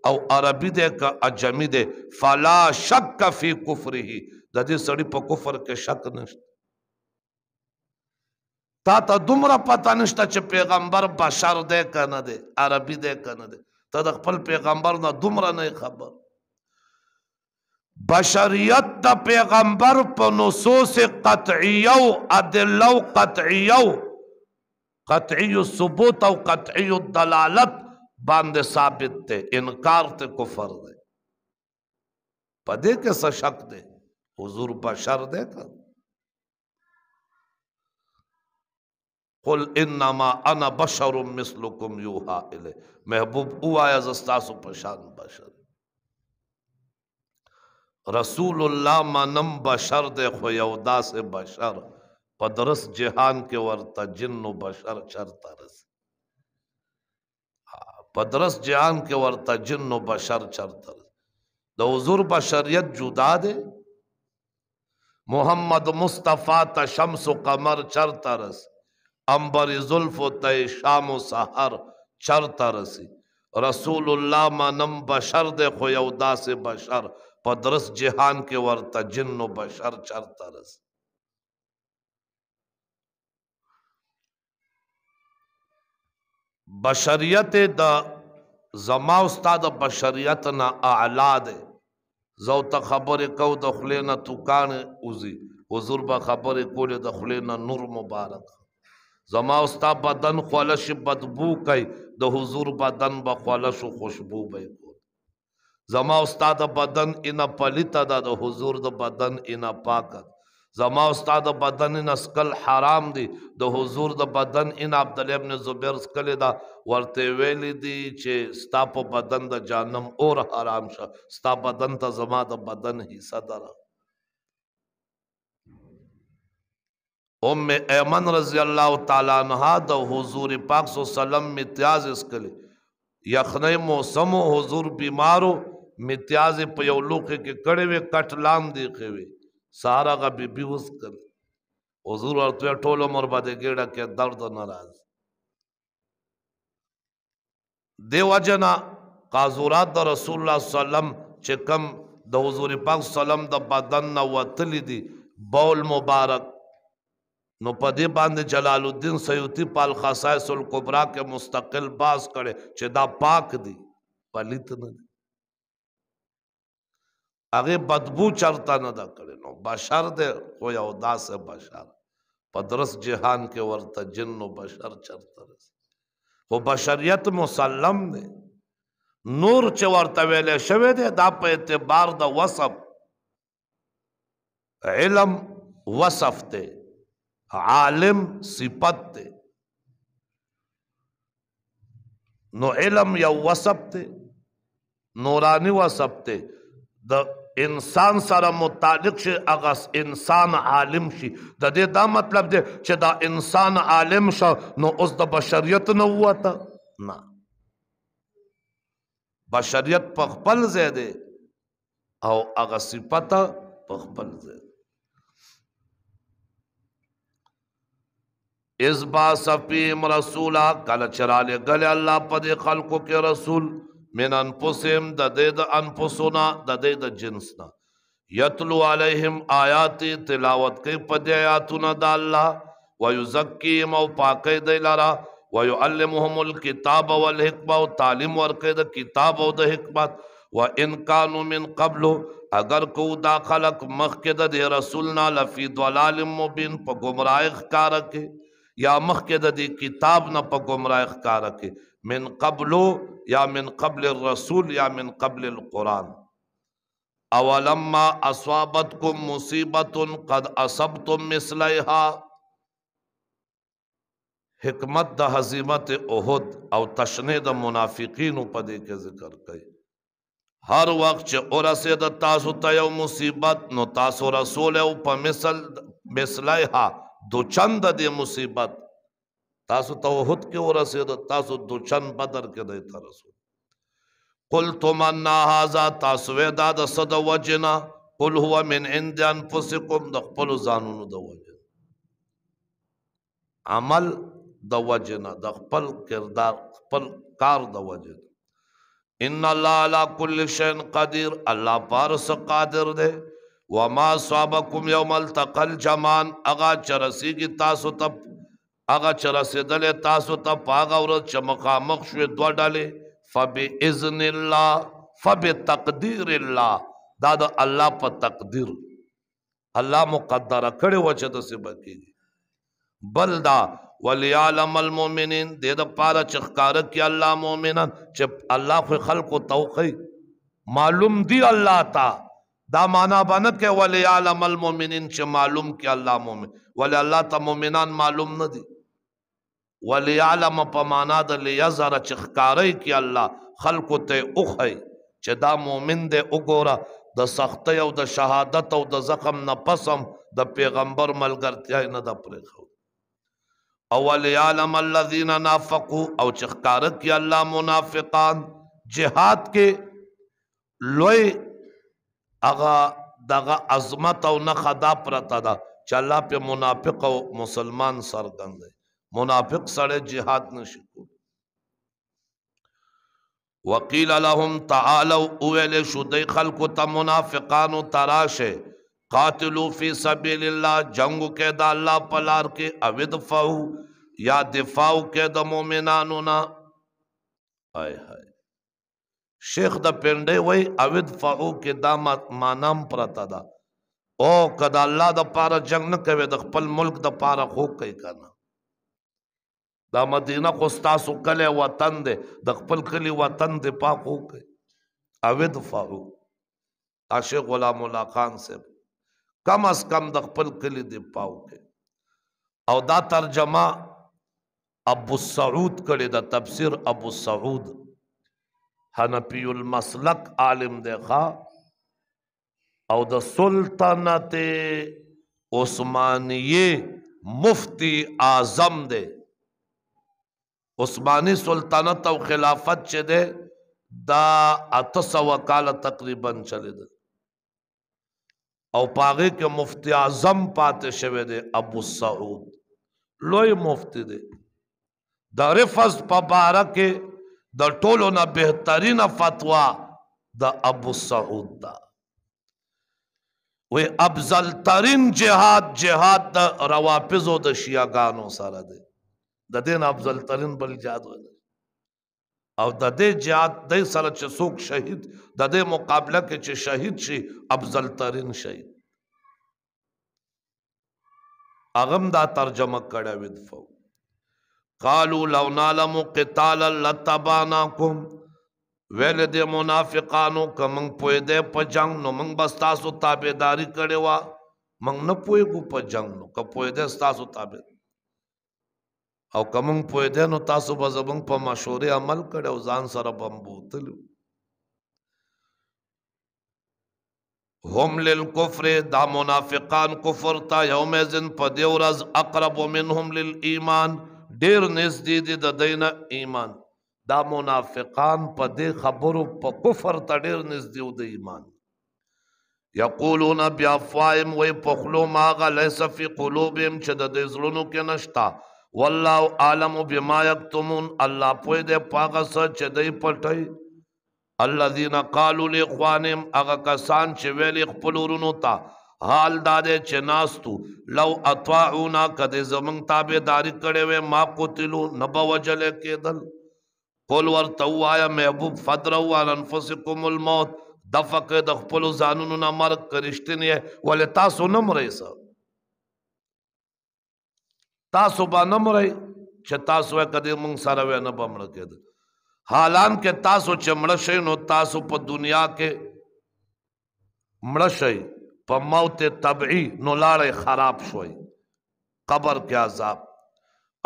او عربي دی که اجمی دی فلا شک فی کفره د دې سړي په کفر کې شک نشته تا ته دومره پته نشته چې پیغمبر بشر دی که نه دی عربي دی که نه دی ته د خپل پیغمبر نه دومره نه خبر بشریت د پیغمبر په نصوص قطعیه او ادله او قطعیه قطعی ثبوت او قطعی دلالت باندې ثابت ته انکار ته کفر ده پدې کې څه شک ده حضور بشر ده کا قل انما انا بشر مثلکم یوها الی محبوب اوایا زستاسو پشان بشر رسول الله منم بشر دی خو یو داسې بشر په درس جهان کې ورته جن و بشر چرته رسي په درس جهان کې ورته جن و بشر چرته رسي د حضور بشریت جدا دی محمد مصطفی ته شمس و قمر چرته رسي انبر زلف و تی شام و سحر چرته رسي رسول الله منم بشر دی خو یو داسې بشر پدرس جهان کې ورته جن و بشر چرته رس بشریت د زما استاد بشریت نه اعلا ده زو ته خبرې کو د خلې نه توکان اوزي حضور به خبرې کولې د خلې نه نور مبارک زما استاد بدن خولش بدبو کوي د حضور بدن به خولش خوشبو به کوي زما استاد بدن اینا پلیتا دا د حضور د بدن اینا پاک زما استاد بدن اینا سکل حرام دی د حضور د بدن اینا عبد الله ابن زبیر سکل دا ورته ویل دی چې ستا په بدن د جانم اور حرام شه ستا بدن ته زما د بدن حصہ در ام ایمن رضی الله تعالی عنها د حضور پاک صلی الله علیه وسلم امتیاز اسکل یخنه موسم حضور بیمارو متیاز په یو لوخه کې کړه وې کټ لام دی خوي سارا کا بي بيوس کړ حضور ورته ټول عمر باندې ګډه کې درد ناراض دیو جنا قازورات د رسول الله صلی الله علیه وسلم چې کم د حضور پاک سلام د بدن نه وتلی دي بول مبارک نو په دې باندې جلال الدین سیوطي پال خصائص الکبرى کې مستقل باز کړي چې دا پاک دي پلیت نه هغه بدبو چرته نه دا کړي نو بشر دې خو یو داسه بشر پدرس جهان کې ورته جن او بشر چرته خو بشریت مسلم دی نور چې ورته ویلې شوی دی دا په اعتبار د وصف علم وصف دی عالم صفت دی نو علم یو وصف دی نورانی وصف دی د انسان سره متعلق شي هغه انسان عالم شي د دې دا مطلب دی چې دا انسان عالم شه نو اوس د بشریت نه وته نه بشریت په خپل ځای دی او هغه صفته په خپل ځای از با سفیم رسولا کل چرا لگل اللہ پا دی خلقو کے رسول من انفسهم د دې د انفسونا د دې د جنسنا یتلو علیہم آیات تلاوت کوي په دې آیاتونه د الله ويزکیهم او پاکي د لارا ويعلمهم الكتاب والحکمه او تعلیم ورکړي د کتاب او د حکمت وان كانوا من قبل اگر کو دا خلق مخکې د رسولنا لفی ضلال مبین په گمراهی ښکار کې یا مخکې د کتاب نه په گمراهی ښکار کې من قبلو یا من قبل الرسول یا من قبل القرآن اولما اصابتکم مصیبت قد اصبتم مثلیها حکمت د حزیمت احد او تشنه د منافقینو په دې کې ذکر کړي هر وخت چې اورسه د تاسو ته یو مصیبت نو تاسو رسول او په مثل مثلها دو چند د مصیبت تاسو توحد کې ورسېد تاسو دوچن بدر کې دی ترسو قلت من هذا تاسو دا د صد وجنا قل هو من عند انفسكم د خپل ځانونو د وجنا عمل د وجنا د خپل کردار خپل کار د وجنا ان الله على كل شيء قدير الله پارس قادر دی وما صابكم يوم التقى الجمان اغا چرسي کی تاسو ته هغه چې رسېدلې تاسو ته پاغه ورځ چې مخامخ شوې دوه ډلې فبإذن الله فبتقدیر الله دا د الله په تقدیر الله مقدره کړې و چې د سبکیږي بل دا وليعلم المؤمنين د دې پاره چې ښکار کې الله مؤمنان چې الله خو خلق او توقي معلوم دی الله تا دا معنا باندې کې وليعلم المؤمنين چې معلوم کې الله مؤمن ول الله ته مؤمنان معلوم نه دي ولعلم په معنا د لیظهر چې ښکارې کې الله خلکو ته اوخی چې دا مؤمن دی وګوره د سختۍ او د شهادت او د زخم نه پسم د پیغمبر ملګرتیا نه د پرېښود اول یعلم الذین نافقوا او چې ښکار کې الله منافقان جهاد کې لوی اغا دغه عظمت او نه خدا پرته ده چې الله په منافق او مسلمان سرګند دی منافق سره جهاد نشي کول وقیل لهم تعالوا اول شدی خلق ته منافقانو تراشه قاتلوا فی سبیل الله جنگ کې دا الله پلار کې اوید فاو یا دفاع کې د مؤمنانو نه آی هاي شیخ د پنده وای اوید فاو کې دا مانام پرتا دا او کدا الله د پاره جنگ نه کوي د خپل ملک د پاره خو کوي کنه دا مدینه خو ستاسو کلی وطن دی د خپل کلی وطن دی پاک وکړئ او ادفعو دا شیخ غلام الله خان صاحب کم از کم د خپل کلی دی پاوکې او دا ترجمه ابو سعود کړی د تفسیر ابو سعود حنفی المسلک عالم دی ښا او د سلطنت عثمانیه مفتی اعظم دی عثماني سلطنت او خلافت چې ده دا اتسو کال تقریبا چلی ده او پاغه کې مفتی اعظم پاتې شوی دی ابو سعود لوی مفتی دی د رفض مبارک د ټولو نه بهترینه فتوا د ابو سعود دا وی ابزل ترین جهاد جهاد د روافضو د شیعاګانو سره دی د دین افضل ترين بل جهاد ونه او د دې جهاد د سره چې څوک شهید د دې مقابله کې چې شهید شي افضل ترين شهید اغم دا ترجمه کړه ودفو قالوا لو نعلم قتالا لتبعناكم ویل دې منافقانو کمن پوي دې په جنگ نو موږ بس تاسو تابعداري کړې و موږ نه پوي کو په جنگ نو که پوي دې تاسو تابعداري او کوم پوی ده نو تاسو به زبون په مشورې عمل کړي او ځان سره بم بوتلو هم للکفر دا منافقان کفر تا یوم زن په دی ورځ اقرب منهم للایمان ډیر نږدې دي د دینه ایمان دا منافقان په دې خبرو په کفر ته ډیر نږدې و د ایمان یقولون بیا فایم وې پخلو ماغه لیس فی قلوبهم چې د دې زړونو کې نشتا والله عالم بما یکتمون الله پوی دې پاګه سچ دې پټي الذين قالوا لاخوانهم اغه کسان چې ویل خپل ورونو ته حال داده چې ناستو لو اطاعونا کده زمنګ تابعداري کړي وې ما قتلوا نبا وجل کېدل قل ورته وایا محبوب فدروا عن انفسكم الموت دفقه د خپل ځانونو نه مرګ کرشتنی ولې تاسو نه مرئ تاسو باندې مړی چې تاسو کدی مونږ سره و نه پمړ کېد حالان کې تاسو چې مړ شئ نو تاسو په دنیا کې مړ شئ په موت طبعی نو لاړې خراب شوي قبر کې عذاب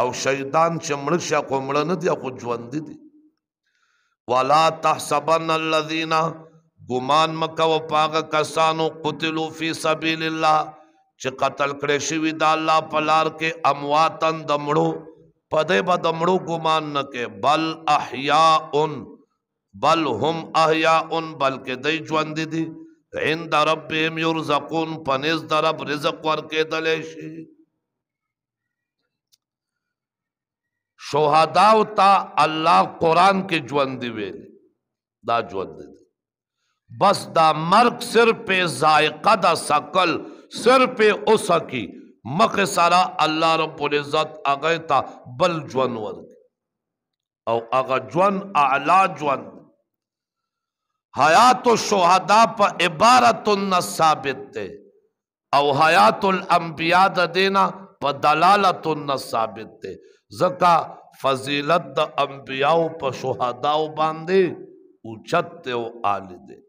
او شیطان چې مړ شي خو مړ نه دی خو ژوند دی ولا تحسبن الذين غمان مکه او پاګه کسانو قتلوا فی سبیل الله چې قتل کړي شوی د الله پلار کې امواتن د مړو پدې به د مړو ګمان نه کې بل احیاء بل هم احیاء بلکې دای ژوند دي عند ربهم يرزقون پنځ درب رزق ورکې دلې شي شهدا او تا الله قران کې ژوند دی ویل دا ژوند دی بس دا مرگ صرف په ذائقه دا سکل سر پہ اوسا کی مخ سارا الله رب العزت هغه تا بل ژوند ورک او هغه ژوند اعلی ژوند حیات الشهدا په عبارت ثابت ده او حیات الانبیاء د دینا په دلالت ثابت ده زکا فضیلت د انبیاء په شهداو باندې اوچت او عالی ده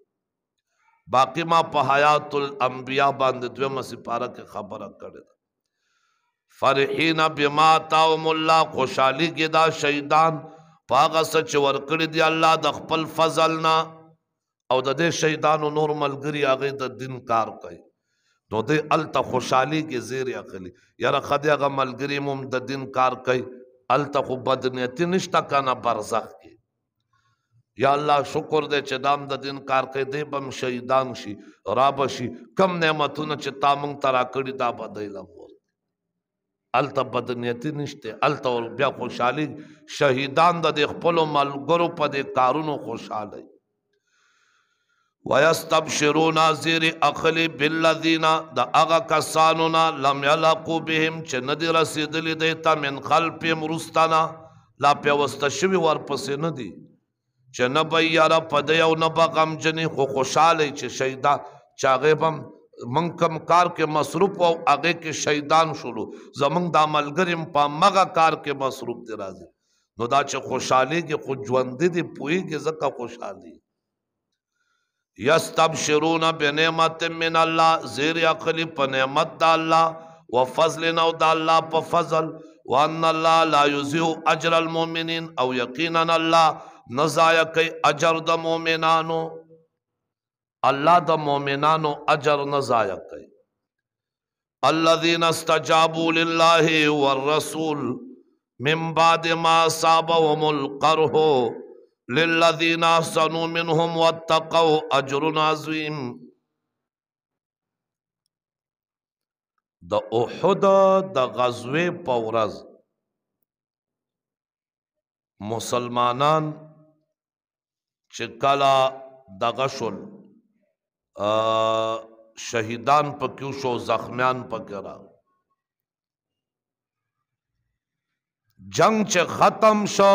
باقی ما په حیات الانبیاء باندې دویمه سپاره کې خبره کړې ده فرحین بما تاهم الله خوشحالي کې دا شهیدان په هغه څه چې ورکړي دي الله د خپل فضل نه او د دې شهیدانو نور ملګري هغې د دین کار کوي نو دې هلته خوشحالي کې زیر اخلي یاره ښه دی هغه ملګري مو د دین کار کوي هلته خو بدنیتي نشته که نه برزخ یا الله شکر دې چې دام د دین کار کې دې بم شهیدان شي را بشي کم نعمتونه چې تا مونږ ترا کړی دا بدایلا مول الته بدنیتی نشته الته بیا خوشحالي شهیدان د خپل ملګرو په دې کارونو خوشاله ويستبشرون زیر اخل بالذین دا هغه کسانو نه لم یلقوا بهم چې ندی رسیدلی دیتا من خلفهم رستنا لا پیوسته شوی ورپسې نه دی چې نه به یاره په دی او نه به غمجنې خو خوشحاله چې شهیدان چې هغې به هم من کم کار کې مصروف او هغه کې شیطان شولو زمنګ دا ملګریم په مغه کار کې مصروف دی راځي نو دا چې خوشحالي کې خو ژوند دي پوي کې زکه خوشحالي یستبشرون بنعمت من الله زیر عقل په نعمت د الله وفضل نو د الله په فضل وان الله لا یضيع اجر المؤمنین او یقینا الله نه ضایع کوي اجر د مؤمنانو الله د مؤمنانو اجر نه ضایع الذين استجابوا لله والرسول من بعد ما اصابهم القرح للذين احسنوا منهم واتقوا اجر عظيم د احد د غزوه پورز مسلمانان چې کلا دغه شول شهیدان پکیو شو زخمیان پکرا جنگ چې ختم شو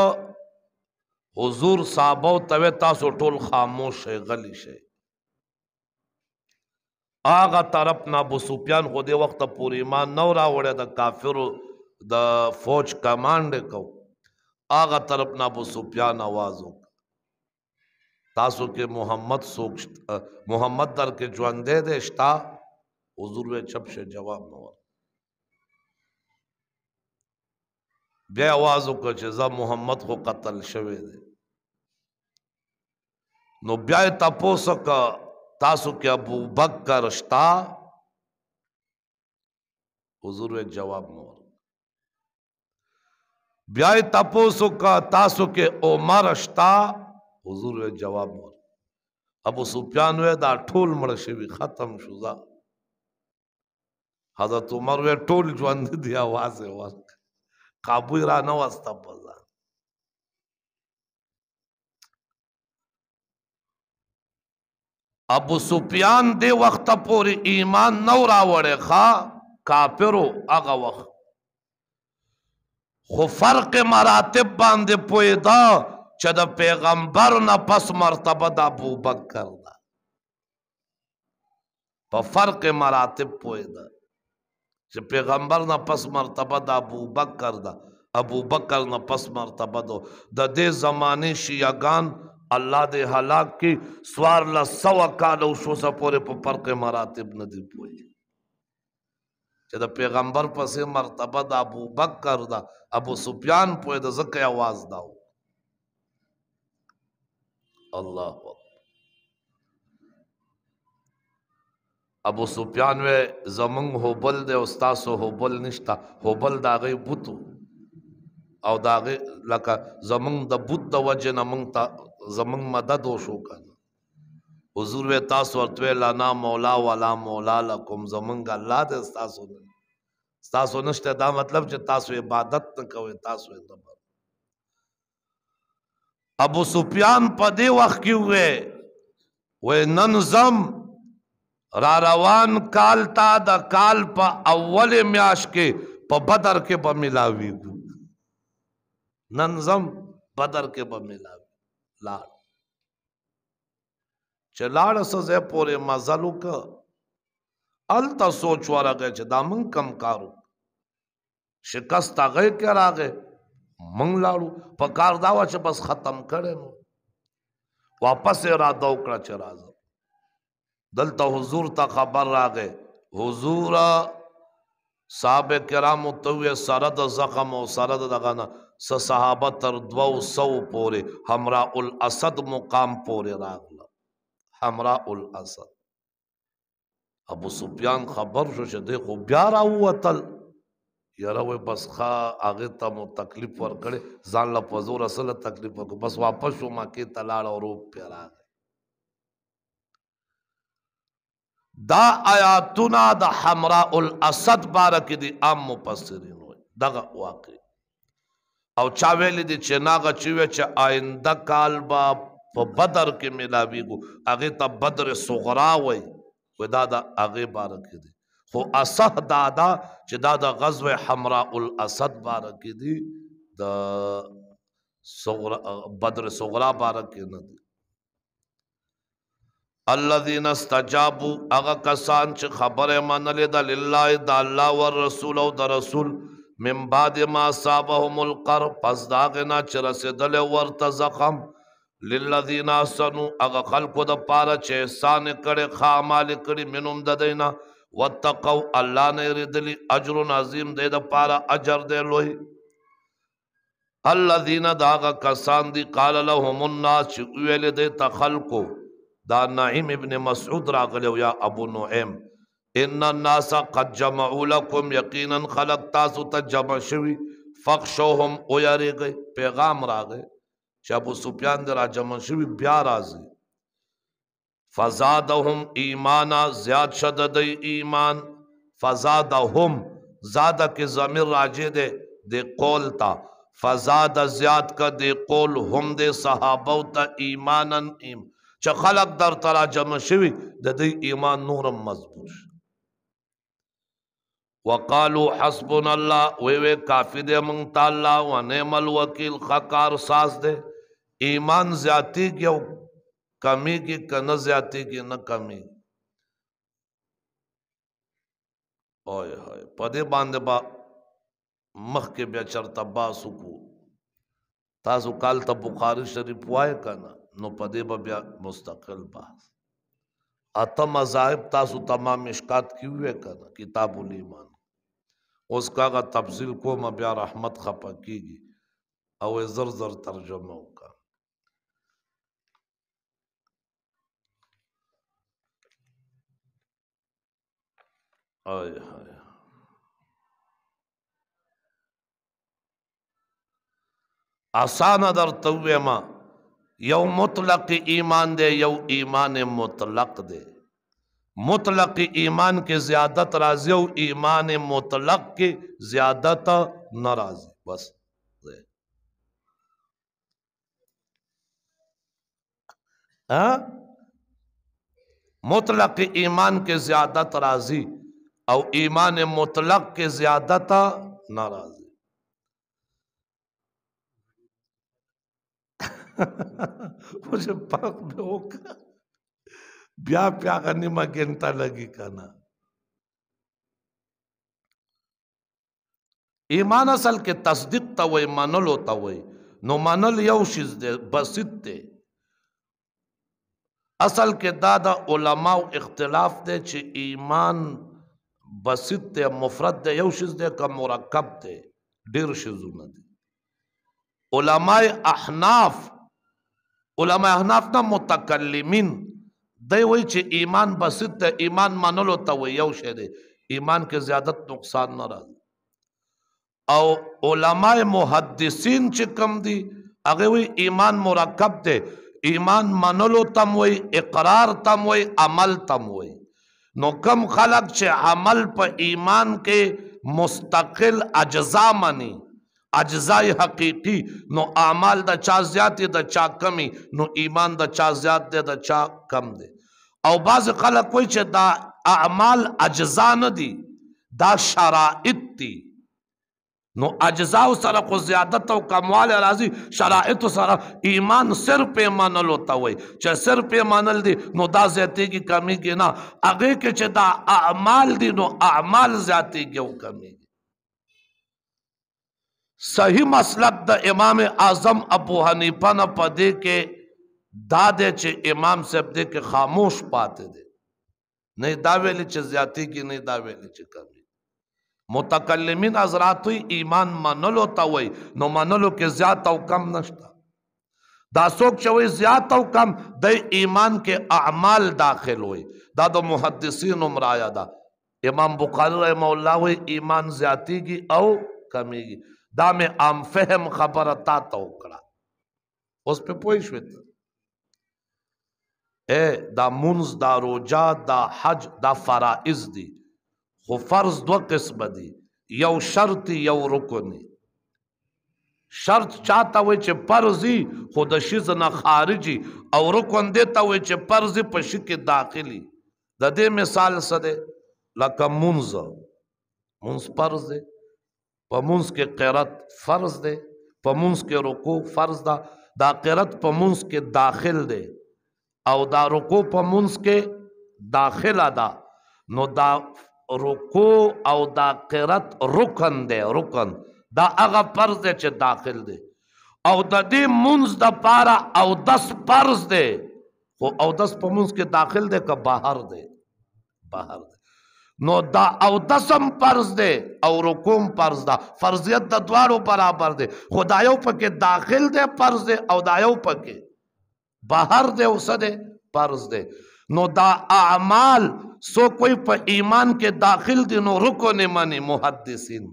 حضور صحابه توی تاسو ټول خاموش غلی شي آغا طرف نه ابو سفیان خو دې وخت پورې ایمان نو راوړی د کافرو د فوج کمانډ کو آغا طرف نه ابو سفیان आवाज وکړ تاسو کې محمد سوک محمد در کې ژوندې دې شتا حضور وې چپ شه جواب نو بیا आवाज وکړه چې زه محمد خو قتل شوی دی نو بیا تاسو کا تاسو کې ابو بکر شتا حضور وې جواب نو بیا تاسو کا تاسو کې عمر شتا حضور جواب ور ابو سفیان دا ټول مړ شوی ختم شو ځا حضرت عمر وی ټول ژوند دی आवाज ورک قابو را نه واسطه پزا ابو سفیان دی وخت پورې ایمان نو راوړې ښا کافرو هغه وخت خو فرق مراتب باندې پویدا چې د پیغمبر نه پس مرتبه د ابوبکر ده په فرق مراتب پوهېده چې پیغمبر نه پس مرتبه د ابوبکر ده ابوبکر نه پس مرتبه ده د دې زمانې شیعګان الله دې هلاک کې سوار لا سوا کالو شو سپورې په فرق مراتب نه دی پوهېږي چې د پیغمبر پسې مرتبه د ابوبکر ده ابو سفیان پوهېده ځکه یې اواز داو الله ابو سفیان و زمنګ هوبل د استاد هوبل نشتا هوبل داغه بوت او داغه لکه زمنګ د بوت د وجه نه مونږ ته زمنګ مدد وشو کنه حضور و تاسو ورته لانا مولا ولا مولا لکم زمنګ الله د تاسو نه تاسو نشته دا مطلب چې تاسو عبادت نه کوئ تاسو نه ابو سفیان په دې وخت کې وې وې نن زم را روان کال تا د کال په اول میاش کې په بدر کې به ملاوي نن زم بدر کې به ملاوي لاړ چلاړ سزه پورې مزل وک التا سوچ ورغه چې دا من کم کارو شکست هغه کې راغې منګ لاړو په کار دا و چې بس ختم کړي نو واپس را دو کړه چې راځه دلته حضور ته خبر راغې حضور صاحب کرام ته سره د زخم او سره د دغه نه س صحابه تر 200 پورې همرا الاسد مقام پورې راغله همرا الاسد ابو سفیان خبر شو چې دی خو بیا راوتل یاره و بس خا هغه ته مو تکلیف ورکړې ځان له په زور اصله تکلیف ورکړ بس واپس شو مکې ته لاړ او روب پې راغی دا آیاتونه د حمراء الاسد باره کې دي عام مفسرین وایي دغه واقع او چا ویلي دي چې ناغه چې وی چې آینده کال به په بدر کې ملاویږو هغې ته بدر صغرا وایي ودا د هغې باره کې دي خو اصح دادا چې دا د غزو حمراء الاسد بارک دی د صغرا بدر صغرا بارک نه دی الذين استجابوا هغه کسان چې خبره منلې ده لله د الله او رسول او د رسول من بعد ما صابهم القر پس داغنا چې رسیدل ورته زخم للذين سنوا هغه خلقو د پاره چې احسان کړي خامال کړي منوم د دینه وتقوا الله نه ردلی اجر عظیم دې د پاره اجر دې لوی الذين داغا کسان دی قال لهم الناس ویل دې تخلقو دا نعیم ابن مسعود راغلو یا ابو نعیم ان الناس قد جمعوا لكم یقینا خلق تاسو ته جمع شوی فخشوهم او یری گئی پیغام راغی چې ابو سفیان دې را جمع شوی بیا راځي فزادهم ایمانا زیاد شدد ایمان فزادهم زادہ کے ضمیر راجے دے دے قول تا فزاد زیاد کا دے قول هم دے صحابو تا ایمانا ایم چه خلق در ترا جمع شوی د دې ایمان نورم مضبوط وقالو حسبنا الله وی وی کافی دے من تعالی و نعم الوکیل خکار ساز دے ایمان زیاتی کې کمی کی کنه زیاتی کی نه کمی اوه هاي پدې باندې با مخ کې بیا چرته باسو کو تاسو کال ته بخاری شریف وای کنه نو پدې به بیا مستقل بحث اته مذاهب تاسو تمام مشکات کې وې کنه کتاب الایمان اوس کاغه تفصیل کوم بیا رحمت خپه کیږي او زر زر ترجمه آی های آسان در توبه ما یو مطلق ایمان دے یو ایمان مطلق دے مطلق ایمان کے زیادت راضی او ایمان مطلق کے زیادت ناراضی بس ہاں مطلق ایمان کے زیادت راضی او ایمان مطلق کے زیادتا ناراض مجھے پاک میں ہوگا بیا پیا کرنے میں گھنٹہ لگی کنا ایمان اصل کې تصدیق ته وای منل وته وای نو منل یو شیز دی بسیط دی اصل کې دا د علماو اختلاف دی چې ایمان بسیط ته مفرد ته یو شز ده که مرکب ته ډیر شزونه دي علماء احناف علماء احناف نه متکلمین دی وای چې ایمان بسیط ته ایمان منلو ته وای یو شی دی ایمان کې زیادت نقصان نه راځي او علماء محدثین چې کم دي هغه وی ایمان مرکب ته ایمان منلو تم وی اقرار تم وی عمل تم وی نو کم خلق چې عمل په ایمان کې مستقل اجزا منی اجزای حقیقی نو اعمال د چا زیات د چا کمی نو ایمان د چا زیات دی د چا کم دی او بعض خلک کوئی چې دا اعمال اجزا نه دي دا شرائط دي نو اجزاء سره خو زیادت او کموال راځي شرایط سره ایمان سر په منل ہوتا وي چې سر په منل دي نو دا زیاتې کی کمی کې نه هغه کې چې دا اعمال دي نو اعمال زیاتې کې او کمی صحیح مسلک د امام اعظم ابو حنیفه نه پدې کې دا دې چې امام صاحب دې کې خاموش پاتې دي نه دا ویل چې زیاتې کې نه دا ویل چې کمی متکلمین حضراتوی ایمان منلو تا وای نو منلو کې زیات او کم نشتا دا څوک چې وای زیات او کم د ایمان کې اعمال داخل وای دا د محدثین عمرایا دا امام بخاری رحم الله وای ایمان زیاتیږي او کمیږي دا مې عام فهم خبره تا ته وکړه اوس په پوه شوې اے دا منز دا روجا دا حج دا فرائض دي خو فرض دو قسم دي یو شرط یو رکن شرط چاته وي چې فرضي خو د شیز نه خارجي او رکن دي ته وي چې فرض په شي کې داخلي د دې مثال سره لکه منز منز فرض دي په منز کې قرات فرض دي په منز کې رکوع فرض ده دا قرات په منز کې داخل دي او دا رکوع په منز کې داخله ده دا. نو دا رکوع او دا قرت رکن دی رکن دا هغه فرض دی چې داخل دی او د دې منز د پاره او دس فرض دی خو او دس په منز کې داخل دی که بهر دی بهر دی نو دا او دسم فرض دی او رکوم فرض دا فرضیت د دوارو برابر دی خدایو پکې داخل دی فرض دی او دایو پکې بهر دی اوسه دی فرض دی نو دا اعمال سو کوئی په ایمان کې داخل دي نو رکو نه مانی محدثین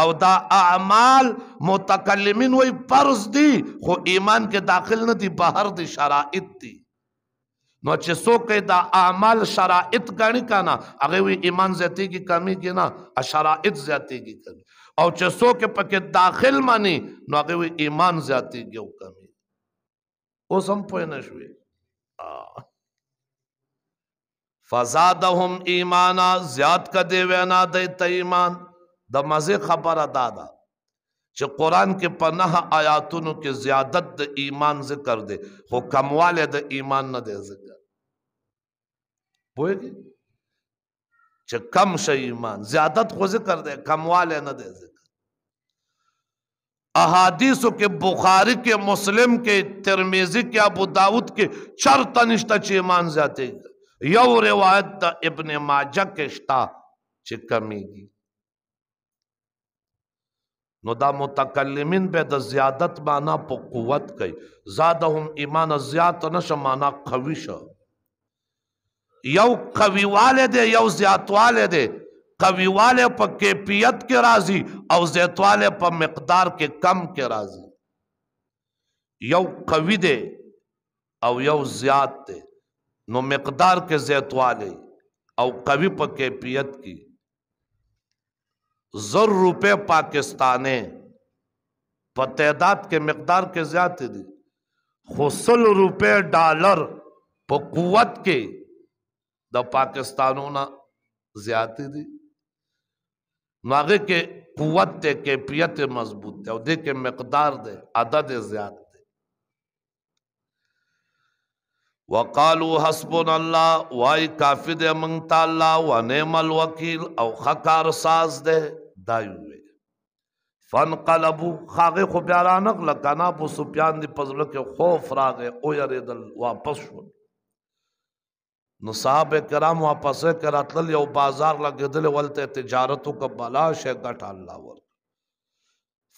او دا اعمال متکلمین وی فرض دي خو ایمان کې داخل نه دي بهر دي شرائط دي نو چې څوک دا اعمال شرائط غني کنا هغه وی ایمان زیاتی کی کمی کی نه شرائط زیاتی کی کمی او چې څوک پکې داخل مانی نو هغه وی ایمان زیاتی کی او کمی اوس هم پوه نه شوې فزادهم ایمانا زیاد کده وینا د ته ایمان د مزه خبره دادا چې قران کې په نه آیاتونو کې زیادت د ایمان ذکر دی خو کمواله د ایمان نه دی ذکر پوهیږي چې کم شي ایمان زیادت خو ذکر دی کمواله نه دی ذکر احادیثو کې بخاری کې مسلم کې ترمذی کې ابو داود کې چرته نشته چې ایمان زیاتېږي یو روایت تا ابن ماجه کشتا چې کمیږي نو دا متکلمین به د زیادت معنا په قوت کوي زادهم ایمان زیات نشه معنا قوی شه یو قویواله دی یو زیاتواله دی قویواله په کیفیت کې کی راضي او زیاتواله په مقدار کې کم کې راضي یو قوی دی او یو زیات دی نو مقدار کې زیات والی او قوی په کیفیت کې زر روپے پاکستاني په تعداد کې مقدار کې زیات دي خو سل روپے ډالر په قوت کې د پاکستانونو زیات دي نو هغه کې قوت ته کیفیت مضبوط دی او د کې مقدار دی عدد زیات وقالو حسبنا الله وای کافی دې مونږ ته الله و نعم الوکیل او خکار ساز دې دایو فانقلبو خاغه خو بیا را نقل کنا په سپیان دی پزله کې خوف راغې او یریدل واپس شو نو صاحب کرام واپس کراتل یو بازار لګیدل ولته تجارت کو بلا شي ګټ الله ور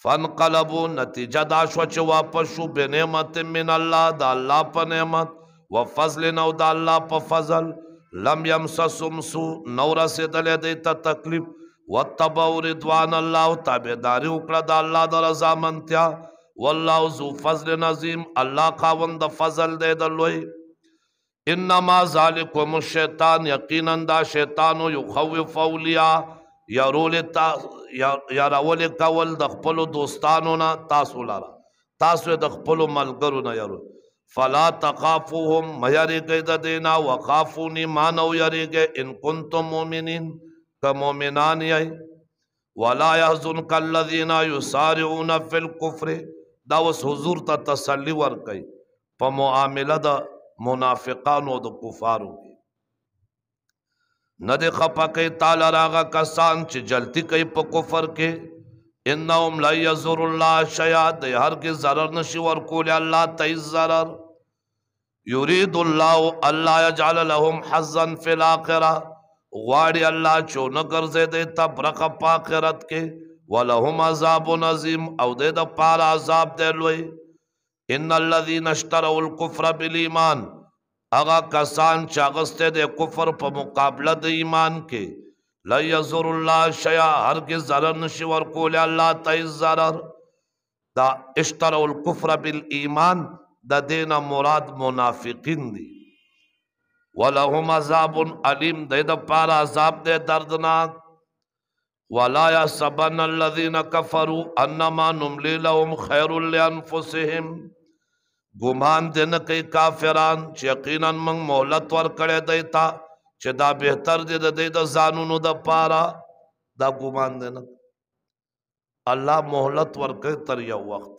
فانقلبو نتیجه دا شو چې واپس شو بنعمت من الله د الله په نعمت وفضل نو د الله په فضل لم يمسسم سو نو رسیدل دې ته تکلیف وتبو رضوان الله تابعداري وکړه د الله د رضا منتیا والله ذو فضل عظیم الله خاوند د فضل دې د لوی انما ذالکم الشیطان یقینا دا شیطان یخوف اولیاء يرول تا يرول کول د خپل دوستانو نه تاسو لاره تاسو د خپل ملګرو نه يرول فلا تقافوهم میاری گئی دا دینا وقافونی مانو یاری گئی ان کنتم مومنین که مومنان یای ولا یحزن کاللذین یسارعون فی الکفر دا وس حضور ته تسلی ورکي په معامله د منافقانو د کفارو نه د خپکه تعالی راغه کسان چې جلتی کوي په کفر کې انهم لا يزور الله شيئا د هر کې zarar نشي ورکول الله تای zarar يريد الله الله يجعل لهم حظا في الاخره غواړي الله چې نو ګرځي د تبرق په آخرت کې ولهم عذاب عظیم او د د پار عذاب دی لوی ان الذين اشتروا الكفر بالايمان هغه کسان چې اغسته د کفر په مقابله د ایمان کې لا یزور الله شیا هر کې zarar نشي ورکول الله ته zarar دا اشتروا الكفر بالایمان د دینه مراد منافقین دي ولهم عذاب علیم د دې لپاره عذاب دې دردناک ولا يحسبن الذين كفروا انما نملي لهم خير لانفسهم ګمان دې نه کوي کافران چې یقینا موږ مهلت ورکړې دیتا چې دا بهتر دی د دې د قانونو د پاره دا ګمان دی نه الله مهلت ورکړي تر یو وخت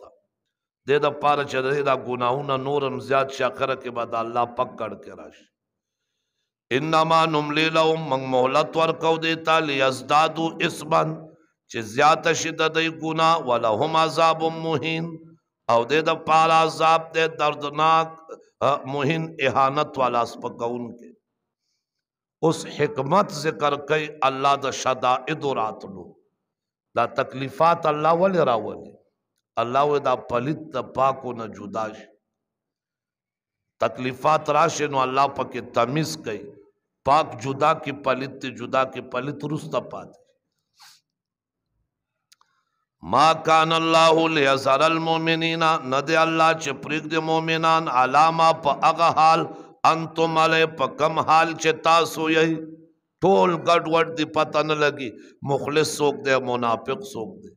د د پاره چې دا ګناهونه نورم زیات شاکره کې بعد الله پکړ کې راشي انما نملی لهم من مهلت ورکو دیتا لیزدادو اسمن چې زیات شي د دوی ګناه ولهم عذاب مهین او د د پاره عذاب د دردناک مهین اهانت والا سپکون کې اس حکمت ذکر کئی الله د شدائد راتلو دا تکلیفات الله ولې راولي الله و دا پلیت د پاکو نه جدا شي تکلیفات راشه نو الله پکې تمیز کوي پاک جدا کې پلیت ته جدا کې پلیت رستا پاتې ما کان الله لیزر المؤمنین ند الله چې پرېږدي مؤمنان علامه په هغه حال انتم علی په کم حال چې تاسو یې ټول ګډ وډ دی پته نه لګي مخلص څوک دی منافق څوک دی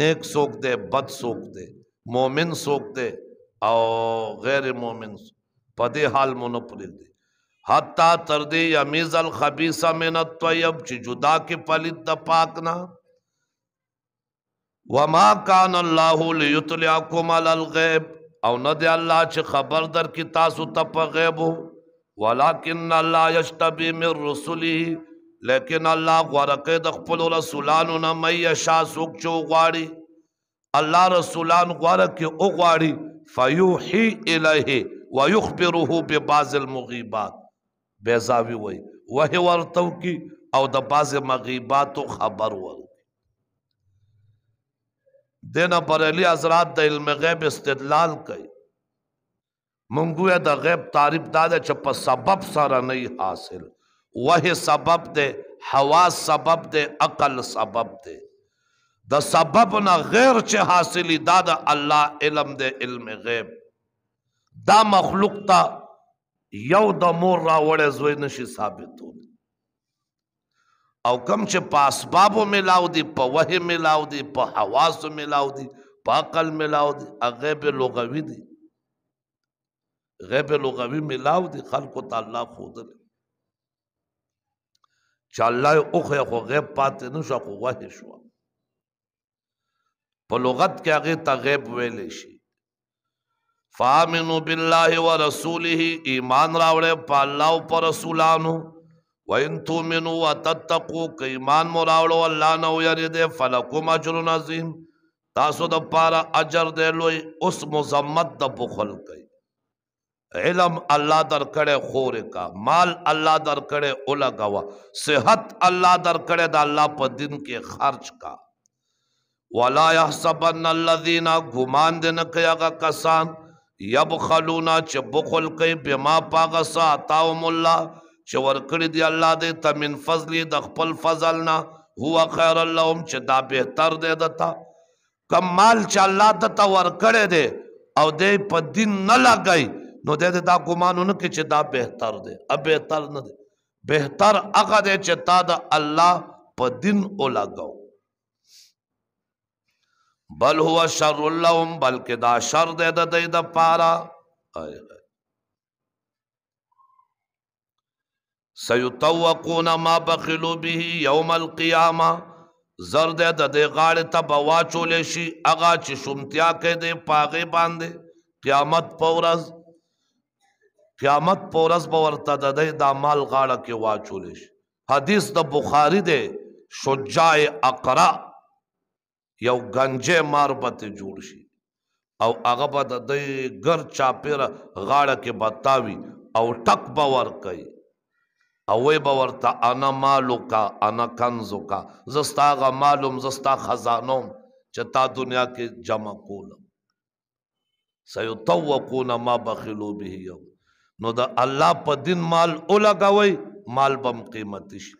نیک څوک دی بد څوک دی مؤمن څوک دی او غیر مؤمن په دې حال مونږ پرې دی حتا تر دې یمیز الخبيثه من الطيب چې جدا کې پلید د پاک نه وما كان الله ليطلعكم على الغيب او نه دی الله چې خبر در کې تاسو ته په غیب ولکن الله یشتبی من رسله لیکن الله غورکه د خپل رسولانو نه مې شاسوک چو غواړي الله رسولان غورکه او غواړي فیوحی الیه ويخبره ببعض المغیبات بیزاوی وای وه ورتو کی او د بعض مغیبات خبر ور دینا بریلی حضرات د علم غیب استدلال کوي مونږه د غیب تعریف داده چې په سبب سره نه حاصل وه سبب دی هوا سبب دی عقل سبب دی د سبب نه غیر چې حاصلی دا د الله علم دی علم غیب دا مخلوق ته یو د مور راوړې زوی نشي ثابتول او کم چې پاسبابو ملاو دي په وه ملاو دي په حواسو ملاو دي په عقل ملاو دي غیب لغوي دي غیب لغوي ملاو دي خلکو ته الله ښودلی چې الله یې اوخی خو غیب پاتې نه شو خو وه شوه په لغت کې هغه ته غیب ویلې شي فامنوا بالله ورسوله ایمان راوړې په الله او پر رسولانو وَإِن تُؤْمِنُوا وَتَتَّقُوا که ایمان مو راوړو الله نه ویریږئ فلکم اجر عظیم تاسو د پاره اجر دی لوی اوس مزمت د بخل کوي علم الله در کړه خور کا مال الله در کړه اولا غوا صحت الله در کړه د الله په دین کې خرج کا ولا يحسبن الذين غمان دې نه کوي هغه کسان یبخلونا چې بخل کوي بما پاغه ساتاهم الله چې ورکړي دی الله دې تمن فضل د خپل فضل نه هو خیر اللهم چې دا بهتر دی دتا کمال چې الله دتا ورکړي دی او دې په دین نه لګای نو دې دا ګمانونه کې چې دا بهتر دی اب بهتر نه دی بهتر هغه دی چې تا د الله په دین او لګاو بل هو شر اللهم بلکې دا شر دی د دې د پاره سیتوقون ما بخلو به یوم القیامه زرد د دې غاړه ته بواچولې شي اغا چې شومتیا کې دې پاغه باندې قیامت پورز قیامت پورز به ورته د دې د مال غاړه کې واچولې شي حدیث د بخاری دی شجاع اقرا یو گنجه ماربت جوړ شي او هغه به د دې ګر چاپیره غاړه کې بتاوي او ټک باور کوي اوې باورتا انا مالوکا انا کنزوکا زستا غ معلوم زستا خزانوم چې تا دنیا کې جمع کول سيتوقون ما بخلوا به یوم نو دا الله په دین مال اولګوي مال بم قیمت شي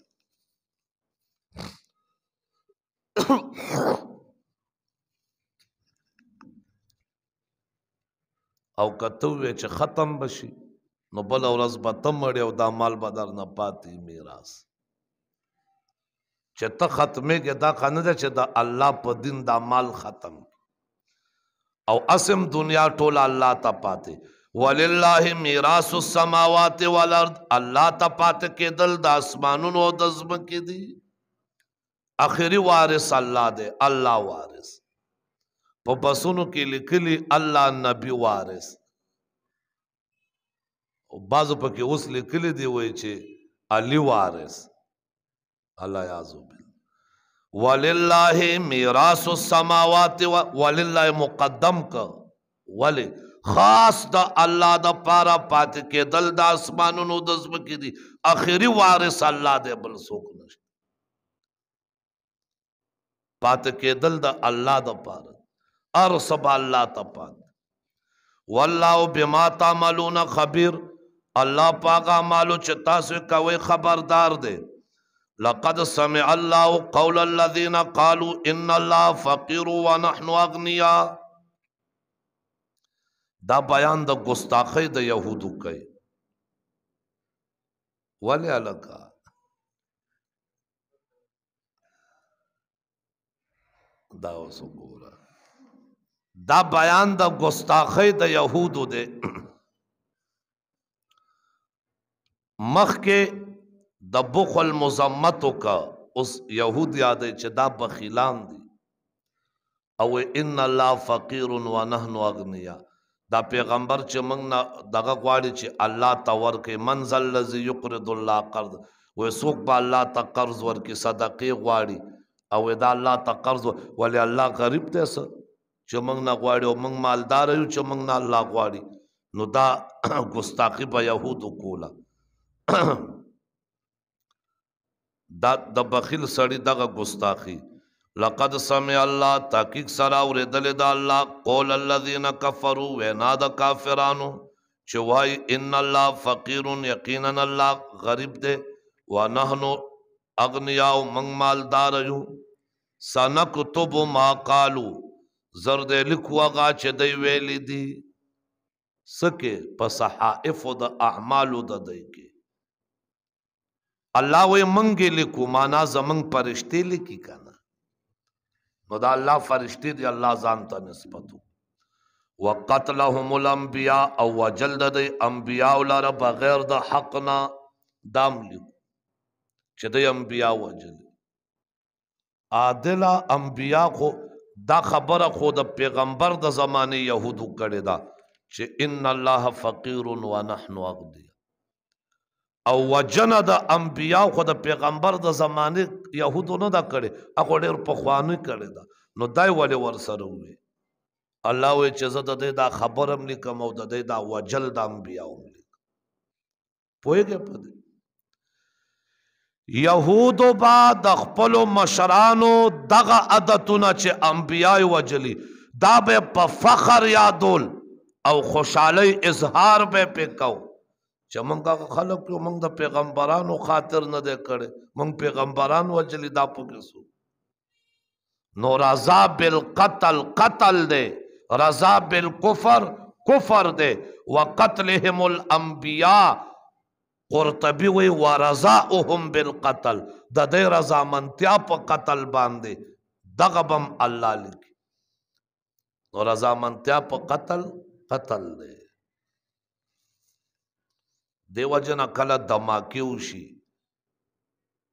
او کته چې ختم بشي نو بل ورځ به ته مړې او دا مال به در نه پاتې میراث چې ته ختمېږې دا ښه نه ده چې د الله په دین دا مال ختم او اسم دنیا ټوله الله ته پاتې ولله میراث السماوات والارض الله ته پاتې کېدل د اسمانونو او د ځمکې دي اخري وارث الله دی الله وارث په بسونو کې لیکلي الله نبی وارث او بعضو پکې اوس لیکلي دی وای چې علي وارث الله یعذو بال ولله میراث السماوات ولله مقدم ک ولی خاص د الله د پاره پات کې دل د اسمانونو د زمکې دي اخري وارث الله دی بل څوک نشته پات کې دل د الله د پاره ار سب الله ته پات والله بما تعملون خبير الله پاک مالو چې تاسو کوي خبردار دی لقد سمع الله قول الذين قالوا ان الله فقير ونحن اغنيا دا بیان د ګستاخی د يهودو کوي ولی الکا دا اوس ګوره دا بیان د ګستاخی د يهودو دی مخ کې د بخل مزمتو کا اوس يهود یادې چې دا بخیلان دي او ان الله فقير ونحن اغنيا دا پیغمبر چې موږ نه دغه غواړي چې الله تور کې منزل الذي يقرض الله قرض و سوق با الله ته قرض ورکې صدقې غواړي او دا الله ته قرض ولې الله غریب ته سر چې موږ نه غواړي او موږ مالدار یو چې موږ نه الله غواړي نو دا ګستاخی په يهودو کوله دا د بخیل سړی دغه ګستاخی لقد سمع الله تحقیق سره اوریدل د الله قول الذين كفروا ونا د کافرانو چې وای ان الله فقير یقینا الله غریب دی ونحن اغنیا من مالدار یو سنكتب ما قالوا زرد لیکو هغه چې دی ویلی دی سکه په صحائف د اعمالو د دی کې الله وې منګې لیکو معنا زمنګ فرشتي لیکي کنه نو دا الله فرشتي دی الله ځان ته نسبتو وقتلهم الانبیاء او وجلد د انبیاء لره بغیر د حقنا دام لیکو چې د انبیاء وجل عادل انبیاء خو دا خبره خو د پیغمبر د زمانه يهودو کړي دا چې ان الله فقير ونحن اغدي او وجنه د انبیا خو د پیغمبر د زمانه يهودو نه دا کړي هغه ډېر په خوانه کړي دا نو دای ولې ور سره وي الله وې چې زه د دې دا خبرم لیکم او د دې دا وجل د انبیا هم لیکم پوهېږئ په دې یهودو با د خپل مشرانو دغه عادتونه چې انبیای وجلی دا به په فخر یادول او خوشحالی اظهار به پکاو چې مونږه خلق کو مونږ د پیغمبرانو خاطر نه ده کړ مونږ پیغمبران وجلی دا پکسو نو رضا بالقتل قتل ده رضا بالکفر کفر ده وقتلهم الانبیاء قرطبی وی ورضاهم بالقتل د دې رضا منتیا په قتل باندې دغه بم الله لیکي نو رضا منتیا په قتل قتل ده دیو جن کله دماکیو شي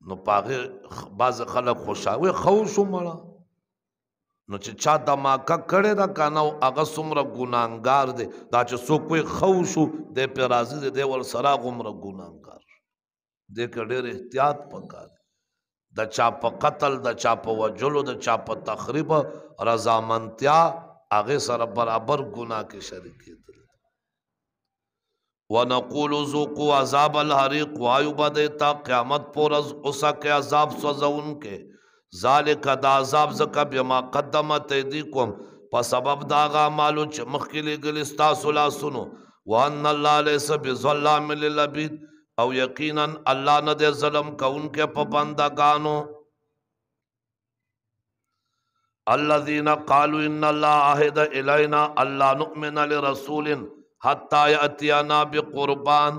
نو پاغه باز خلک خوشاوي خوش مړه نو چې چا دماکه کړي دا کانو هغه څومره ګناګار دی دا چې څوک وي خوش دی په راضي دی دی ور سره غمره ګناګار دې کډېر احتیاط پکار د چا په قتل د چا په وجلو د چا په تخریب رضامندتیا هغه سره برابر ګناه کې شریک کېدل ونقول ذوقوا عذاب الحریق وایو بده تا قیامت پر از اوسا کې عذاب سوزون کې ذالک دا عذاب زکه بما قدمت ایدیکم په سبب دا غا مالو چې مخکې لګل استاسو لا سنو وان الله ليس بظلام للعبيد او یقینا الله نه دې ظلم کونکي په بندگانو الذين قالوا ان الله عهد الينا الا نؤمن لرسول حتی یاتیانا بقربان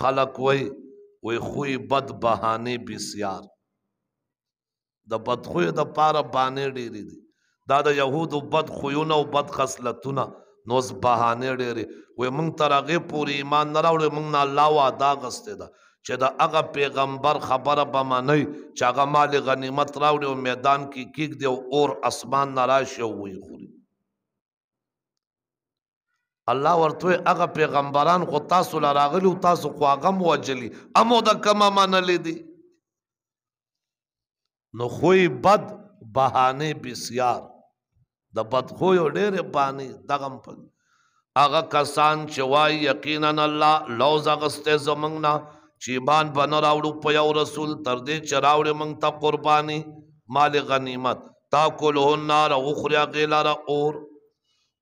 خلق وی وی خوی بد بهانه بسیار د بد خوی د پاره باندې ډیری دي دا د يهودو بد خویونه او بد خصلتونه نو ز بهانه ډیری وی مونږ تر هغه پوری ایمان نه راوړ مونږ نه الله وعده غسته ده چې دا هغه پیغمبر خبره به مانی چې هغه مال غنیمت راوړي او میدان کې کی کیک دی او اور اسمان نه راشي وي خوري الله ورته هغه پیغمبران خو تاسو لراغلی او تاسو خو هغه موجلی امو د کما مان لیدي نو خوې بد بهانه بسیار د بد خو یو ډېر بهانه دغم په هغه کسان چې وای یقینا الله لوز غسته زمنګ نه چې بان بن راوړو په یو رسول تر دې چې راوړې مونږ ته قرباني مال غنیمت تاکلهن نار اخرى غلار اور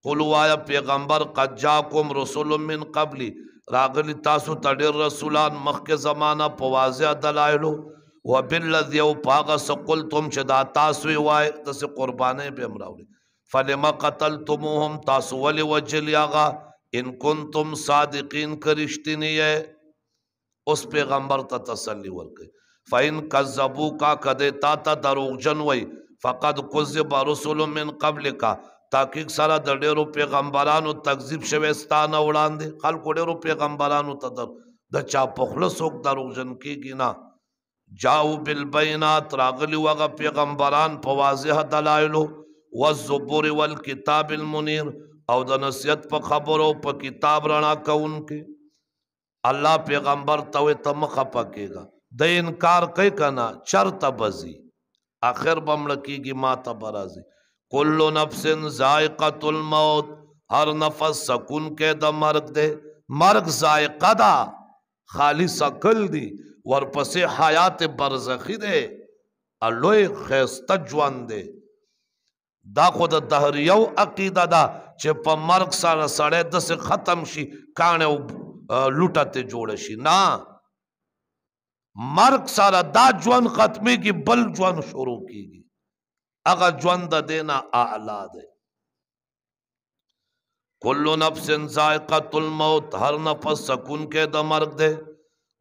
قلوا پیغمبر قد جاکم رسول من قبلی راغلی تاسو ته ډیر رسولان مخکې زمانہ په واضح دلایلو وبالذي او پاغه سقلتم چې دا تاسو وای تاسو قربانې په امراوي فلما قتلتموهم تاسو ول وجل یاغا ان کنتم صادقین کرشتنی اوس پیغمبر ته تسلی ورکړي فین کذبوا کا کده تا ته دروغجن وای فقد کذب رسول من قبلک تحقیق سره د ډیرو پیغمبرانو تکذیب شوی ستانه وړاندې خلکو ډیرو پیغمبرانو ته در د چا په خوله څوک دروغجن کېږي نه جاو بالبینات راغلي هغه پیغمبران په واضح دلایلو والزبور والکتاب المنیر او د نصیحت په خبرو په کتاب رڼا کوونکې الله پیغمبر ته ته مخه پکېږي د انکار کوي کنه چرته بزي اخر بمړ کیږي ما ته برازي کل نفس ذائقت الموت ہر نفس سکون کے دا مرگ دے مرگ ذائقہ دا خالص عقل دی ورپس حیات برزخی دے الوی خیسته ژوند دی دا خو د دهریو عقیده ده چې په مرګ سره سړی داسې ختم شي کاڼه او لوټه ته جوړه شي نه مرګ سره دا ژوند ختمېږي بل ژوند شروع کیږي هغه ژوند د دینا اعلی دی کل نفس ذائقه الموت هر نفس سکون کې د مرګ دی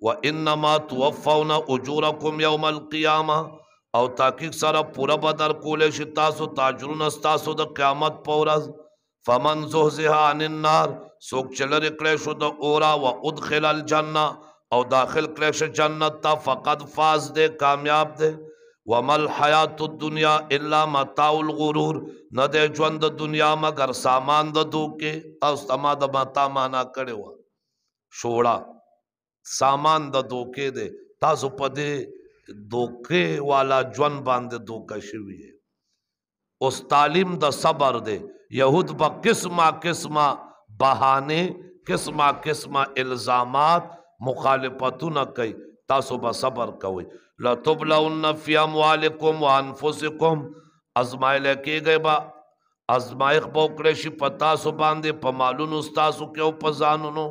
و انما توفون اجورکم یوم القیامه او تحقیق سره پورا بدر کولې شي تاسو تاجرون تاسو د قیامت پورز فمن زهزها عن النار سوک چلر کړې شو د اورا و ادخل الجنه او داخل کړې شو جنت تا فقط فاز دے کامیاب دے ومل حیات الدنیا الا متاع الغرور نه د ژوند د دنیا مگر سامان د دوکې او سما د متا معنا کړو شوړه سامان د دوکې دی تاسو په دې دوکې والا ژوند باندې دوکه شوی دی اوس تعلیم د صبر دی يهود په قسمه قسمه بهانه قسمه قسمه الزامات مخالفتونه کوي تاسو به صبر کوئ لا تبلون فی اموالکم وانفسکم ازمایل کېږي با ازمایخ پوکړې شي پتا سو باندې په مالونو استاسو کې او په ځانونو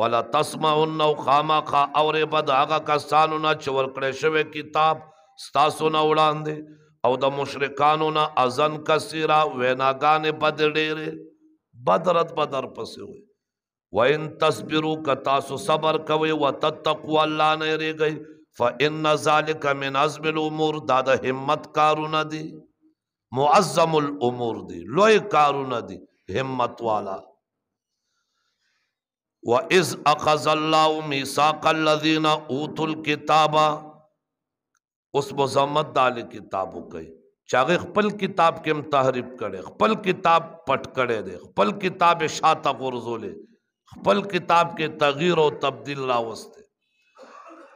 ولا تسمعن او خامخا اور بد هغه کسانو نه چې ورکړې شوی کتاب استاسو نه وړاندې او د مشرکانو نه اذن کثیره ویناګان بد ډېر بدرت بدر پسې وي وان تصبروا کتاسو صبر کوي وتتقوا الله نه ریږي فان ذلک من عزم الامور دا د همت کارونه دي معظم الامور دي لوی کارونه دي همت والا واذ اخذ الله ميثاق الذين اوتوا الكتاب اوس مزمت دال کتابو کوي چاغه خپل کتاب کې هم تحریف کړي خپل کتاب پټ کړي دي خپل کتاب شاته غرزولې خپل کتاب کې تغییر او تبديل راوسته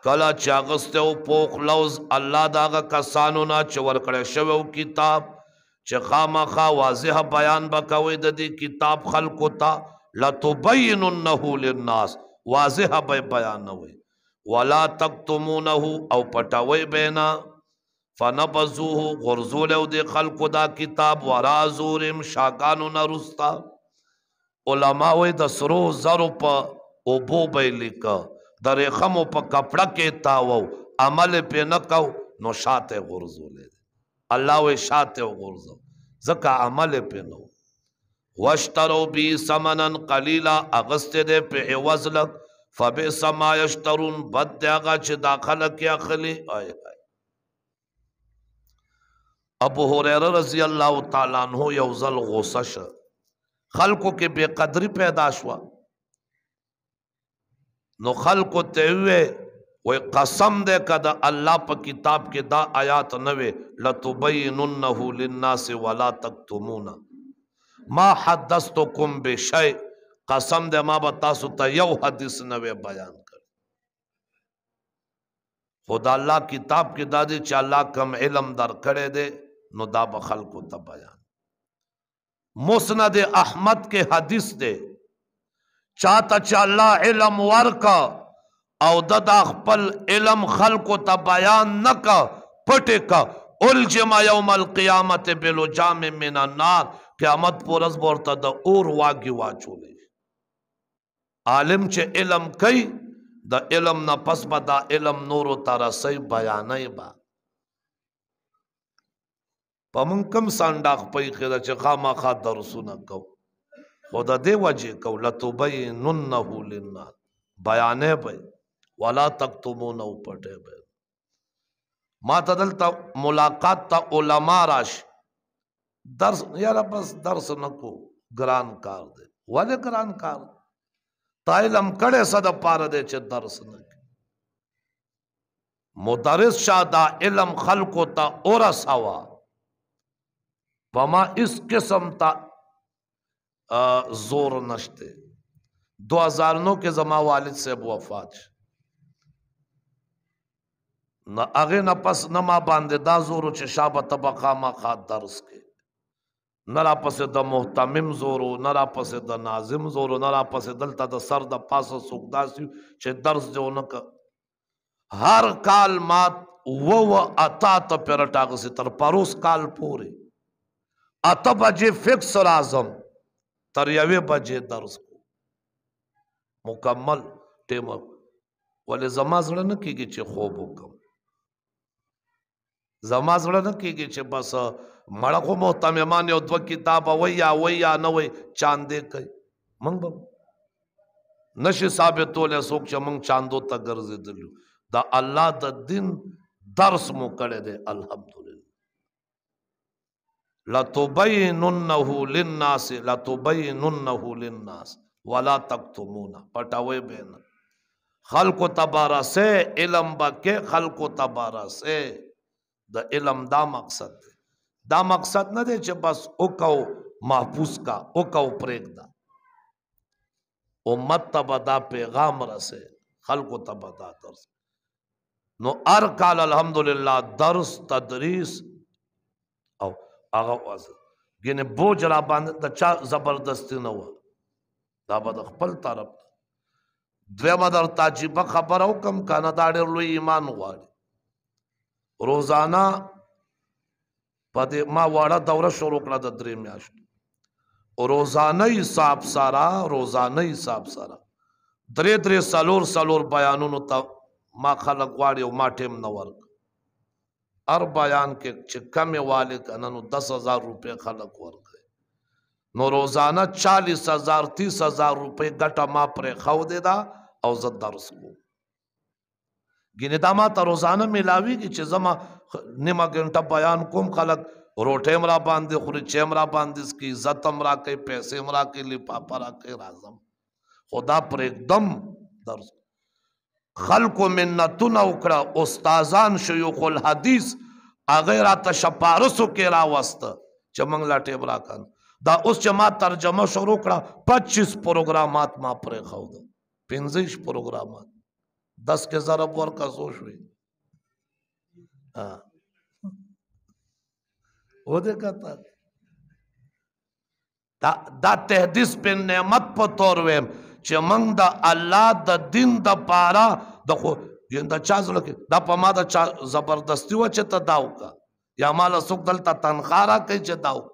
کلا چاغست او پوخ لوز الله داغه کسانو نه چور کړه شوو کتاب چې خامخا واضح بیان بکوي د دې کتاب خلقو ته لتبیننه للناس واضح به بیان نه وي ولا تکتمونه او پټوي بینا فنبذوه غرزول او د خلقو دا کتاب ورا زورم شاګانو نه رستا علماوی د سرو زرو په او بو به لیکه درې خمو په کپړه کې تاو عمل په نه کو نو شاته غرزولې الله وې شاته غرزو زکه عمل په نو واشترو بي سمنن قليلا اغست دې په عوض لک فبئس ما يشترون بد دغه چې داخله کې اخلي آی ابو هريره رضی الله تعالی عنہ یو ځل غوسه شه خلکو کې بے قدری پیدا شوه نو خلق ته وې وی قسم دے کا دا اللہ پا کتاب کے دا آیات نوے لَتُبَيِّنُنَّهُ لِلنَّاسِ وَلَا تَكْتُمُونَ ما حدثتکم بشیء قسم دے ما بتاسو تا یو حدیث نوے بیان کر خدا اللہ کتاب کے دا دے چا اللہ کم علم در کرے دے نو دا بخلقو تا بیان مسند احمد کے حدیث دے چاته چې الله علم ورک او د دا خپل علم خلقو ته بیان نک پټه ک الجم یوم القیامت بلجام من النار قیامت پورز ورته د اور واګي واچولې عالم چې علم کوي د علم نه پس به دا علم نورو ته رسي بیانې به با. په من کم سانډاخ پې خره چې خامخا درسونه کو خو د دې وجه کو لتبیننه للناس بیانې به ولا تکتمون او پټه به ما تدل تا ملاقات تا علما راش درس یاره بس درس نکو ګران کار دی ولې ګران کار تا علم کړه صد پاره دې چې درس نه مدرس شاده علم خلق تا اورس هوا وما اس قسم تا زور نشته 2009 کې زما والد صاحب وفات نه هغه نه پس نه ما باندې دا زور چې شابه طبقه ما خا درس کې نه را پس د محتمم زور نه را پس د ناظم زور نه را پس دلته د سر د پاسه سوق داسي چې درس جو نه هر کال ما و و اتا ته پرټاګه تر پروس کال پورې اته بجې فکس رازم تر یوې بجې درس کو مکمل ټیم ولې زما زړه نه کیږي چې خوب وکم زما زړه نه کیږي چې بس مړه خو مو تممان یو دوه کتاب ویا ویا نه وای چاندې کوي مونږ به نشي ثابتولې څوک چې مونږ چاندو ته ګرځېدلو دا الله د دین درس مو کړی دی الحمدلله لتبیننه للناس لتبیننه للناس ولا تکتمون پټوي بین خلق تبارا سے علم بکه خلق تبارا سے د علم دا مقصد دی دا مقصد نه دی چې بس او کو محفوظ کا او کو پرېګ دا امت ته دا پیغام رسه خلق ته دا درس نو ار کال الحمدلله درس تدریس هغه واز ګنه بوج را باندې د چا زبردستی نه و دا به خپل طرف دویمه در تعجبه خبره وکم کنه دا ډېر لوی ایمان غواړي روزانه پدې ما واړه دوره شروع کړه د درې میاشتې روزانه حساب سارا روزانه حساب سارا درې درې سالور سالور بیانونو ته ما خلک غواړي او ما ټیم نه ورک ار بیان کې چې کمې والي کنه نو 10000 روپے خلک ورکړي نو روزانه 40000 30000 روپے ګټه ما پرې خو دیدا او زه درس کوم ګینه دا ما ته روزانه ملاوي کې چې زما نیمه ګنټه بیان کوم خلک روټه مرا باندې خوري چې مرا باندې کی عزت مرا کې پیسې مرا کې لپاپا را کې رازم خدا پر एकदम درس خلقو منتونه وکړه استادان شيوخ الحديث هغه را تشپارسو کې را وسته چې موږ لا ټیبرا کان دا اوس چې ما ترجمه شروع کړه 25 پروګرامات ما پرې خو ده 25 پروګرامات 10 کې ضرب ورکا سو شوې ها و دې کته دا دا تهدیس په نعمت په تور ویم چې موږ د الله د دین د پاره د خو یم د چا زړه کې دا په ما د چا زبردستی و چې ته دا وکړه یا مال څوک دلته تنخوا راکوي چې دا وکړه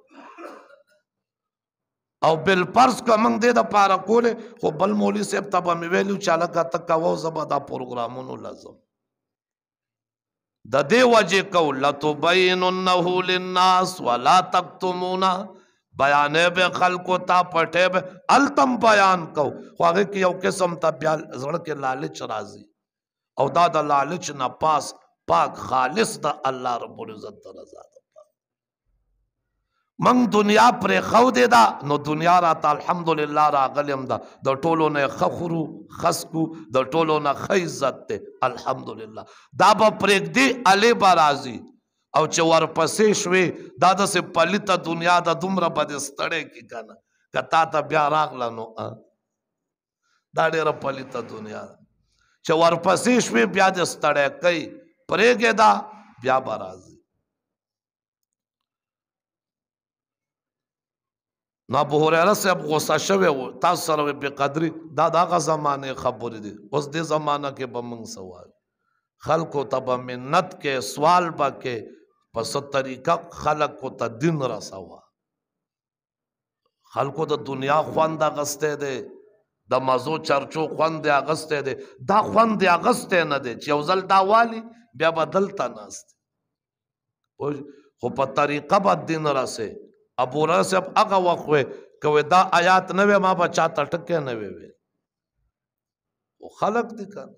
او بل پرس کا منګ دې د پاره کول خو بل مولوی صاحب ته به ویلو چاله کا تک وو زبدا پروګرامونو لازم د دې وجه کو لتبیننه للناس ولا تکتمونا بیانې به خلکو ته پټې به التم بیان کو خو هغه کې یو قسم ته بیا زړه کې لالچ راځي او دا د لالچ نه پاس پاک خالص د الله رب العزت رضا ده من دنیا پر خو دی دا نو دنیا را ته الحمدلله را غلیم دا د ټولو نه خخرو خسکو د ټولو نه خیزت ته الحمدلله دا به پرېږدي علی برازي او چې ورپسې شوې دا د پلیته دنیا د دومره بد ستړې کې کنه کتا ته بیا راغله نو دا ډېره پلیته دنیا چې ورپسې شوې بیا د ستړې کوي پرېګه دا بیا به راځي نو ابو هريره صاحب غوسه شوی و تاسو سره په قدرې دا دغه زمانه خبرې دي اوس دې زمانہ کې به موږ سوال خلکو ته به مننت کې سوال به کې پس طریقہ خلق کو تا دن رسوا خلکو د دنیا خوند اغسته ده د مزو چرچو خوند اغسته ده دا خوند اغسته نه ده چې یو ځل دا والی بیا بدلتا ناست خو په طریقه بد دین راسه ابو راسب هغه وخت کوي دا آیات نه ما بچا ټټکه نه وي او خلق دي کړه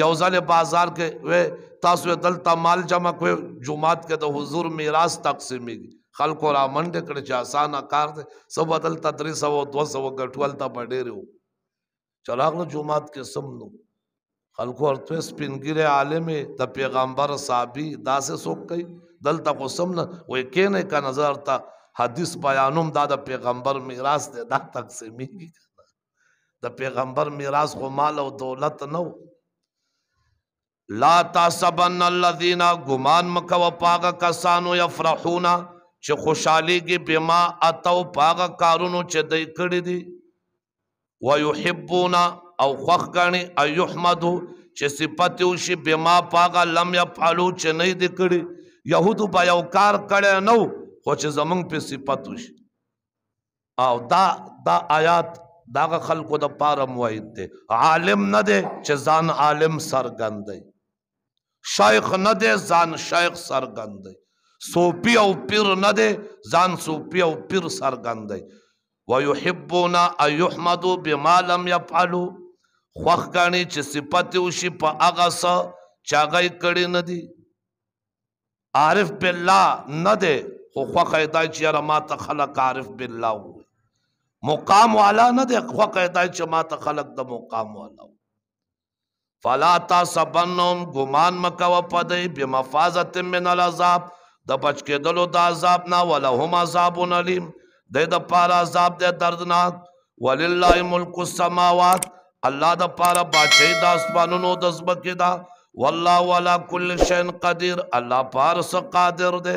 یو ځل بازار کې و تاسو دلته مال جمع کوي جمعات کې د حضور میراث تقسیمېږي خلکو را منډه کړ چې اسانه کار دی سب دلته درې سوه دوه سوه ګټول ته به ډېرې و چې راغله جمعات کې سم نو خلکو ورته سپینګیرې عالمې د پیغمبر صحابي داسې څوک کوي دلته خو سم نه وایي کینې کا نظر ته حدیث بیانوم دا د پیغمبر میراث دی دا تقسیمېږي د پیغمبر میراث خو مال او دولت نه و لا تاسبن الذين غمان مکو پاګه کسانو یفرحون چې خوشحالي کې بما اتو پاګه کارونو چې دای کړی دي ويحبون او خوخ غني ايحمدو چې صفته وشي بما پاګه لم يفعلوا چې نه دي کړی يهودو په یو کار کړي نو خو چې زمنګ په صفته وشي او دا دا آیات داغه خلقو د پاره موید دي عالم نه دي چې ځان عالم سرګند دی شایخ نه دی ځان شایخ سرګند دی صوفي او پیر نه دی ځان صوفي او پیر سرګند دی ويحبون ان يحمدوا بما لم يفعلوا خوخ غاڼي چې صفات وشي په هغه څه چې هغه کړی نه دی عارف بالله نه دی خو خوخ ایدا چې را ما ته خلق عارف بالله وي مقام والا نه دی خوخ ایدا چې ما ته خلق د مقام والا وي فلا تاسبنهم ګمان مکوه پدې بمفازت من العذاب د بچ کېدلو د عذاب نه ولهم عذاب علیم د د پاره عذاب د دردناک ولله ملک السماوات الله د پاره بچي د اسمانونو د زبکه دا والله ولا كل شيء قدير الله پار سو قادر ده